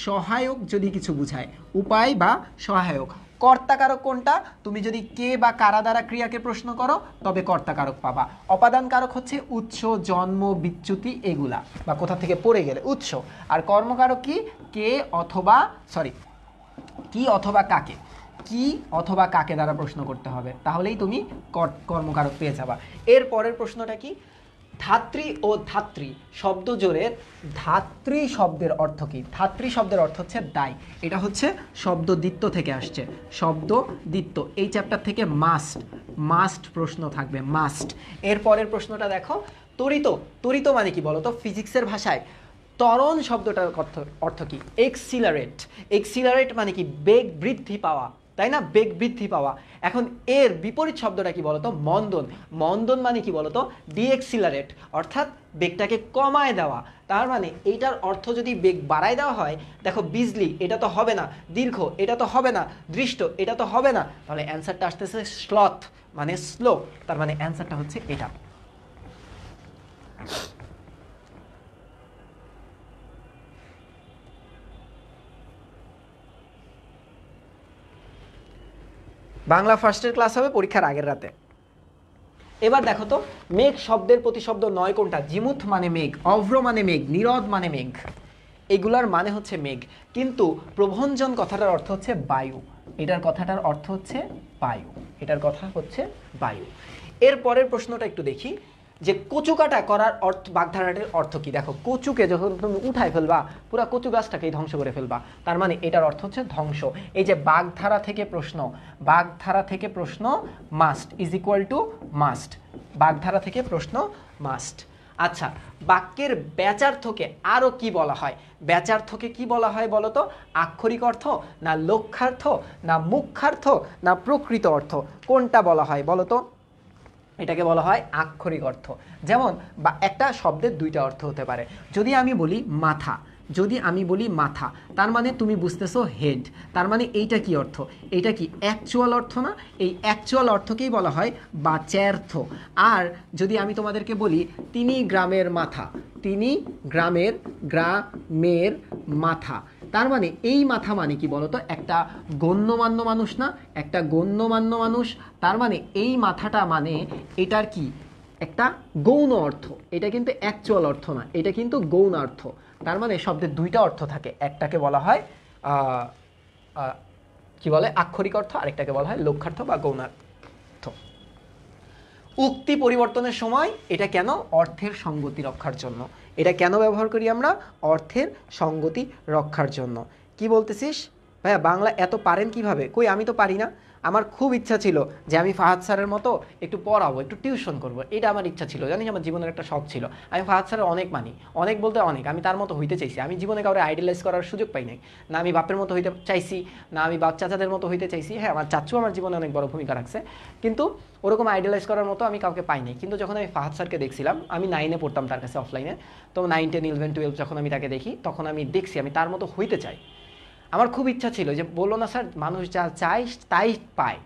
সহায়ক যদি কিছু বুঝায় উপায় বা সহায়ক কর্তাকারক কোনটা তুমি যদি কে বা কারা দ্বারা ক্রিয়াকে প্রশ্ন করো তবে কর্তাকারক পাবা অপাদান কারক হচ্ছে উৎস জন্ম বিচ্যুতি এগুলা বা কোথা থেকে পড়ে গেলে উৎস আর কর্মকারক কি কে অথবা সরি কি অথবা কাকে কি অথবা কাকে দ্বারা প্রশ্ন করতে হবে তাহলেই তুমি কর্মকারক পেয়ে যাবা এর পরের প্রশ্নটা কি ধাত্রী ও ধাত্রী শব্দ জোরে ধাত্রী শব্দের অর্থ কী ধাত্রী শব্দের অর্থ হচ্ছে দায় এটা হচ্ছে শব্দ দিত্য থেকে আসছে শব্দ দিত্য এই চ্যাপ্টার থেকে মাস্ট মাস্ট প্রশ্ন থাকবে মাস্ট এর পরের প্রশ্নটা দেখো তরিত তরিত মানে কি বলো তো ফিজিক্সের ভাষায় ত্বরণ শব্দটার অর্থ অর্থ কী এক্সিলারেট এক্সিলারেট মানে কি বেগ বৃদ্ধি পাওয়া তাই না বেগ বৃদ্ধি পাওয়া এখন এর বিপরীত শব্দটা কি বলতো মন্দন মন্দন মানে কি বলতো ডিএক্সিলারেট অর্থাৎ বেগটাকে কমায় দেওয়া তার মানে এইটার অর্থ যদি বেগ বাড়ায় দেওয়া হয় দেখো বিজলি এটা তো হবে না দীর্ঘ এটা তো হবে না দৃষ্ট এটা তো হবে না তাহলে অ্যান্সারটা আসতেছে স্লথ মানে স্লো তার মানে অ্যান্সারটা হচ্ছে এটা বাংলা ফার্স্টের ক্লাস হবে পরীক্ষার আগের রাতে এবার দেখো তো মেঘ শব্দের প্রতিশব্দ নয় কোনটা জিমুথ মানে মেঘ অভ্র মানে মেঘ নিরদ মানে মেঘ এগুলার মানে হচ্ছে মেঘ কিন্তু প্রভঞ্জন কথাটার অর্থ হচ্ছে বায়ু এটার কথাটার অর্থ হচ্ছে বায়ু এটার কথা হচ্ছে বায়ু এর পরের প্রশ্নটা একটু দেখি যে কচুকাটা করার অর্থ বাগধারাটির অর্থ কি দেখো কচুকে যখন তুমি উঠায় ফেলবা পুরো কচু গাছটাকেই ধ্বংস করে ফেলবা তার মানে এটার অর্থ হচ্ছে ধ্বংস এই যে বাগধারা থেকে প্রশ্ন বাগধারা থেকে প্রশ্ন must is equal to must বাগধারা থেকে প্রশ্ন মাস্ট আচ্ছা বাক্যের ব্যাচার্থকে আরও কি বলা হয় ব্যাচার্থকে কি বলা হয় বলো তো আক্ষরিক অর্থ না লক্ষ্যার্থ না মুখ্যার্থ না প্রকৃত অর্থ কোনটা বলা হয় বলো তো এটাকে বলা হয় আক্ষরিক অর্থ যেমন বা একটা শব্দের দুইটা অর্থ হতে পারে যদি আমি বলি মাথা যদি আমি বলি মাথা তার মানে তুমি বুঝতেছো হেড তার মানে এইটা কি অর্থ এইটা কি অ্যাকচুয়াল অর্থ না এই অ্যাকচুয়াল অর্থকেই বলা হয় বাচ্যার্থ আর যদি আমি তোমাদেরকে বলি তিনি গ্রামের মাথা তিনি গ্রামের গ্রামের মাথা তার মানে এই মাথা মানে কি বলতো একটা গণ্যমান্য মানুষ না একটা গণ্যমান্য মানুষ তার মানে এই মাথাটা মানে এটার কি একটা গৌণ অর্থ এটা কিন্তু অ্যাকচুয়াল অর্থ না এটা কিন্তু গৌণ অর্থ তার মানে শব্দের দুইটা অর্থ থাকে একটাকে বলা হয় কি বলে আক্ষরিক অর্থ আরেকটাকে বলা হয় লক্ষ্যার্থ বা গৌণার্থ উক্তি পরিবর্তনের সময় এটা কেন অর্থের সঙ্গতি রক্ষার জন্য এটা কেন ব্যবহার করি আমরা অর্থের সঙ্গতি রক্ষার জন্য কি বলতেছিস ভাইয়া বাংলা এত পারেন কিভাবে কই আমি তো পারি না আমার খুব ইচ্ছা ছিল যে আমি ফাহাদ স্যারের মতো একটু পড়াবো একটু টিউশন করবো এটা আমার ইচ্ছা ছিল জানিস আমার জীবনের একটা শখ ছিল আমি ফাহাদ স্যারের অনেক মানি অনেক বলতে অনেক আমি তার মতো হইতে চাইছি আমি জীবনে কাউরে আইডিয়ালাইজ করার সুযোগ পাই নাই না আমি বাপের মতো হইতে চাইছি না আমি বাপ চাচাদের মতো হইতে চাইছি হ্যাঁ আমার চাচু আমার জীবনে অনেক বড় ভূমিকা রাখছে কিন্তু ওরকম আইডিয়ালাইজ করার মতো আমি কাউকে পাইনি কিন্তু যখন আমি ফাহাদ স্যারকে দেখছিলাম আমি নাইনে পড়তাম তার কাছে অফলাইনে তো নাইন টেন ইলেভেন টুয়েলভ যখন আমি তাকে দেখি তখন আমি দেখছি আমি তার মতো হইতে চাই আমার খুব ইচ্ছা ছিল যে বললো না স্যার মানুষ যা চায় তাই পায়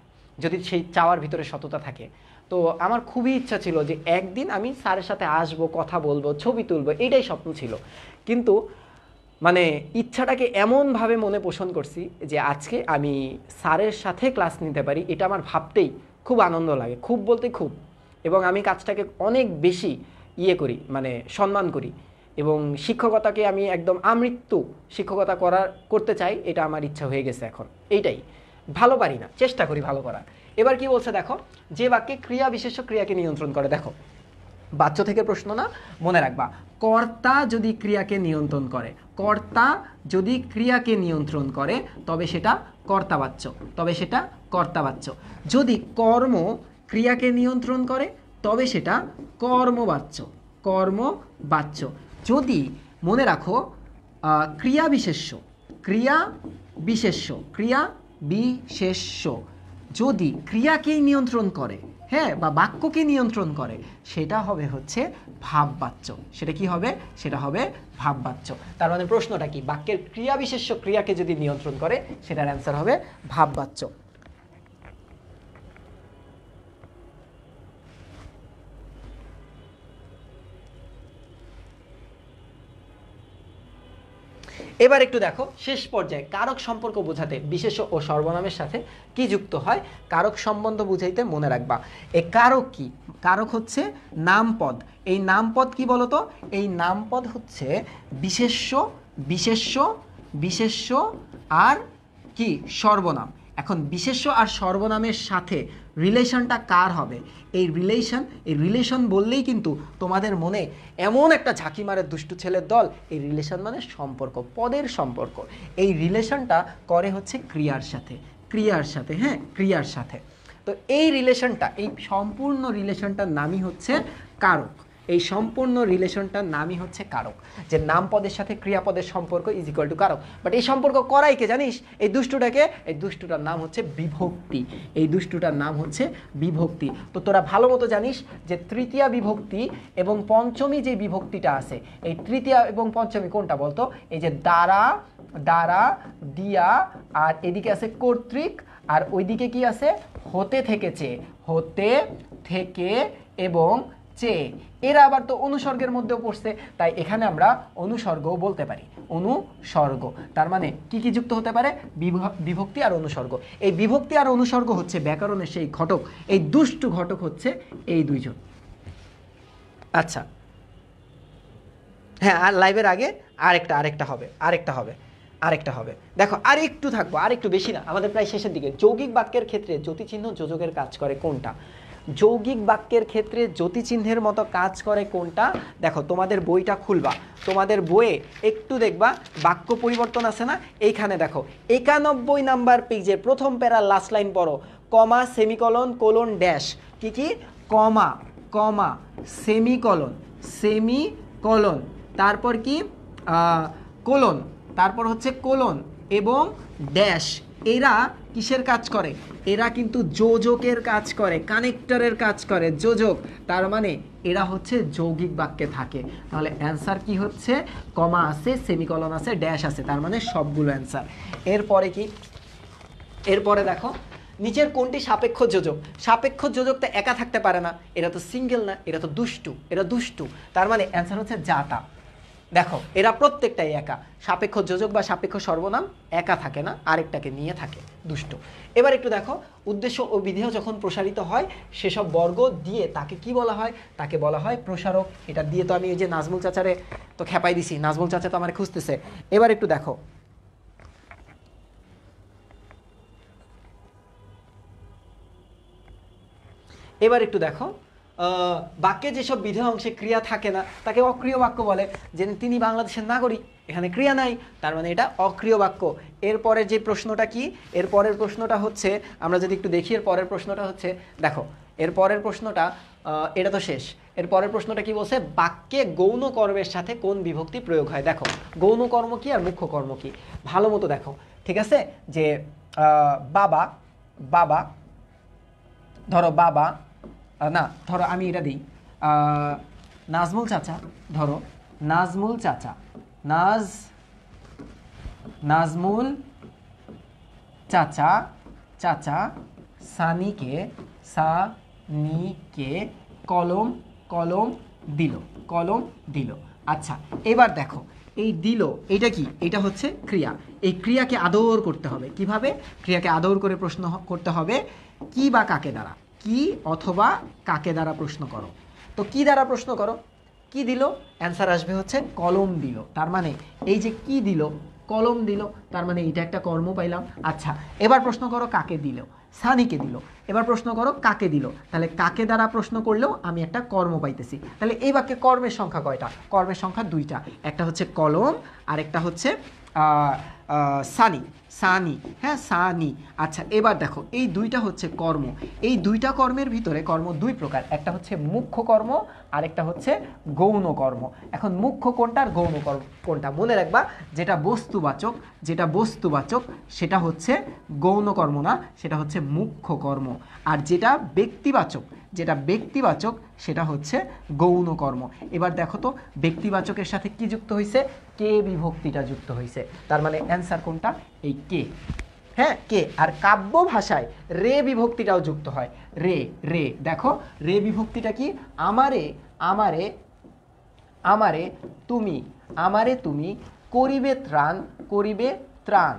যদি সেই চাওয়ার ভিতরে সততা থাকে তো আমার খুবই ইচ্ছা ছিল যে একদিন আমি স্যারের সাথে আসবো কথা বলবো ছবি তুলবো এটাই স্বপ্ন ছিল কিন্তু মানে ইচ্ছাটাকে এমনভাবে মনে পোষণ করছি যে আজকে আমি স্যারের সাথে ক্লাস নিতে পারি এটা আমার ভাবতেই খুব আনন্দ লাগে খুব বলতে খুব এবং আমি কাজটাকে অনেক বেশি ইয়ে করি মানে সম্মান করি এবং শিক্ষকতাকে আমি একদম আমৃত্যু শিক্ষকতা করার করতে চাই এটা আমার ইচ্ছা হয়ে গেছে এখন এইটাই ভালো পারি না চেষ্টা করি ভালো করার এবার কি বলছে দেখো যে বাক্যে ক্রিয়া বিশেষ ক্রিয়াকে নিয়ন্ত্রণ করে দেখো বাচ্চ থেকে প্রশ্ন না মনে রাখবা কর্তা যদি ক্রিয়াকে নিয়ন্ত্রণ করে কর্তা যদি ক্রিয়াকে নিয়ন্ত্রণ করে তবে সেটা কর্তাবাচ্য তবে সেটা কর্তাবাচ্য যদি কর্ম ক্রিয়াকে নিয়ন্ত্রণ করে তবে সেটা কর্মবাচ্য কর্মবাচ্য যদি মনে রাখো ক্রিয়া বিশেষ্য ক্রিয়া বিশেষ্য ক্রিয়া বিশেষ্য যদি ক্রিয়াকেই নিয়ন্ত্রণ করে হ্যাঁ বা বাক্যকে নিয়ন্ত্রণ করে সেটা হবে হচ্ছে ভাববাচ্য সেটা কি হবে সেটা হবে ভাববাচ্য তার মানে প্রশ্নটা কি বাক্যের ক্রিয়া বিশেষ্য ক্রিয়াকে যদি নিয়ন্ত্রণ করে সেটার অ্যান্সার হবে ভাববাচ্য এবার একটু দেখো শেষ পর্যায়ে কারক সম্পর্ক বোঝাতে বিশেষ ও সর্বনামের সাথে কি যুক্ত হয় কারক সম্বন্ধ বুঝাইতে মনে রাখবা এ কারক কি কারক হচ্ছে নামপদ এই নামপদ কি বলতো এই নামপদ হচ্ছে বিশেষ্য বিশেষ্য বিশেষ্য আর কি সর্বনাম এখন বিশেষ্য আর সর্বনামের সাথে রিলেশনটা কার হবে এই রিলেশন এই রিলেশন বললেই কিন্তু তোমাদের মনে এমন একটা ঝাঁকি মারে দুষ্টু ছেলের দল এই রিলেশন মানে সম্পর্ক পদের সম্পর্ক এই রিলেশনটা করে হচ্ছে ক্রিয়ার সাথে ক্রিয়ার সাথে হ্যাঁ ক্রিয়ার সাথে তো এই রিলেশনটা এই সম্পূর্ণ রিলেশনটার নামই হচ্ছে কারক এই সম্পূর্ণ রিলেশনটার নামই হচ্ছে কারক যে নাম পদের সাথে ক্রিয়াপদের সম্পর্ক ইজ ইকুয়াল টু কারক বাট এই সম্পর্ক করাই কে জানিস এই দুষ্টুটাকে এই দুষ্টুটার নাম হচ্ছে বিভক্তি এই দুষ্টুটার নাম হচ্ছে বিভক্তি তো তোরা ভালো মতো জানিস যে তৃতীয়া বিভক্তি এবং পঞ্চমী যে বিভক্তিটা আছে এই তৃতীয়া এবং পঞ্চমী কোনটা বলতো এই যে দ্বারা দ্বারা দিয়া আর এদিকে আছে কর্তৃক আর ওইদিকে কি আছে হতে থেকেছে হতে থেকে এবং চে এরা আবার তো অনুসর্গের মধ্যেও পড়ছে তাই এখানে আমরা অনুসর্গও বলতে পারি অনুসর্গ তার মানে কি কি যুক্ত হতে পারে বিভক্তি আর অনুসর্গ এই বিভক্তি আর অনুসর্গ হচ্ছে ব্যাকরণের সেই ঘটক এই দুষ্টু ঘটক হচ্ছে এই দুইজন আচ্ছা হ্যাঁ আর লাইভের আগে আরেকটা আরেকটা হবে আরেকটা হবে আরেকটা হবে দেখো আর একটু থাকবো আর একটু বেশি না আমাদের প্রায় শেষের দিকে যৌগিক বাক্যের ক্ষেত্রে জ্যোতিচিহ্ন যোজকের কাজ করে কোনটা যৌগিক বাক্যের ক্ষেত্রে জ্যোতিচিহ্নের মতো কাজ করে কোনটা দেখো তোমাদের বইটা খুলবা তোমাদের বইয়ে একটু দেখবা বাক্য পরিবর্তন আছে না এইখানে দেখো একানব্বই নাম্বার পেজে প্রথম প্যারা লাস্ট লাইন পড়ো কমা সেমিকলন কোলন ড্যাশ কি কি কমা কমা সেমিকলন সেমিকলন তারপর কি কোলন তারপর হচ্ছে কোলন এবং ড্যাশ এরা কিসের কাজ করে এরা কিন্তু যোজকের কাজ করে কানেক্টরের কাজ করে যোজক তার মানে এরা হচ্ছে যৌগিক বাক্যে থাকে তাহলে অ্যান্সার কি হচ্ছে কমা আছে সেমিকলন আছে ড্যাশ আছে তার মানে সবগুলো অ্যান্সার এরপরে কি এরপরে দেখো নিচের কোনটি সাপেক্ষ যোজক সাপেক্ষ যোজক তো একা থাকতে পারে না এরা তো সিঙ্গেল না এরা তো দুষ্টু এরা দুষ্টু তার মানে অ্যান্সার হচ্ছে যাতা দেখো এরা প্রত্যেকটাই একা সাপেক্ষ যোজক বা সাপেক্ষ সর্বনাম একা থাকে না আরেকটাকে নিয়ে থাকে দুষ্ট এবার একটু দেখো উদ্দেশ্য ও বিধেয় যখন প্রসারিত হয় সেসব বর্গ দিয়ে তাকে কি বলা হয় তাকে বলা হয় প্রসারক এটা দিয়ে তো আমি এই যে নাজমুল চাচারে তো খেপাই দিছি নাজমুল চাচা তো আমার খুঁজতেছে এবার একটু দেখো এবার একটু দেখো বাক্যে যেসব বিধে অংশে ক্রিয়া থাকে না তাকে অক্রিয় বাক্য বলে যে তিনি বাংলাদেশের নাগরিক এখানে ক্রিয়া নাই তার মানে এটা অক্রিয় বাক্য এরপরের যে প্রশ্নটা কি এর পরের প্রশ্নটা হচ্ছে আমরা যদি একটু দেখি এর পরের প্রশ্নটা হচ্ছে দেখো এর পরের প্রশ্নটা এটা তো শেষ এর পরের প্রশ্নটা কি বলছে বাক্যে গৌণ কর্মের সাথে কোন বিভক্তি প্রয়োগ হয় দেখো গৌণ কর্ম কি আর মুখ্য কর্ম কি ভালো মতো দেখো ঠিক আছে যে বাবা বাবা ধরো বাবা না ধরো আমি এটা দিই নাজমুল চাচা ধরো নাজমুল চাচা নাজ নাজমুল চাচা চাচা সানিকে সানিকে কলম কলম দিল কলম দিল আচ্ছা এবার দেখো এই দিল এটা কি এটা হচ্ছে ক্রিয়া এই ক্রিয়াকে আদর করতে হবে কিভাবে ক্রিয়াকে আদর করে প্রশ্ন করতে হবে কি বা কাকে দ্বারা কি অথবা কাকে দ্বারা প্রশ্ন করো তো কি দ্বারা প্রশ্ন করো কি দিল অ্যান্সার আসবে হচ্ছে কলম দিল তার মানে এই যে কি দিল কলম দিল তার মানে এটা একটা কর্ম পাইলাম আচ্ছা এবার প্রশ্ন করো কাকে দিল সানিকে দিল এবার প্রশ্ন করো কাকে দিল তাহলে কাকে দ্বারা প্রশ্ন করলেও আমি একটা কর্ম পাইতেছি তাহলে এই বাক্যে কর্মের সংখ্যা কয়টা কর্মের সংখ্যা দুইটা একটা হচ্ছে কলম আর একটা হচ্ছে সানি সানি হ্যাঁ সানি আচ্ছা এবার দেখো এই দুইটা হচ্ছে কর্ম এই দুইটা কর্মের ভিতরে কর্ম দুই প্রকার একটা হচ্ছে মুখ্য কর্ম আর একটা হচ্ছে গৌণ কর্ম এখন মুখ্য কোনটা আর গৌণ কর্ম কোনটা মনে রাখবা যেটা বস্তুবাচক যেটা বস্তুবাচক সেটা হচ্ছে গৌণ কর্ম না সেটা হচ্ছে মুখ্য কর্ম আর যেটা ব্যক্তিবাচক যেটা ব্যক্তিবাচক সেটা হচ্ছে গৌণ কর্ম এবার দেখো তো ব্যক্তিবাচকের সাথে কি যুক্ত হয়েছে কে বিভক্তিটা যুক্ত হয়েছে তার মানে অ্যান্সার কোনটা এই কে হ্যাঁ কে আর কাব্য ভাষায় রে বিভক্তিটাও যুক্ত হয় রে রে দেখো রে বিভক্তিটা কি আমারে আমারে আমারে তুমি আমারে তুমি করিবে ত্রাণ করিবে ত্রাণ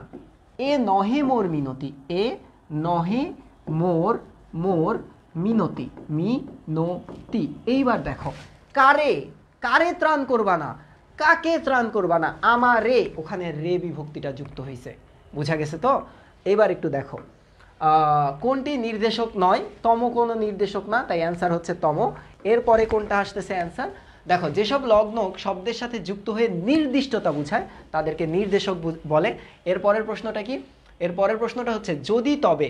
এ নহে মোর মিনতি এ নহে মোর মোর মিনতি মিনতি এইবার দেখো কারে কারে ত্রাণ করবা না কাকে ত্রাণ করবা না আমারে ওখানে রে বিভক্তিটা যুক্ত হয়েছে বোঝা গেছে তো এবার একটু দেখো কোনটি নির্দেশক নয় তম কোনো নির্দেশক না তাই অ্যান্সার হচ্ছে তম এরপরে কোনটা আসতেছে অ্যান্সার দেখো যেসব লগ্ন শব্দের সাথে যুক্ত হয়ে নির্দিষ্টতা বুঝায় তাদেরকে নির্দেশক বলে এরপরের প্রশ্নটা কি এরপরের প্রশ্নটা হচ্ছে যদি তবে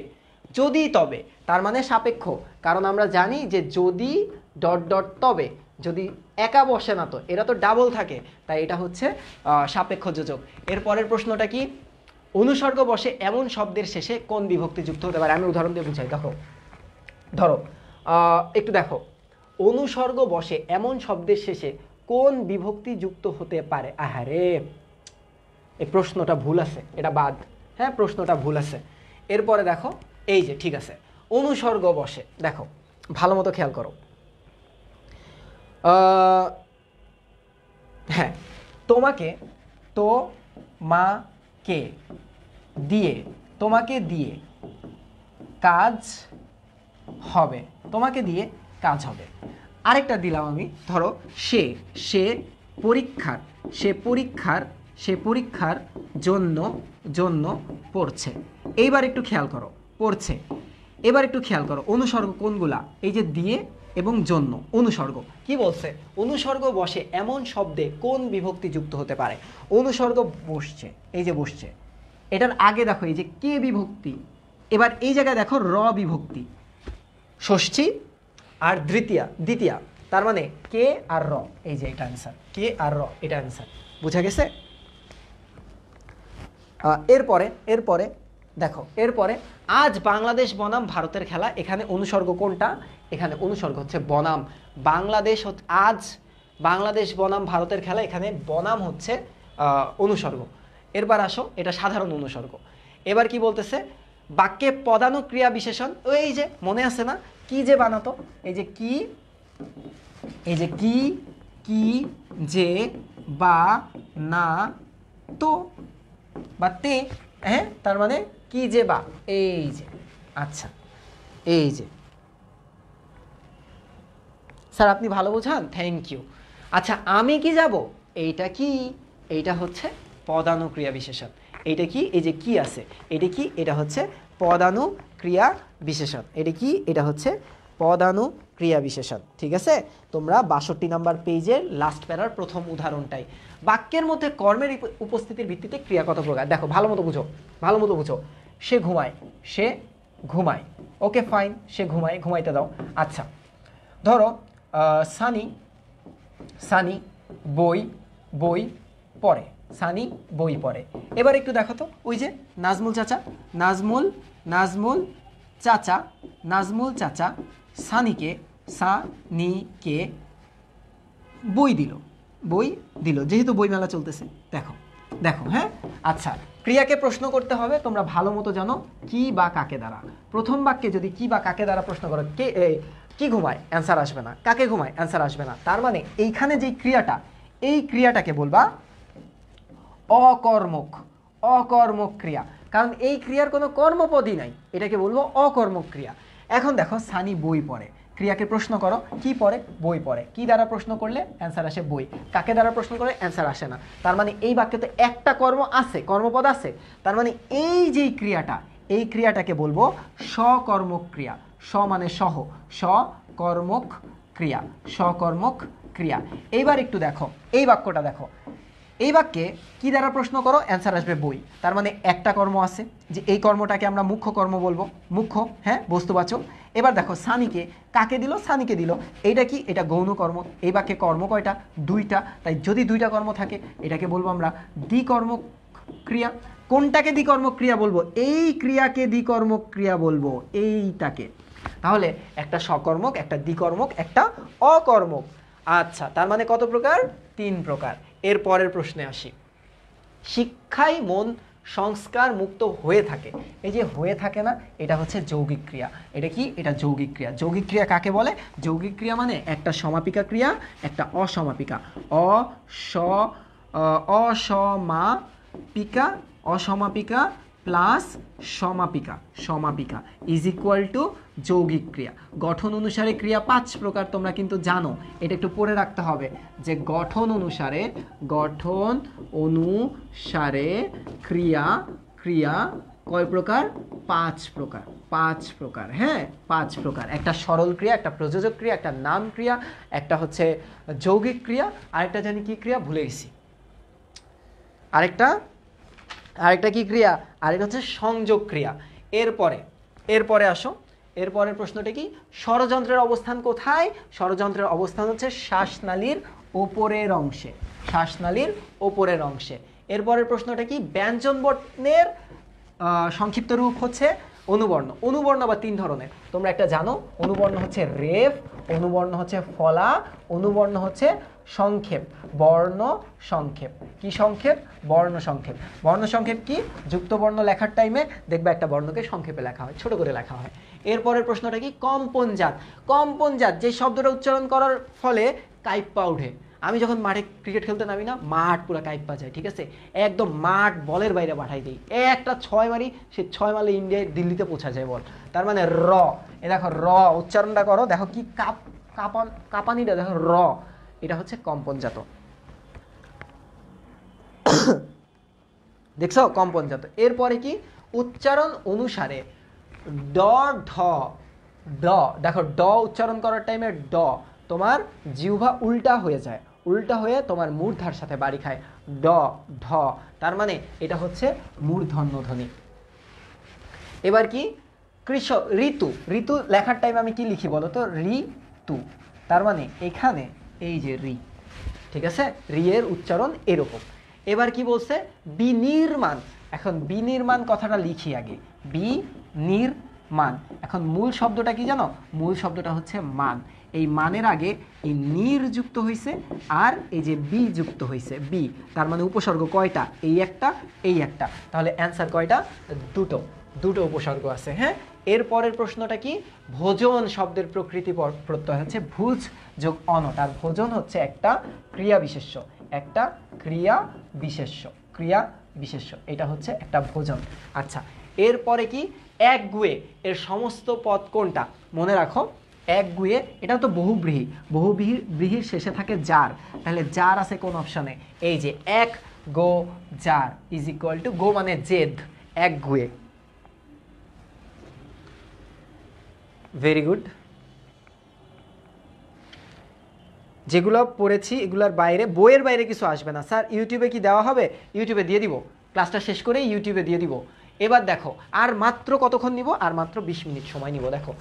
যদি তবে তার মানে সাপেক্ষ কারণ আমরা জানি যে যদি ডট ডট তবে যদি একা বসে না তো এরা তো ডাবল থাকে তাই এটা হচ্ছে সাপেক্ষ যোজক এর পরের প্রশ্নটা কি অনুসর্গ বসে এমন শব্দের শেষে কোন বিভক্তি যুক্ত হতে পারে আমি উদাহরণ দিয়ে বুঝাই দেখো ধরো একটু দেখো অনুসর্গ বসে এমন শব্দের শেষে কোন বিভক্তি যুক্ত হতে পারে আহারে এই প্রশ্নটা ভুল আছে এটা বাদ হ্যাঁ প্রশ্নটা ভুল আছে এরপরে দেখো এই যে ঠিক আছে অনুসর্গ বসে দেখো ভালো মতো খেয়াল করো হ্যাঁ তোমাকে তো মা কে দিয়ে তোমাকে দিয়ে কাজ হবে তোমাকে দিয়ে কাজ হবে আরেকটা দিলাম আমি ধরো সে সে পরীক্ষার সে পরীক্ষার সে পরীক্ষার জন্য জন্য পড়ছে এইবার একটু খেয়াল করো পড়ছে এবার একটু খেয়াল করো অনুসর্গ কোনগুলা এই যে দিয়ে এবং জন্য অনুসর্গ কি বলছে অনুসর্গ বসে এমন শব্দে কোন বিভক্তি যুক্ত হতে পারে অনুসর্গ বসছে এই যে বসছে এটার আগে দেখো এই যে কে বিভক্তি এবার এই জায়গায় দেখো র বিভক্তি ষষ্ঠী আর দ্বিতীয়া দ্বিতীয়া তার মানে কে আর র এই যে এটা অ্যান্সার কে আর র এটা অ্যান্সার বুঝা গেছে এরপরে এরপরে দেখো এরপরে আজ বাংলাদেশ বনাম ভারতের খেলা এখানে অনুসর্গ কোনটা এখানে অনুসর্গ হচ্ছে বনাম বাংলাদেশ আজ বাংলাদেশ বনাম ভারতের খেলা এখানে বনাম হচ্ছে অনুসর্গ এরপর আসো এটা সাধারণ অনুসর্গ এবার কি বলতেছে বাক্যে পদানু ক্রিয়া বিশেষণ এই যে মনে আছে না কি যে বানাতো এই যে কি এই যে কি কি যে বা না তো বা তে হ্যাঁ তার মানে কি যে বা এই যে আচ্ছা এই যে স্যার আপনি ভালো বোঝান থ্যাংক ইউ আচ্ছা আমি কি যাব এইটা কি এইটা হচ্ছে পদানুক্রিয়া বিশেষণ এটা কি এই যে কি আছে এটা কি এটা হচ্ছে পদানুক্রিয়া বিশেষণ এটা কি এটা হচ্ছে পদানুক্রিয়া বিশেষণ ঠিক আছে তোমরা বাষট্টি নাম্বার পেজের লাস্ট প্যারার প্রথম উদাহরণটাই বাক্যের মধ্যে কর্মের উপস্থিতির ভিত্তিতে ক্রিয়া কথা প্রকার দেখো ভালো মতো বুঝো ভালো মতো বুঝো সে ঘুমায় সে ঘুমায় ওকে ফাইন সে ঘুমায় ঘুমাইতে দাও আচ্ছা ধরো সানি সানি বই বই পড়ে সানি বই পড়ে এবার একটু দেখো তো ওই যে নাজমুল চাচা নাজমুল নাজমুল চাচা নাজমুল চাচা সানিকে সানিকে বই দিল বই দিল যেহেতু বইমেলা চলতেছে দেখো দেখো হ্যাঁ আচ্ছা ক্রিয়াকে প্রশ্ন করতে হবে তোমরা ভালো মতো জানো কি বা কাকে দ্বারা প্রথম বাক্যে যদি কি বা কাকে দ্বারা প্রশ্ন করো কে কি ঘুমায় অ্যান্সার আসবে না কাকে ঘুমায় অ্যান্সার আসবে না তার মানে এইখানে যেই ক্রিয়াটা এই ক্রিয়াটাকে বলবা অকর্মক অকর্মক ক্রিয়া কারণ এই ক্রিয়ার কোনো কর্মপদই নাই এটাকে বলবো অকর্মক ক্রিয়া এখন দেখো সানি বই পড়ে ক্রিয়াকে প্রশ্ন করো কি পড়ে বই পড়ে কি দ্বারা প্রশ্ন করলে অ্যান্সার আসে বই কাকে দ্বারা প্রশ্ন করলে অ্যান্সার আসে না তার মানে এই বাক্যতে একটা কর্ম আছে কর্মপদ আছে তার মানে এই যে ক্রিয়াটা এই ক্রিয়াটাকে বলবো সকর্মক ক্রিয়া স মানে সহ সকর্মক ক্রিয়া সকর্মক ক্রিয়া এইবার একটু দেখো এই বাক্যটা দেখো এই বাক্যে কি দ্বারা প্রশ্ন করো অ্যান্সার আসবে বই তার মানে একটা কর্ম আছে যে এই কর্মটাকে আমরা মুখ্য কর্ম বলবো মুখ্য হ্যাঁ বস্তুবাচক এবার দেখো সানিকে কাকে দিল সানিকে দিল এইটা কি এটা গৌণ কর্ম এই বাক্যে কর্ম কয়টা দুইটা তাই যদি দুইটা কর্ম থাকে এটাকে বলবো আমরা দ্বিকর্ম ক্রিয়া কোনটাকে দ্বিকর্ম ক্রিয়া বলবো এই ক্রিয়াকে দ্বিকর্ম ক্রিয়া বলবো এইটাকে তাহলে একটা সকর্মক একটা দ্বিকর্মক একটা অকর্মক আচ্ছা তার মানে কত প্রকার তিন প্রকার এর পরের প্রশ্নে আসি শিক্ষাই মন সংস্কার মুক্ত হয়ে থাকে এই যে হয়ে থাকে না এটা হচ্ছে যৌগিক ক্রিয়া এটা কি এটা যৌগিক ক্রিয়া যৌগিক ক্রিয়া কাকে বলে যৌগিক ক্রিয়া মানে একটা সমাপিকা ক্রিয়া একটা অসমাপিকা অস অসমাপিকা অসমাপিকা প্লাস সমাপিকা সমাপিকা ইজ ইকুয়াল টু যৌগিক ক্রিয়া গঠন অনুসারে ক্রিয়া পাঁচ প্রকার তোমরা কিন্তু জানো এটা একটু পড়ে রাখতে হবে যে গঠন অনুসারে গঠন অনুসারে ক্রিয়া ক্রিয়া কয় প্রকার পাঁচ প্রকার পাঁচ প্রকার হ্যাঁ পাঁচ প্রকার একটা সরল ক্রিয়া একটা প্রযোজক ক্রিয়া একটা নাম ক্রিয়া একটা হচ্ছে যৌগিক ক্রিয়া আরেকটা জানি কি ক্রিয়া ভুলে গেছি আরেকটা আরেকটা কি ক্রিয়া আরেকটা হচ্ছে সংযোগ ক্রিয়া এরপরে এরপরে আসো এরপরের প্রশ্নটা কি ষড়যন্ত্রের অবস্থান কোথায় ষড়যন্ত্রের অবস্থান হচ্ছে শ্বাসনালীর ওপরের অংশে শ্বাসনালীর ওপরের অংশে এরপরের প্রশ্নটা কি ব্যঞ্জন বর্ণের সংক্ষিপ্ত রূপ হচ্ছে অনুবর্ণ অনুবর্ণ বা তিন ধরনের তোমরা একটা জানো অনুবর্ণ হচ্ছে রেফ অনুবর্ণ হচ্ছে ফলা অনুবর্ণ হচ্ছে সংক্ষেপ বর্ণ সংক্ষেপ কি সংক্ষেপ বর্ণ সংক্ষেপ বর্ণ সংক্ষেপ কি যুক্ত বর্ণ লেখার টাইমে দেখবে একটা বর্ণকে সংক্ষেপে লেখা হয় ছোট করে লেখা হয় এরপরের প্রশ্নটা কি কম্পনজাত কম্পনজাত যে শব্দটা উচ্চারণ করার ফলে কাইপ্পা উঠে আমি যখন মাঠে ক্রিকেট খেলতে নামি না মাঠ পুরো কাইপ্পা যায় ঠিক আছে একদম মাঠ বলের বাইরে পাঠাই দিই একটা ছয় মারি সে ছয় মারলে ইন্ডিয়ায় দিল্লিতে পৌঁছা যায় বল তার মানে র এ দেখো র উচ্চারণটা করো দেখো কি কাপ কাপান কাপানিটা দেখো র এটা হচ্ছে কম্পনজাত দেখছ কম্পনজাত এরপরে কি উচ্চারণ অনুসারে ড ঢ ড দেখো ড উচ্চারণ করার টাইমে ড তোমার জিহ্বা উল্টা হয়ে যায় উল্টা হয়ে তোমার মূর্ধার সাথে বাড়ি খায় ড ঢ তার মানে এটা হচ্ছে ধ্বনি এবার কি কৃষ ঋতু ঋতু লেখার টাইমে আমি কি লিখি বলো তো ঋতু তার মানে এখানে এই যে রি ঠিক আছে রি এর উচ্চারণ এরকম এবার কি বলছে বিনির্মাণ এখন বিনির্মাণ কথাটা লিখি আগে বি নির মান এখন মূল শব্দটা কি জানো মূল শব্দটা হচ্ছে মান এই মানের আগে এই নির যুক্ত হয়েছে আর এই যে বি যুক্ত হয়েছে বি তার মানে উপসর্গ কয়টা এই একটা এই একটা তাহলে অ্যান্সার কয়টা দুটো দুটো উপসর্গ আছে হ্যাঁ এরপরের প্রশ্নটা কি ভোজন শব্দের প্রকৃতি প্রত্যয় হচ্ছে ভুজ যোগ অনট আর ভোজন হচ্ছে একটা ক্রিয়া বিশেষ্য একটা ক্রিয়া বিশেষ্য ক্রিয়া বিশেষ্য এটা হচ্ছে একটা ভোজন আচ্ছা এরপরে কি এক গুয়ে এর সমস্ত পদ কোনটা মনে রাখো এক গুয়ে এটা তো বহুব্রীহি বহুব্রীহি ব্রীহির শেষে থাকে জার তাহলে জার আছে কোন অপশানে এই যে এক গো জার ইজ ইকুয়াল টু গো মানে জেদ এক গুয়ে ভেরি গুড যেগুলো পড়েছি এগুলোর বাইরে বইয়ের বাইরে কিছু আসবে না স্যার ইউটিউবে কি দেওয়া হবে ইউটিউবে দিয়ে দিব ক্লাসটা শেষ করে ইউটিউবে দিয়ে দিব এবার দেখো আর মাত্র কতক্ষণ নিব আর মাত্র ২০ মিনিট সময় নিব দেখো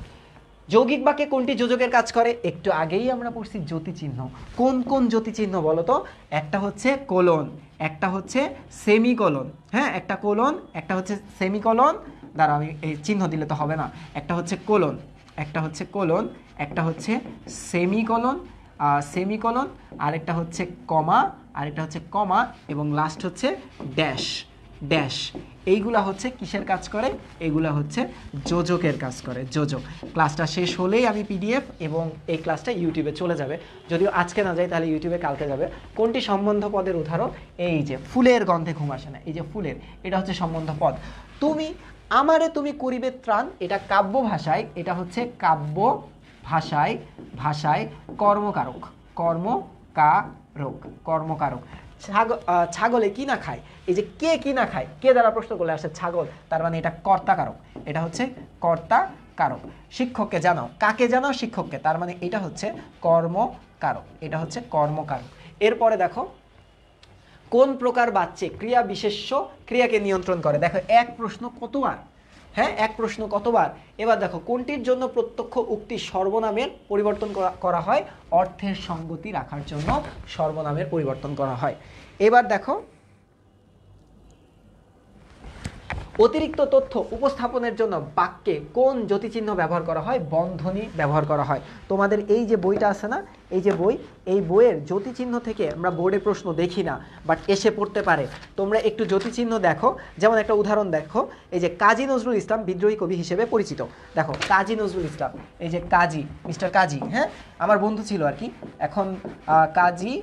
যৌগিক বাক্যে কোনটি যোজকের কাজ করে একটু আগেই আমরা পড়ছি জ্যোতিচিহ্ন কোন কোন জ্যোতিচিহ্ন বলো তো একটা হচ্ছে কোলন একটা হচ্ছে সেমিকোলন হ্যাঁ একটা কোলন একটা হচ্ছে সেমিকোলন দ্বারা আমি এই চিহ্ন দিলে তো হবে না একটা হচ্ছে কোলন একটা হচ্ছে কোলন একটা হচ্ছে সেমিকোলন সেমিকলন আরেকটা হচ্ছে কমা আরেকটা হচ্ছে কমা এবং লাস্ট হচ্ছে ড্যাশ ড্যাশ এইগুলা হচ্ছে কিসের কাজ করে এগুলা হচ্ছে যোজকের কাজ করে যোজক ক্লাসটা শেষ হলেই আমি পিডিএফ এবং এই ক্লাসটা ইউটিউবে চলে যাবে যদিও আজকে না যায় তাহলে ইউটিউবে কালকে যাবে কোনটি সম্বন্ধ পদের উদাহরণ এই যে ফুলের গন্ধে ঘুম আসে না এই যে ফুলের এটা হচ্ছে সম্বন্ধ পদ তুমি আমারে তুমি করিবে ত্রাণ এটা কাব্য ভাষায় এটা হচ্ছে কাব্য ভাষায় ভাষায় কর্মকারক কর্মকারক কর্মকারক ছাগল ছাগলে কি না খায় এই যে কে কি না খায় কে দ্বারা প্রশ্ন করলে আসে ছাগল তার মানে এটা কর্তাকারক এটা হচ্ছে কর্তা কারক শিক্ষককে জানাও কাকে জানাও শিক্ষককে তার মানে এটা হচ্ছে কর্মকারক এটা হচ্ছে কর্মকারক এরপরে দেখো কোন প্রকার বাচ্চে ক্রিয়া বিশেষ্য ক্রিয়াকে নিয়ন্ত্রণ করে দেখো এক প্রশ্ন কতবার হ্যাঁ এক প্রশ্ন কতবার এবার দেখো কোনটির জন্য প্রত্যক্ষ উক্তি সর্বনামের পরিবর্তন করা হয় অর্থের সঙ্গতি রাখার জন্য সর্বনামের পরিবর্তন করা হয় এবার দেখো অতিরিক্ত তথ্য উপস্থাপনের জন্য বাক্যে কোন জ্যোতিচিহ্ন ব্যবহার করা হয় বন্ধনী ব্যবহার করা হয় তোমাদের এই যে বইটা আছে না এই যে বই এই বইয়ের জ্যোতিচিহ্ন থেকে আমরা বোর্ডে প্রশ্ন দেখি না বাট এসে পড়তে পারে তোমরা একটু জ্যোতিচিহ্ন দেখো যেমন একটা উদাহরণ দেখো এই যে কাজী নজরুল ইসলাম বিদ্রোহী কবি হিসেবে পরিচিত দেখো কাজী নজরুল ইসলাম এই যে কাজী মিস্টার কাজী হ্যাঁ আমার বন্ধু ছিল আর কি এখন কাজী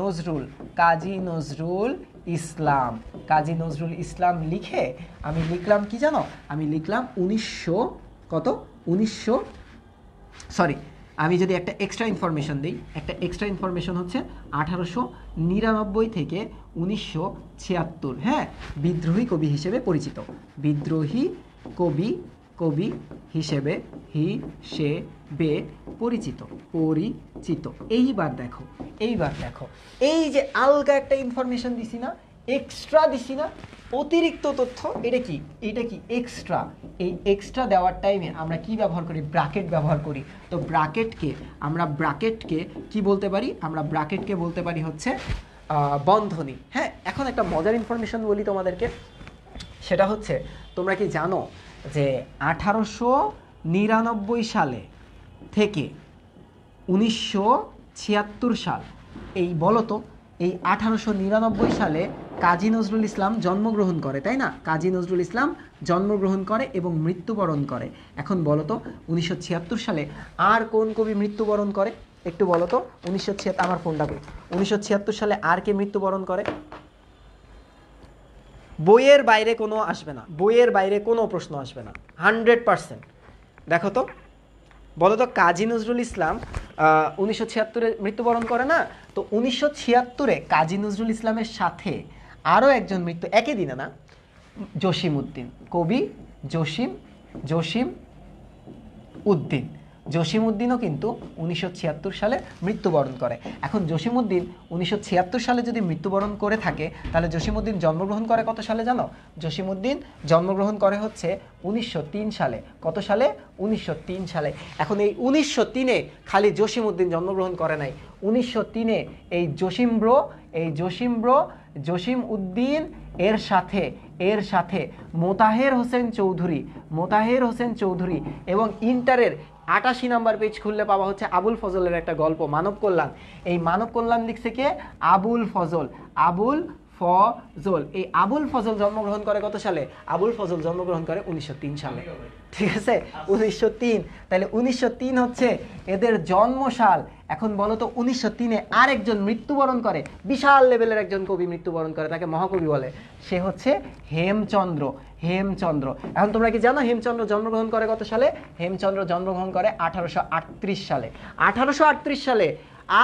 নজরুল কাজী নজরুল ইসলাম কাজী নজরুল ইসলাম লিখে আমি লিখলাম কি জানো আমি লিখলাম উনিশশো কত উনিশশো সরি আমি যদি একটা এক্সট্রা ইনফরমেশন দিই একটা এক্সট্রা ইনফরমেশন হচ্ছে আঠারোশো নিরানব্বই থেকে উনিশশো ছিয়াত্তর হ্যাঁ বিদ্রোহী কবি হিসেবে পরিচিত বিদ্রোহী কবি কবি হিসেবে হি সে বে পরিচিত পরিচিত এইবার দেখো এইবার দেখো এই যে আলগা একটা ইনফরমেশন দিছি না এক্সট্রা দিছি না অতিরিক্ত তথ্য এটা কি এটা কি এক্সট্রা এই এক্সট্রা দেওয়ার টাইমে আমরা কি ব্যবহার করি ব্রাকেট ব্যবহার করি তো ব্রাকেটকে আমরা ব্রাকেটকে কি বলতে পারি আমরা ব্রাকেটকে বলতে পারি হচ্ছে বন্ধনী হ্যাঁ এখন একটা মজার ইনফরমেশন বলি তোমাদেরকে সেটা হচ্ছে তোমরা কি জানো যে আঠারোশো নিরানব্বই সালে থেকে উনিশশো সাল এই বলতো এই আঠারোশো নিরানব্বই সালে কাজী নজরুল ইসলাম জন্মগ্রহণ করে তাই না কাজী নজরুল ইসলাম জন্মগ্রহণ করে এবং মৃত্যুবরণ করে এখন বলতো উনিশশো সালে আর কোন কবি মৃত্যুবরণ করে একটু বলতো উনিশশো ছিয়াত্তর আমার ফোনটা কই উনিশশো সালে আর কে মৃত্যুবরণ করে বইয়ের বাইরে কোনো আসবে না বইয়ের বাইরে কোনো প্রশ্ন আসবে না হান্ড্রেড পারসেন্ট দেখো তো বলতো কাজী নজরুল ইসলাম উনিশশো ছিয়াত্তরে মৃত্যুবরণ করে না তো উনিশশো ছিয়াত্তরে কাজী নজরুল ইসলামের সাথে আরও একজন মৃত্যু একই দিনে না জসিম উদ্দিন কবি জসিম জসিম উদ্দিন জসিমউদ্দিনও কিন্তু উনিশশো সালে মৃত্যুবরণ করে এখন জসিমউদ্দিন উনিশশো সালে যদি মৃত্যুবরণ করে থাকে তাহলে জসিমউদ্দিন জন্মগ্রহণ করে কত সালে জানো জসিমউদ্দিন জন্মগ্রহণ করে হচ্ছে উনিশশো সালে কত সালে উনিশশো সালে এখন এই উনিশশো তিনে খালি জসিমউদ্দিন জন্মগ্রহণ করে নাই উনিশশো তিনে এই জসিমব্র এই জসিমব্র জসিম উদ্দিন এর সাথে এর সাথে মোতাহের হোসেন চৌধুরী মোতাহের হোসেন চৌধুরী এবং ইন্টারের আটাশি নাম্বার পেজ খুললে পাওয়া হচ্ছে আবুল ফজলের একটা গল্প মানব কল্যাণ এই মানব কল্যাণ লিখছে কে আবুল ফজল আবুল ফজল এই আবুল ফজল জন্মগ্রহণ করে কত সালে আবুল ফজল জন্মগ্রহণ করে উনিশশো তিন সালে ঠিক আছে উনিশশো তিন তাহলে উনিশশো তিন হচ্ছে এদের জন্মসাল এখন বলো তো উনিশশো তিনে আরেকজন মৃত্যুবরণ করে বিশাল লেভেলের একজন কবি মৃত্যুবরণ করে তাকে মহাকবি বলে সে হচ্ছে হেমচন্দ্র হেমচন্দ্র এখন তোমরা কি জানো হেমচন্দ্র জন্মগ্রহণ করে কত সালে হেমচন্দ্র জন্মগ্রহণ করে আঠারোশো সালে আঠারোশো সালে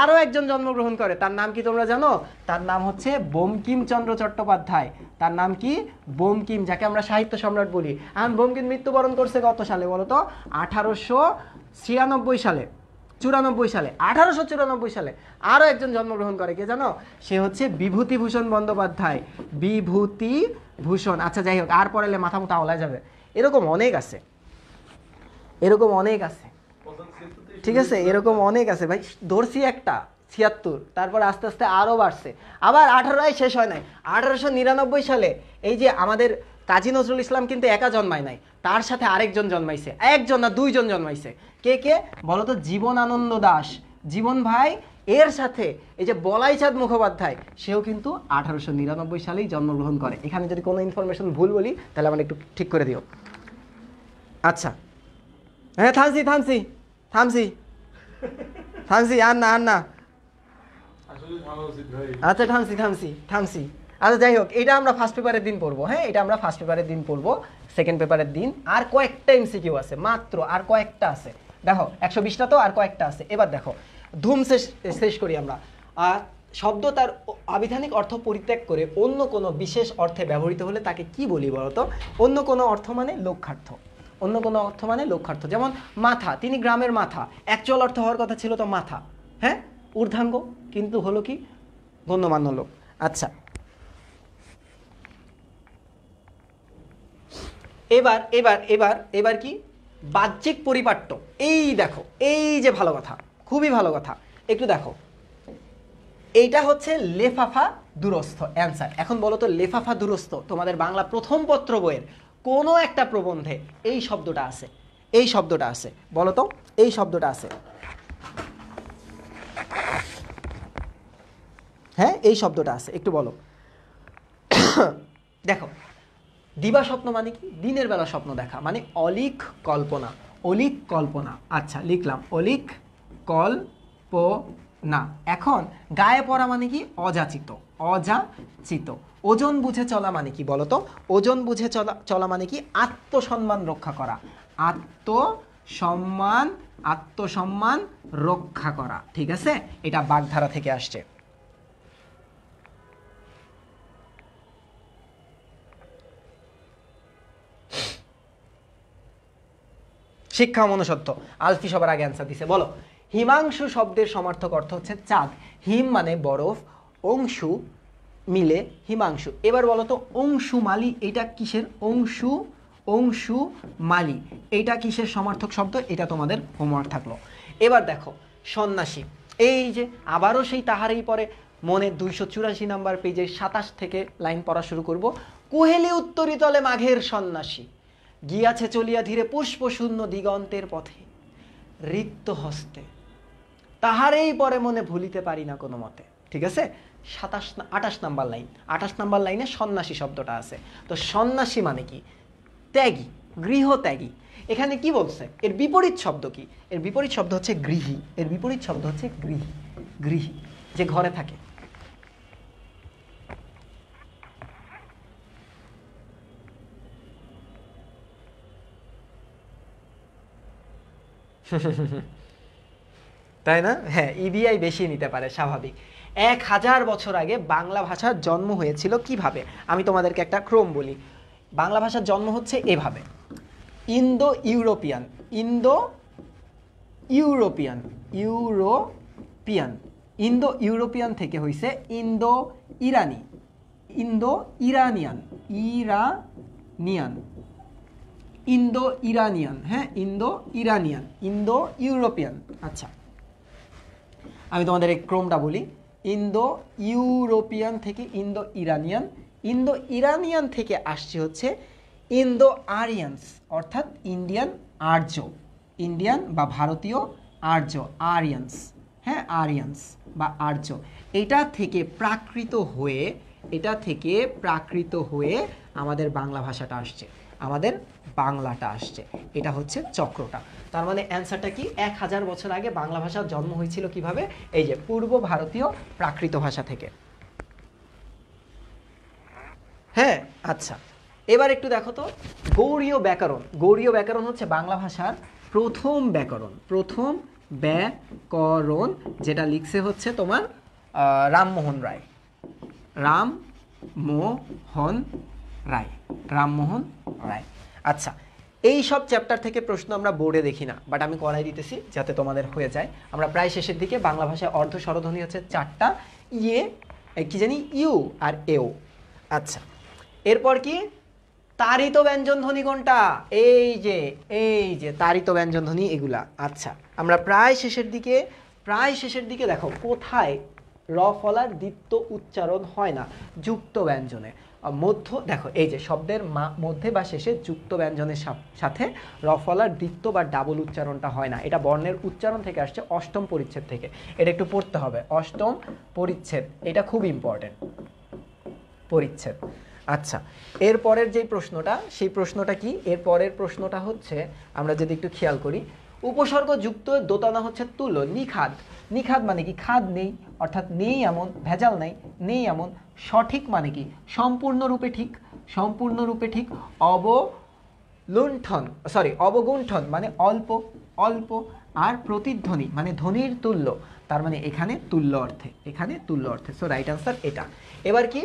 আরও একজন জন্মগ্রহণ করে তার নাম কি তোমরা জানো তার নাম হচ্ছে বঙ্কিমচন্দ্র চট্টোপাধ্যায় তার নাম কি বঙ্কিম যাকে আমরা সাহিত্য সম্রাট বলি এখন বঙ্কিম মৃত্যুবরণ করছে কত সালে বলো তো আঠারোশো ছিয়ানব্বই সালে চুরানব্বই সালে আঠারোশো চুরানব্বই সালে আরও একজন জন্মগ্রহণ করে কে জানো সে হচ্ছে বিভূতিভূষণ বন্দ্যোপাধ্যায় বিভূতি ভূষণ আচ্ছা যাই হোক আর পড়ালে মাথা মতো ওলাই যাবে এরকম অনেক আছে এরকম অনেক আছে ঠিক আছে এরকম অনেক আছে ভাই ধরছি একটা ছিয়াত্তর তারপর আস্তে আস্তে আরও বাড়ছে আবার আঠারোয় শেষ হয় নাই আঠারোশো নিরানব্বই সালে এই যে আমাদের কাজী নজরুল ইসলাম কিন্তু একা জন্মায় নাই তার সাথে আরেকজন জন্মাইছে একজন না দুইজন জন্মাইছে কে কে বলতো জীবন আনন্দ দাস জীবন ভাই এর সাথে এই যে বলাইচাঁদ মুখোপাধ্যায় সেও কিন্তু আঠারোশো নিরানব্বই সালেই জন্মগ্রহণ করে এখানে যদি কোনো ইনফরমেশন ভুল বলি তাহলে আমার একটু ঠিক করে দিও আচ্ছা হ্যাঁ থামছি থামছি থামছি থামছি আর না আর না আচ্ছা থামছি থামছি থামছি আচ্ছা যাই হোক এটা আমরা ফার্স্ট পেপারের দিন পড়বো হ্যাঁ এটা আমরা ফার্স্ট পেপারের দিন পড়বো সেকেন্ড পেপারের দিন আর কয়েকটা এমসিকিউ আছে মাত্র আর কয়েকটা আছে দেখো একশো বিশটা তো আর কয়েকটা আছে এবার দেখো ধুম শেষ শেষ করি আমরা আর শব্দ তার আবিধানিক অর্থ পরিত্যাগ করে অন্য কোনো বিশেষ অর্থে ব্যবহৃত হলে তাকে কি বলি বলতো অন্য কোনো অর্থ মানে লক্ষ্যার্থ অন্য কোনো অর্থ মানে লক্ষ্যার্থ যেমন মাথা তিনি গ্রামের মাথা অ্যাকচুয়াল অর্থ হওয়ার কথা ছিল তো মাথা হ্যাঁ ঊর্ধ্বাঙ্গ কিন্তু হলো কি গণ্যমান্য লোক আচ্ছা এবার এবার এবার এবার কি বাহ্যিক পরিপাট্য এই দেখো এই যে ভালো কথা খুবই ভালো কথা একটু দেখো এইটা হচ্ছে লেফাফা দুরস্থ অ্যান্সার এখন বলো তো লেফাফা দুরস্থ তোমাদের বাংলা প্রথম পত্র বইয়ের কোনো একটা প্রবন্ধে এই শব্দটা আছে এই শব্দটা আছে বলো তো এই শব্দটা আছে হ্যাঁ এই শব্দটা আছে একটু বলো দেখো দিবা স্বপ্ন মানে কি দিনের বেলা স্বপ্ন দেখা মানে অলিক কল্পনা অলিক কল্পনা আচ্ছা লিখলাম অলিক কল্পনা এখন গায়ে পড়া মানে কি অযাচিত অযাচিত ওজন বুঝে চলা মানে কি বলতো ওজন বুঝে চলা চলা মানে কি আত্মসম্মান রক্ষা করা আত্মসম্মান আত্মসম্মান রক্ষা করা ঠিক আছে এটা বাগধারা থেকে আসছে শিক্ষা মনুষ্যত্ব আলফি সবার আগে অ্যান্সার দিছে বলো হিমাংশু শব্দের সমার্থক অর্থ হচ্ছে চাঁদ হিম মানে বরফ অংশু মিলে হিমাংশু এবার বলতো অংশু মালি এটা কিসের অংশু অংশু মালি এটা কিসের সমার্থক শব্দ এটা তোমাদের হোমওয়ার্ক থাকলো এবার দেখো সন্ন্যাসী এই যে আবারও সেই তাহারেই পরে মনে দুইশো চুরাশি নাম্বার পেজে সাতাশ থেকে লাইন পড়া শুরু করব কুহেলি উত্তরিতলে মাঘের সন্ন্যাসী গিয়াছে চলিয়া ধীরে পুষ্পশূন্য দিগন্তের পথে রিক্ত হস্তে তাহারেই পরে মনে ভুলিতে পারি না কোনো মতে ঠিক আছে সাতাশ আটাশ নাম্বার লাইন আটাশ নাম্বার লাইনে সন্ন্যাসী শব্দটা আছে তো সন্ন্যাসী মানে কি ত্যাগী গৃহ ত্যাগী এখানে কি বলছে এর বিপরীত শব্দ কি এর বিপরীত শব্দ হচ্ছে গৃহী এর বিপরীত শব্দ হচ্ছে গৃহী গৃহী যে ঘরে থাকে তাই না হ্যাঁ ইবিআই e বেশি নিতে পারে স্বাভাবিক এক হাজার বছর আগে বাংলা ভাষার জন্ম হয়েছিল কিভাবে আমি তোমাদেরকে একটা ক্রম বলি বাংলা ভাষার জন্ম হচ্ছে এভাবে Indo European Indo European European Indo European থেকে হয়েছে Indo Irani Indo Iranian Iranian Indo Iranian হ্যাঁ ইন্দো ইরানিয়ান ইন্দো ইউরোপিয়ান আচ্ছা আমি তোমাদের এই ক্রমটা বলি ইন্দো ইউরোপিয়ান থেকে ইন্দো ইরানিয়ান ইন্দো ইরানিয়ান থেকে আসছে হচ্ছে ইন্দো আরিয়ানস অর্থাৎ ইন্ডিয়ান আর্য ইন্ডিয়ান বা ভারতীয় আর্য আরিয়ানস হ্যাঁ আরিয়ানস বা আর্য এটা থেকে প্রাকৃত হয়ে এটা থেকে প্রাকৃত হয়ে আমাদের বাংলা ভাষাটা আসছে আমাদের বাংলাটা আসছে এটা হচ্ছে চক্রটা তার মানে অ্যান্সারটা কি এক হাজার বছর আগে বাংলা ভাষার জন্ম হয়েছিল কিভাবে এই যে পূর্ব ভারতীয় প্রাকৃত ভাষা থেকে হ্যাঁ আচ্ছা এবার একটু দেখো তো গৌরীয় ব্যাকরণ গৌরীয় ব্যাকরণ হচ্ছে বাংলা ভাষার প্রথম ব্যাকরণ প্রথম ব্যাকরণ যেটা লিখছে হচ্ছে তোমার রামমোহন রায় রাম মোহন রায় রামমোহন রায় আচ্ছা এই সব চ্যাপ্টার থেকে প্রশ্ন আমরা বোর্ডে দেখি না বাট আমি করাই দিতেছি যাতে তোমাদের হয়ে যায় আমরা প্রায় শেষের দিকে বাংলা ভাষায় অর্ধ স্বরধ্বনি হচ্ছে চারটা ইয়ে কি জানি ইউ আর এও আচ্ছা এরপর কি তারিত ব্যঞ্জন ধ্বনি কোনটা এই যে এই যে তারিত ব্যঞ্জন ধ্বনি এগুলা আচ্ছা আমরা প্রায় শেষের দিকে প্রায় শেষের দিকে দেখো কোথায় র ফলার দ্বিত্ব উচ্চারণ হয় না যুক্ত ব্যঞ্জনে মধ্য দেখো এই যে শব্দের মধ্যে বা শেষে যুক্ত ব্যঞ্জনের সাথে রফলার দ্বিত্ব বা ডাবল উচ্চারণটা হয় না এটা বর্ণের উচ্চারণ থেকে আসছে অষ্টম পরিচ্ছেদ থেকে এটা একটু পড়তে হবে অষ্টম পরিচ্ছেদ এটা খুব ইম্পর্টেন্ট পরিচ্ছেদ আচ্ছা এরপরের যে প্রশ্নটা সেই প্রশ্নটা কি এরপরের প্রশ্নটা হচ্ছে আমরা যদি একটু খেয়াল করি উপসর্গযুক্ত দোতানা হচ্ছে তুলো নিখাদ নিখাদ মানে কি খাদ নেই অর্থাৎ নেই এমন ভেজাল নাই নেই এমন সঠিক মানে কি সম্পূর্ণরূপে ঠিক সম্পূর্ণরূপে ঠিক অব লুণ্ঠন সরি অবগুণ্ঠন মানে অল্প অল্প আর প্রতিধ্বনি মানে ধ্বনির তুল্য তার মানে এখানে তুল্য অর্থে এখানে তুল্য অর্থে সো রাইট আনসার এটা এবার কি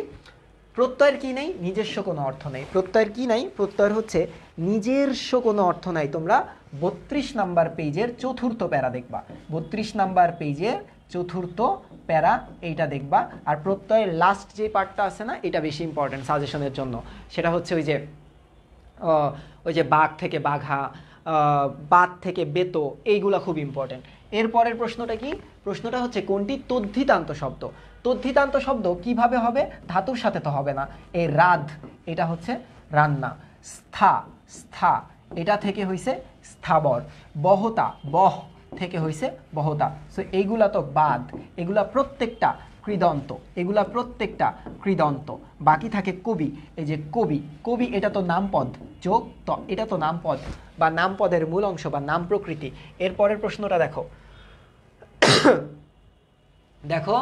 প্রত্যয়ের কি নেই নিজস্ব কোনো অর্থ নেই প্রত্যয়ের কি নাই প্রত্যয়ের হচ্ছে নিজস্ব কোনো অর্থ নাই তোমরা বত্রিশ নাম্বার পেজের চতুর্থ প্যারা দেখবা বত্রিশ নাম্বার পেজের চতুর্থ প্যারা এইটা দেখবা আর প্রত্যয়ের লাস্ট যে পার্টটা আছে না এটা বেশি ইম্পর্ট্যান্ট সাজেশনের জন্য সেটা হচ্ছে ওই যে ওই যে বাঘ থেকে বাঘা বাদ থেকে বেতো এইগুলা খুব ইম্পর্ট্যান্ট এরপরের প্রশ্নটা কি প্রশ্নটা হচ্ছে কোনটি তদ্ধিতান্ত শব্দ তদ্ধিতান্ত শব্দ কিভাবে হবে ধাতুর সাথে তো হবে না এই রাদ এটা হচ্ছে রান্না স্থা স্থা এটা থেকে হইছে স্থাবর বহতা বহ থেকে হয়েছে বহতা সো এইগুলা তো বাদ এগুলা প্রত্যেকটা কৃদন্ত এগুলা প্রত্যেকটা কৃদন্ত বাকি থাকে কবি এই যে কবি কবি এটা তো নামপদ যোগ ত এটা তো নামপদ বা নামপদের মূল অংশ বা নাম প্রকৃতি এরপরের প্রশ্নটা দেখো দেখো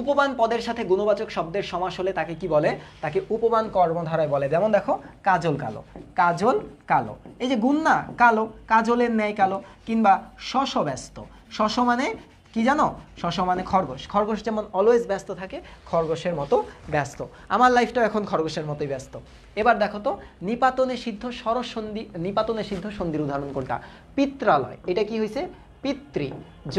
উপবান পদের সাথে গুণবাচক শব্দের সমাস হলে তাকে কি বলে তাকে উপবান কর্মধারায় বলে যেমন দেখো কাজল কালো কাজল কালো এই যে গুণ না কালো কাজলের ন্যায় কালো কিংবা শশ ব্যস্ত শশ মানে কি জানো শশ মানে খরগোশ খরগোশ যেমন অলওয়েজ ব্যস্ত থাকে খরগোশের মতো ব্যস্ত আমার লাইফটাও এখন খরগোশের মতোই ব্যস্ত এবার দেখো তো নিপাতনে সিদ্ধ সন্ধি নিপাতনে সিদ্ধ সন্ধির উদাহরণ কোনটা পিত্রালয় এটা কি হয়েছে পিতৃ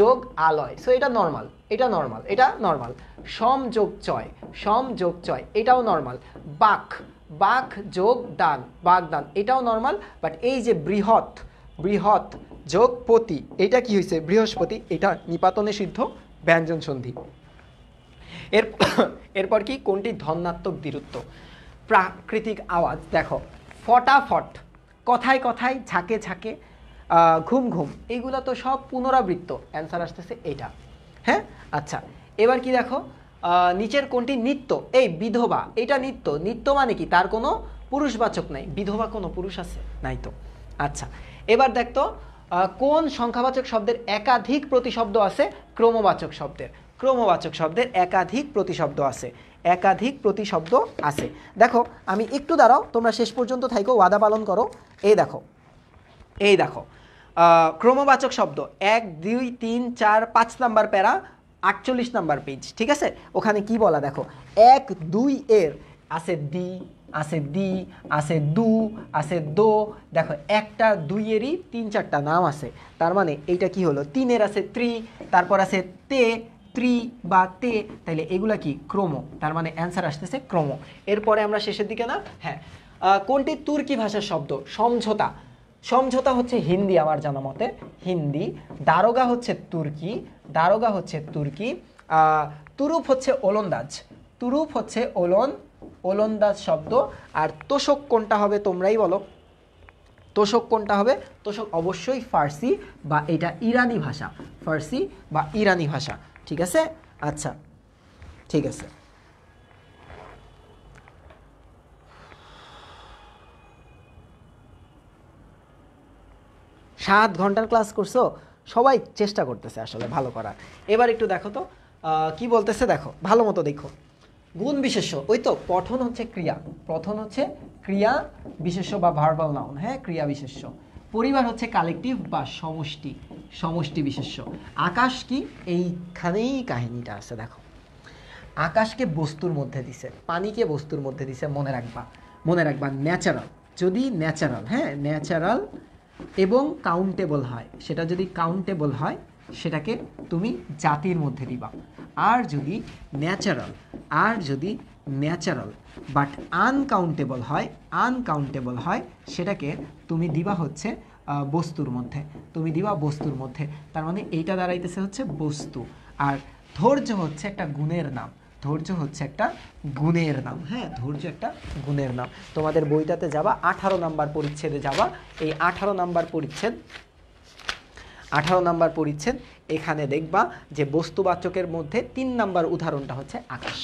যোগ আলয় সো এটা নর্মাল এটা নর্মাল এটা নর্মাল সম যোগ চয় সম যোগ চয় এটাও নর্মাল বাক বাক যোগ দান বাগদান এটাও নর্মাল বাট এই যে বৃহৎ বৃহৎ যোগ পতি এটা কি হয়েছে বৃহস্পতি এটা নিপাতনে সিদ্ধ ব্যঞ্জন সন্ধি এর এরপর কি কোনটি ধন্যাত্মক দীরত্ব প্রাকৃতিক আওয়াজ দেখো ফটাফট কথায় কথায় ঝাঁকে ঝাঁকে ঘুম ঘুম এইগুলো তো সব পুনরাবৃত্ত অ্যান্সার আসতেছে এটা হ্যাঁ আচ্ছা এবার কি দেখো নিচের কোনটি নিত্য এই বিধবা এটা নিত্য নিত্য মানে কি তার কোনো পুরুষবাচক নাই বিধবা কোনো পুরুষ আছে নাই তো আচ্ছা এবার দেখতো কোন সংখ্যাবাচক শব্দের একাধিক প্রতিশব্দ আছে ক্রমবাচক শব্দের ক্রমবাচক শব্দের একাধিক প্রতিশব্দ আছে একাধিক প্রতিশব্দ আছে দেখো আমি একটু দাঁড়াও তোমরা শেষ পর্যন্ত থাইকো ওয়াদা পালন করো এই দেখো এই দেখো ক্রমবাচক শব্দ এক দুই তিন চার পাঁচ নাম্বার প্যারা আটচল্লিশ নাম্বার পেজ ঠিক আছে ওখানে কি বলা দেখো এক দুই এর আছে দি আছে দি আছে দু আছে দো দেখো একটা দুইয়েরই তিন চারটা নাম আছে তার মানে এইটা কি হলো তিনের আছে ত্রি তারপর আছে তে ত্রি বা তে তাহলে এগুলা কি ক্রম তার মানে অ্যান্সার আসতেছে ক্রম এরপরে আমরা শেষের দিকে না হ্যাঁ কোনটি তুর্কি ভাষার শব্দ সমঝোতা সমঝোতা হচ্ছে হিন্দি আমার জানা মতে হিন্দি দারোগা হচ্ছে তুর্কি দারোগা হচ্ছে তুর্কি তুরুপ হচ্ছে ওলন্দাজ তুরুপ হচ্ছে ওলন ওলন্দাজ শব্দ আর তোষক কোনটা হবে তোমরাই বলো তোষক কোনটা হবে তোষক অবশ্যই ফার্সি বা এটা ইরানি ভাষা ফার্সি বা ইরানি ভাষা ঠিক আছে আচ্ছা ঠিক আছে সাত ঘন্টার ক্লাস করছো সবাই চেষ্টা করতেছে আসলে ভালো করার এবার একটু দেখো তো কি বলতেছে দেখো ভালো মতো দেখো গুণ বিশেষ্য ওই তো পঠন হচ্ছে ক্রিয়া প্রথম হচ্ছে ক্রিয়া বিশেষ বা ভার্বাল নাউন হ্যাঁ ক্রিয়া বিশেষ্য পরিবার হচ্ছে কালেকটিভ বা সমষ্টি সমষ্টি বিশেষ আকাশ কি এইখানেই কাহিনীটা আছে দেখো আকাশকে বস্তুর মধ্যে দিছে পানিকে বস্তুর মধ্যে দিছে মনে রাখবা মনে রাখবা ন্যাচারাল যদি ন্যাচারাল হ্যাঁ ন্যাচারাল এবং কাউন্টেবল হয় সেটা যদি কাউন্টেবল হয় সেটাকে তুমি জাতির মধ্যে দিবা আর যদি ন্যাচারাল আর যদি ন্যাচারাল বাট আনকাউন্টেবল হয় আনকাউন্টেবল হয় সেটাকে তুমি দিবা হচ্ছে বস্তুর মধ্যে তুমি দিবা বস্তুর মধ্যে তার মানে এইটা দাঁড়াইতেছে হচ্ছে বস্তু আর ধৈর্য হচ্ছে একটা গুণের নাম ধৈর্য হচ্ছে একটা গুণের নাম হ্যাঁ ধৈর্য একটা গুণের নাম তোমাদের বইটাতে যাবা আঠারো নাম্বার পরিচ্ছেদে যাবা এই আঠারো নাম্বার পরিচ্ছেদ আঠারো নাম্বার পরিচ্ছেদ এখানে দেখবা যে বস্তুবাচকের মধ্যে তিন নাম্বার উদাহরণটা হচ্ছে আকাশ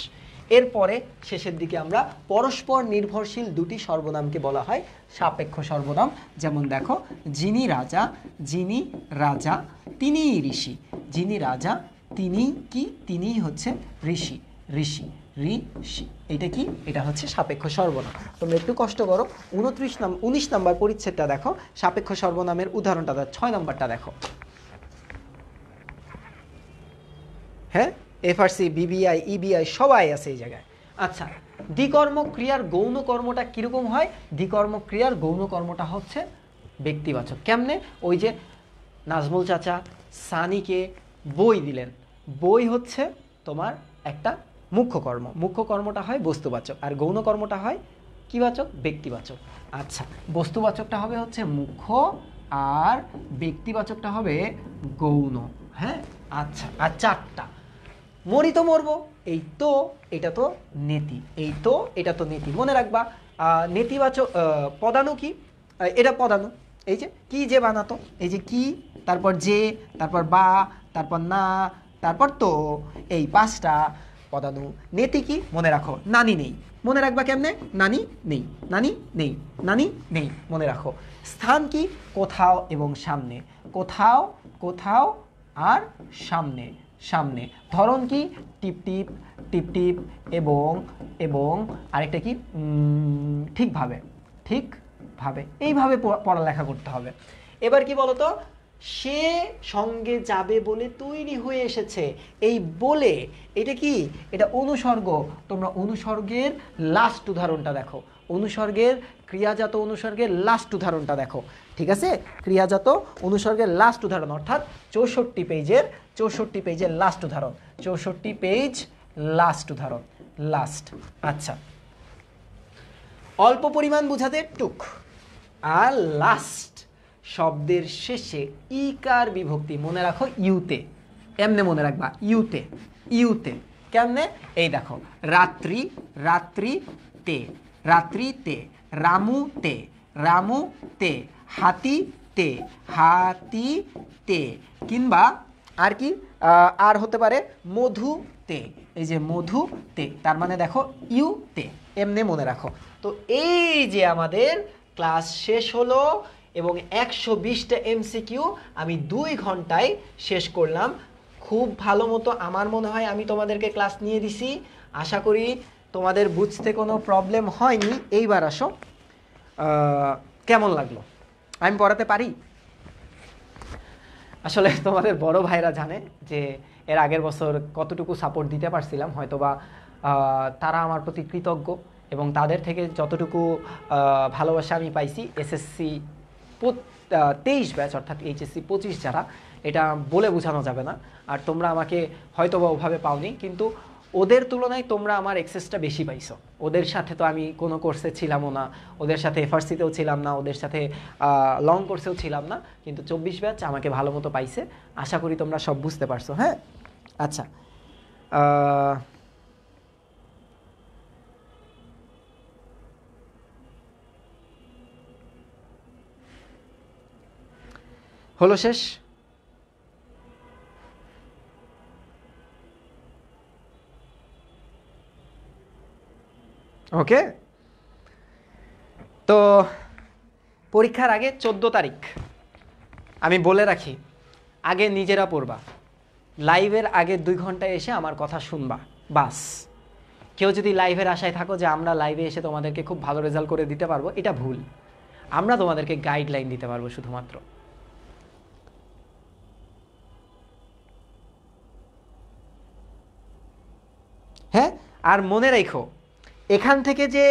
এরপরে শেষের দিকে আমরা পরস্পর নির্ভরশীল দুটি সর্বনামকে বলা হয় সাপেক্ষ সর্বনাম যেমন দেখো যিনি রাজা যিনি রাজা তিনিই ঋষি যিনি রাজা তিনি কি তিনিই হচ্ছে ঋষি ঋষি ঋষি এটা কি এটা হচ্ছে সাপেক্ষ সর্বনাম তোমরা একটু কষ্ট করো উনত্রিশ নাম উনিশ নাম্বার পরিচ্ছেদটা দেখো সাপেক্ষ সর্বনামের উদাহরণটা দেখো ছয় নাম্বারটা দেখো হ্যাঁ এফআরসি বিবিআই ইবিআই সবাই আছে এই জায়গায় আচ্ছা দ্বিকর্ম ক্রিয়ার গৌণ কর্মটা কীরকম হয় দ্বিকর্ম ক্রিয়ার গৌণ কর্মটা হচ্ছে ব্যক্তিবাচক কেমনে ওই যে নাজমুল চাচা সানিকে বই দিলেন বই হচ্ছে তোমার একটা মুখ্য কর্ম মুখ্য কর্মটা হয় বস্তুবাচক আর গৌণ কর্মটা হয় কিবাচক ব্যক্তিবাচক আচ্ছা বস্তুবাচকটা হবে হচ্ছে মুখ্য আর ব্যক্তিবাচকটা হবে গৌণ হ্যাঁ আচ্ছা আর চারটা মরি তো মরবো এই তো এটা তো নেতি এই তো এটা তো নেতি মনে রাখবা নেতিবাচক পদানু কি এটা পদানু এই যে কি যে বানাতো এই যে কি তারপর যে তারপর বা তারপর না তারপর তো এই পাঁচটা পদানু নেতি কি মনে রাখো নানি নেই মনে রাখবা কেমনে নানি নেই নানি নেই নানি নেই মনে রাখো স্থান কি কোথাও এবং সামনে কোথাও কোথাও আর সামনে সামনে ধরন কি টিপটিপ টিপটিপ এবং এবং আরেকটা কি ঠিকভাবে ঠিকভাবে এইভাবে পড়ালেখা করতে হবে এবার কি বলতো সে সঙ্গে যাবে বলে তৈরি হয়ে এসেছে এই বলে এটা কি এটা অনুসর্গ তোমরা অনুসর্গের লাস্ট উদাহরণটা দেখো অনুসর্গের ক্রিয়াজাত অনুসর্গের লাস্ট উদাহরণটা দেখো ঠিক আছে ক্রিয়াজাত অনুসর্গের লাস্ট উদাহরণ অর্থাৎ চৌষট্টি পেজের চৌষট্টি পেজের লাস্ট উদাহরণ চৌষট্টি পেজ লাস্ট উদাহরণ লাস্ট আচ্ছা অল্প পরিমাণ বোঝাতে টুক আর লাস্ট শব্দের শেষে ইকার বিভক্তি মনে রাখো ইউতে এমনে মনে রাখবা ইউতে ইউতে কেমনে এই দেখো রাত্রি রাত্রি তে রাত্রি তে রামু তে রামু তে হাতি তে হাতি তে কিংবা আর কি আর হতে পারে মধু তে এই যে মধু তে তার মানে দেখো ইউ তে এমনে মনে রাখো তো এই যে আমাদের ক্লাস শেষ হলো এবং একশো বিশটা এমসিকিউ আমি দুই ঘন্টায় শেষ করলাম খুব ভালো মতো আমার মনে হয় আমি তোমাদেরকে ক্লাস নিয়ে দিছি আশা করি তোমাদের বুঝতে কোনো প্রবলেম হয়নি এইবার আসো কেমন লাগলো আমি পড়াতে পারি আসলে তোমাদের বড় ভাইরা জানে যে এর আগের বছর কতটুকু সাপোর্ট দিতে পারছিলাম হয়তোবা তারা আমার প্রতি কৃতজ্ঞ এবং তাদের থেকে যতটুকু ভালোবাসা আমি পাইছি এসএসসি তেইশ ব্যাচ অর্থাৎ এইচএসসি পঁচিশ যারা এটা বলে বোঝানো যাবে না আর তোমরা আমাকে হয়তো বা ওভাবে পাওনি কিন্তু ওদের তুলনায় তোমরা আমার এক্সেসটা বেশি পাইছো ওদের সাথে তো আমি কোনো কোর্সে ছিলামও না ওদের সাথে এফআরসিতেও ছিলাম না ওদের সাথে লং কোর্সেও ছিলাম না কিন্তু চব্বিশ ব্যাচ আমাকে ভালো মতো পাইছে আশা করি তোমরা সব বুঝতে পারছো হ্যাঁ আচ্ছা হলো শেষ ওকে তো পরীক্ষার আগে চোদ্দো তারিখ আমি বলে রাখি আগে নিজেরা পড়বা লাইভের আগে দুই ঘন্টায় এসে আমার কথা শুনবা বাস কেউ যদি লাইভের আশায় থাকো যে আমরা লাইভে এসে তোমাদেরকে খুব ভালো রেজাল্ট করে দিতে পারবো এটা ভুল আমরা তোমাদেরকে গাইডলাইন দিতে পারবো শুধুমাত্র আর মনে রেখো এখান থেকে যে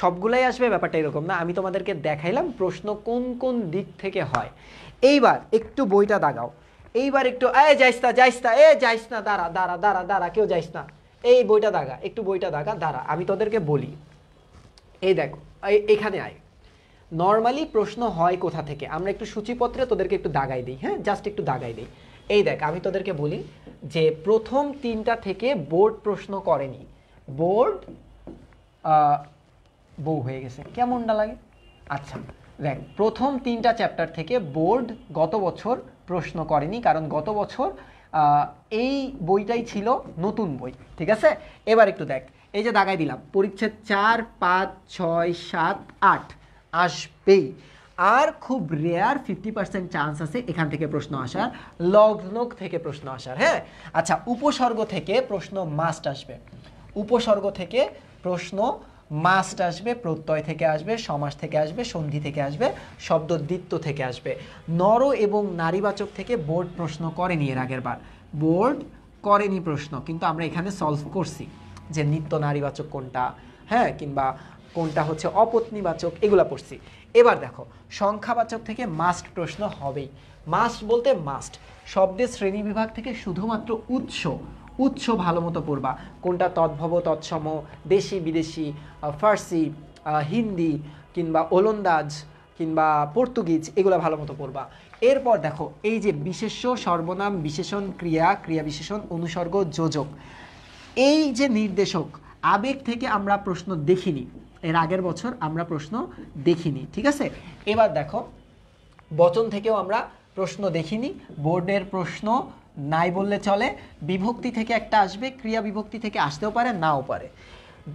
সবগুলাই আসবে ব্যাপারটা এরকম না আমি তোমাদেরকে দেখাইলাম প্রশ্ন কোন কোন দিক থেকে হয় এইবার একটু বইটা দাগাও এইবার একটু এ যাইস না যাইস না এ যাইস না দাঁড়া দাঁড়া দাঁড়া দাঁড়া কেউ যাইস না এই বইটা দাগা একটু বইটা দাগা দাঁড়া আমি তোদেরকে বলি এই দেখো এখানে আয় নর্মালি প্রশ্ন হয় কোথা থেকে আমরা একটু সূচিপত্রে তোদেরকে একটু দাগাই দিই হ্যাঁ জাস্ট একটু দাগাই দিই এই দেখ আমি তোদেরকে বলি যে প্রথম তিনটা থেকে বোর্ড প্রশ্ন করেনি বোর্ড বউ হয়ে গেছে কেমনটা লাগে আচ্ছা দেখ প্রথম তিনটা চ্যাপ্টার থেকে বোর্ড গত বছর প্রশ্ন করেনি কারণ গত বছর এই বইটাই ছিল নতুন বই ঠিক আছে এবার একটু দেখ এই যে দাগাই দিলাম পরিচ্ছেদ চার পাঁচ ছয় সাত আট আসবেই আর খুব রেয়ার ফিফটি পার্সেন্ট চান্স আছে এখান থেকে প্রশ্ন আসার লগ্নক থেকে প্রশ্ন আসার হ্যাঁ আচ্ছা উপসর্গ থেকে প্রশ্ন মাস্ট আসবে উপসর্গ থেকে প্রশ্ন মাস্ট আসবে প্রত্যয় থেকে আসবে সমাস থেকে আসবে সন্ধি থেকে আসবে শব্দদ্বিত্ব থেকে আসবে নর এবং নারীবাচক থেকে বোর্ড প্রশ্ন করেনি এর আগের বার বোর্ড করেনি প্রশ্ন কিন্তু আমরা এখানে সলভ করছি যে নিত্য নারীবাচক কোনটা হ্যাঁ কিংবা কোনটা হচ্ছে অপত্নীবাচক এগুলা পড়ছি এবার দেখো সংখ্যাবাচক থেকে মাস্ট প্রশ্ন হবেই মাস্ট বলতে মাস্ট শব্দের শ্রেণী বিভাগ থেকে শুধুমাত্র উৎস উৎস ভালো মতো পড়বা কোনটা তদ্ভব তৎসম দেশি বিদেশি ফার্সি হিন্দি কিংবা ওলন্দাজ কিংবা পর্তুগিজ এগুলো ভালো মতো পড়বা এরপর দেখো এই যে বিশেষ্য সর্বনাম বিশেষণ ক্রিয়া ক্রিয়া বিশেষণ অনুসর্গ যোজক এই যে নির্দেশক আবেগ থেকে আমরা প্রশ্ন দেখিনি এর আগের বছর আমরা প্রশ্ন দেখিনি ঠিক আছে এবার দেখো বচন থেকেও আমরা প্রশ্ন দেখিনি বোর্ডের প্রশ্ন নাই বললে চলে বিভক্তি থেকে একটা আসবে ক্রিয়া বিভক্তি থেকে আসতেও পারে নাও পারে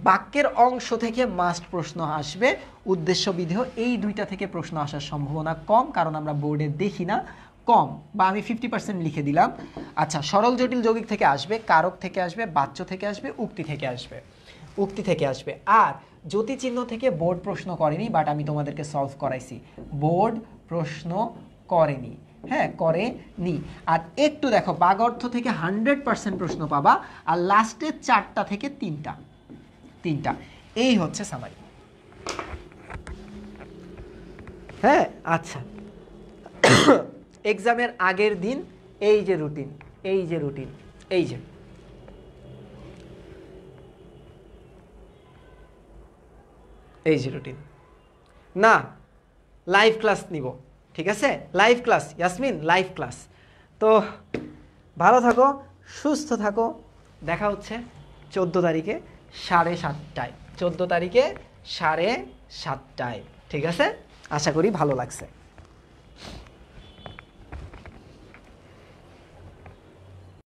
বাক্যের অংশ থেকে মাস্ট প্রশ্ন আসবে উদ্দেশ্য বিধেয় এই দুইটা থেকে প্রশ্ন আসার সম্ভাবনা কম কারণ আমরা বোর্ডে দেখি না কম বা আমি ফিফটি পার্সেন্ট লিখে দিলাম আচ্ছা সরল জটিল যৌগিক থেকে আসবে কারক থেকে আসবে বাচ্চ থেকে আসবে উক্তি থেকে আসবে উক্তি থেকে আসবে আর জ্যোতিচিহ্ন থেকে বোর্ড প্রশ্ন করেনি বাট আমি তোমাদেরকে সলভ করাইছি বোর্ড প্রশ্ন করেনি হ্যাঁ করে নি আর একটু দেখো বাগ অর্থ থেকে হান্ড্রেড পার্সেন্ট প্রশ্ন পাবা আর লাস্টের চারটা থেকে তিনটা তিনটা এই হচ্ছে সামারি হ্যাঁ আচ্ছা এক্সামের আগের দিন এই যে রুটিন এই যে রুটিন এই যে এই যে রুটিন না লাইভ ক্লাস নিব ঠিক আছে live class Yasmin live class তো ভালো থাকো সুস্থ থাকো দেখা হচ্ছে চোদ্দো তারিখে সাড়ে সাতটায় চোদ্দ তারিখে সাড়ে সাতটায় ঠিক আছে আশা করি ভালো লাগছে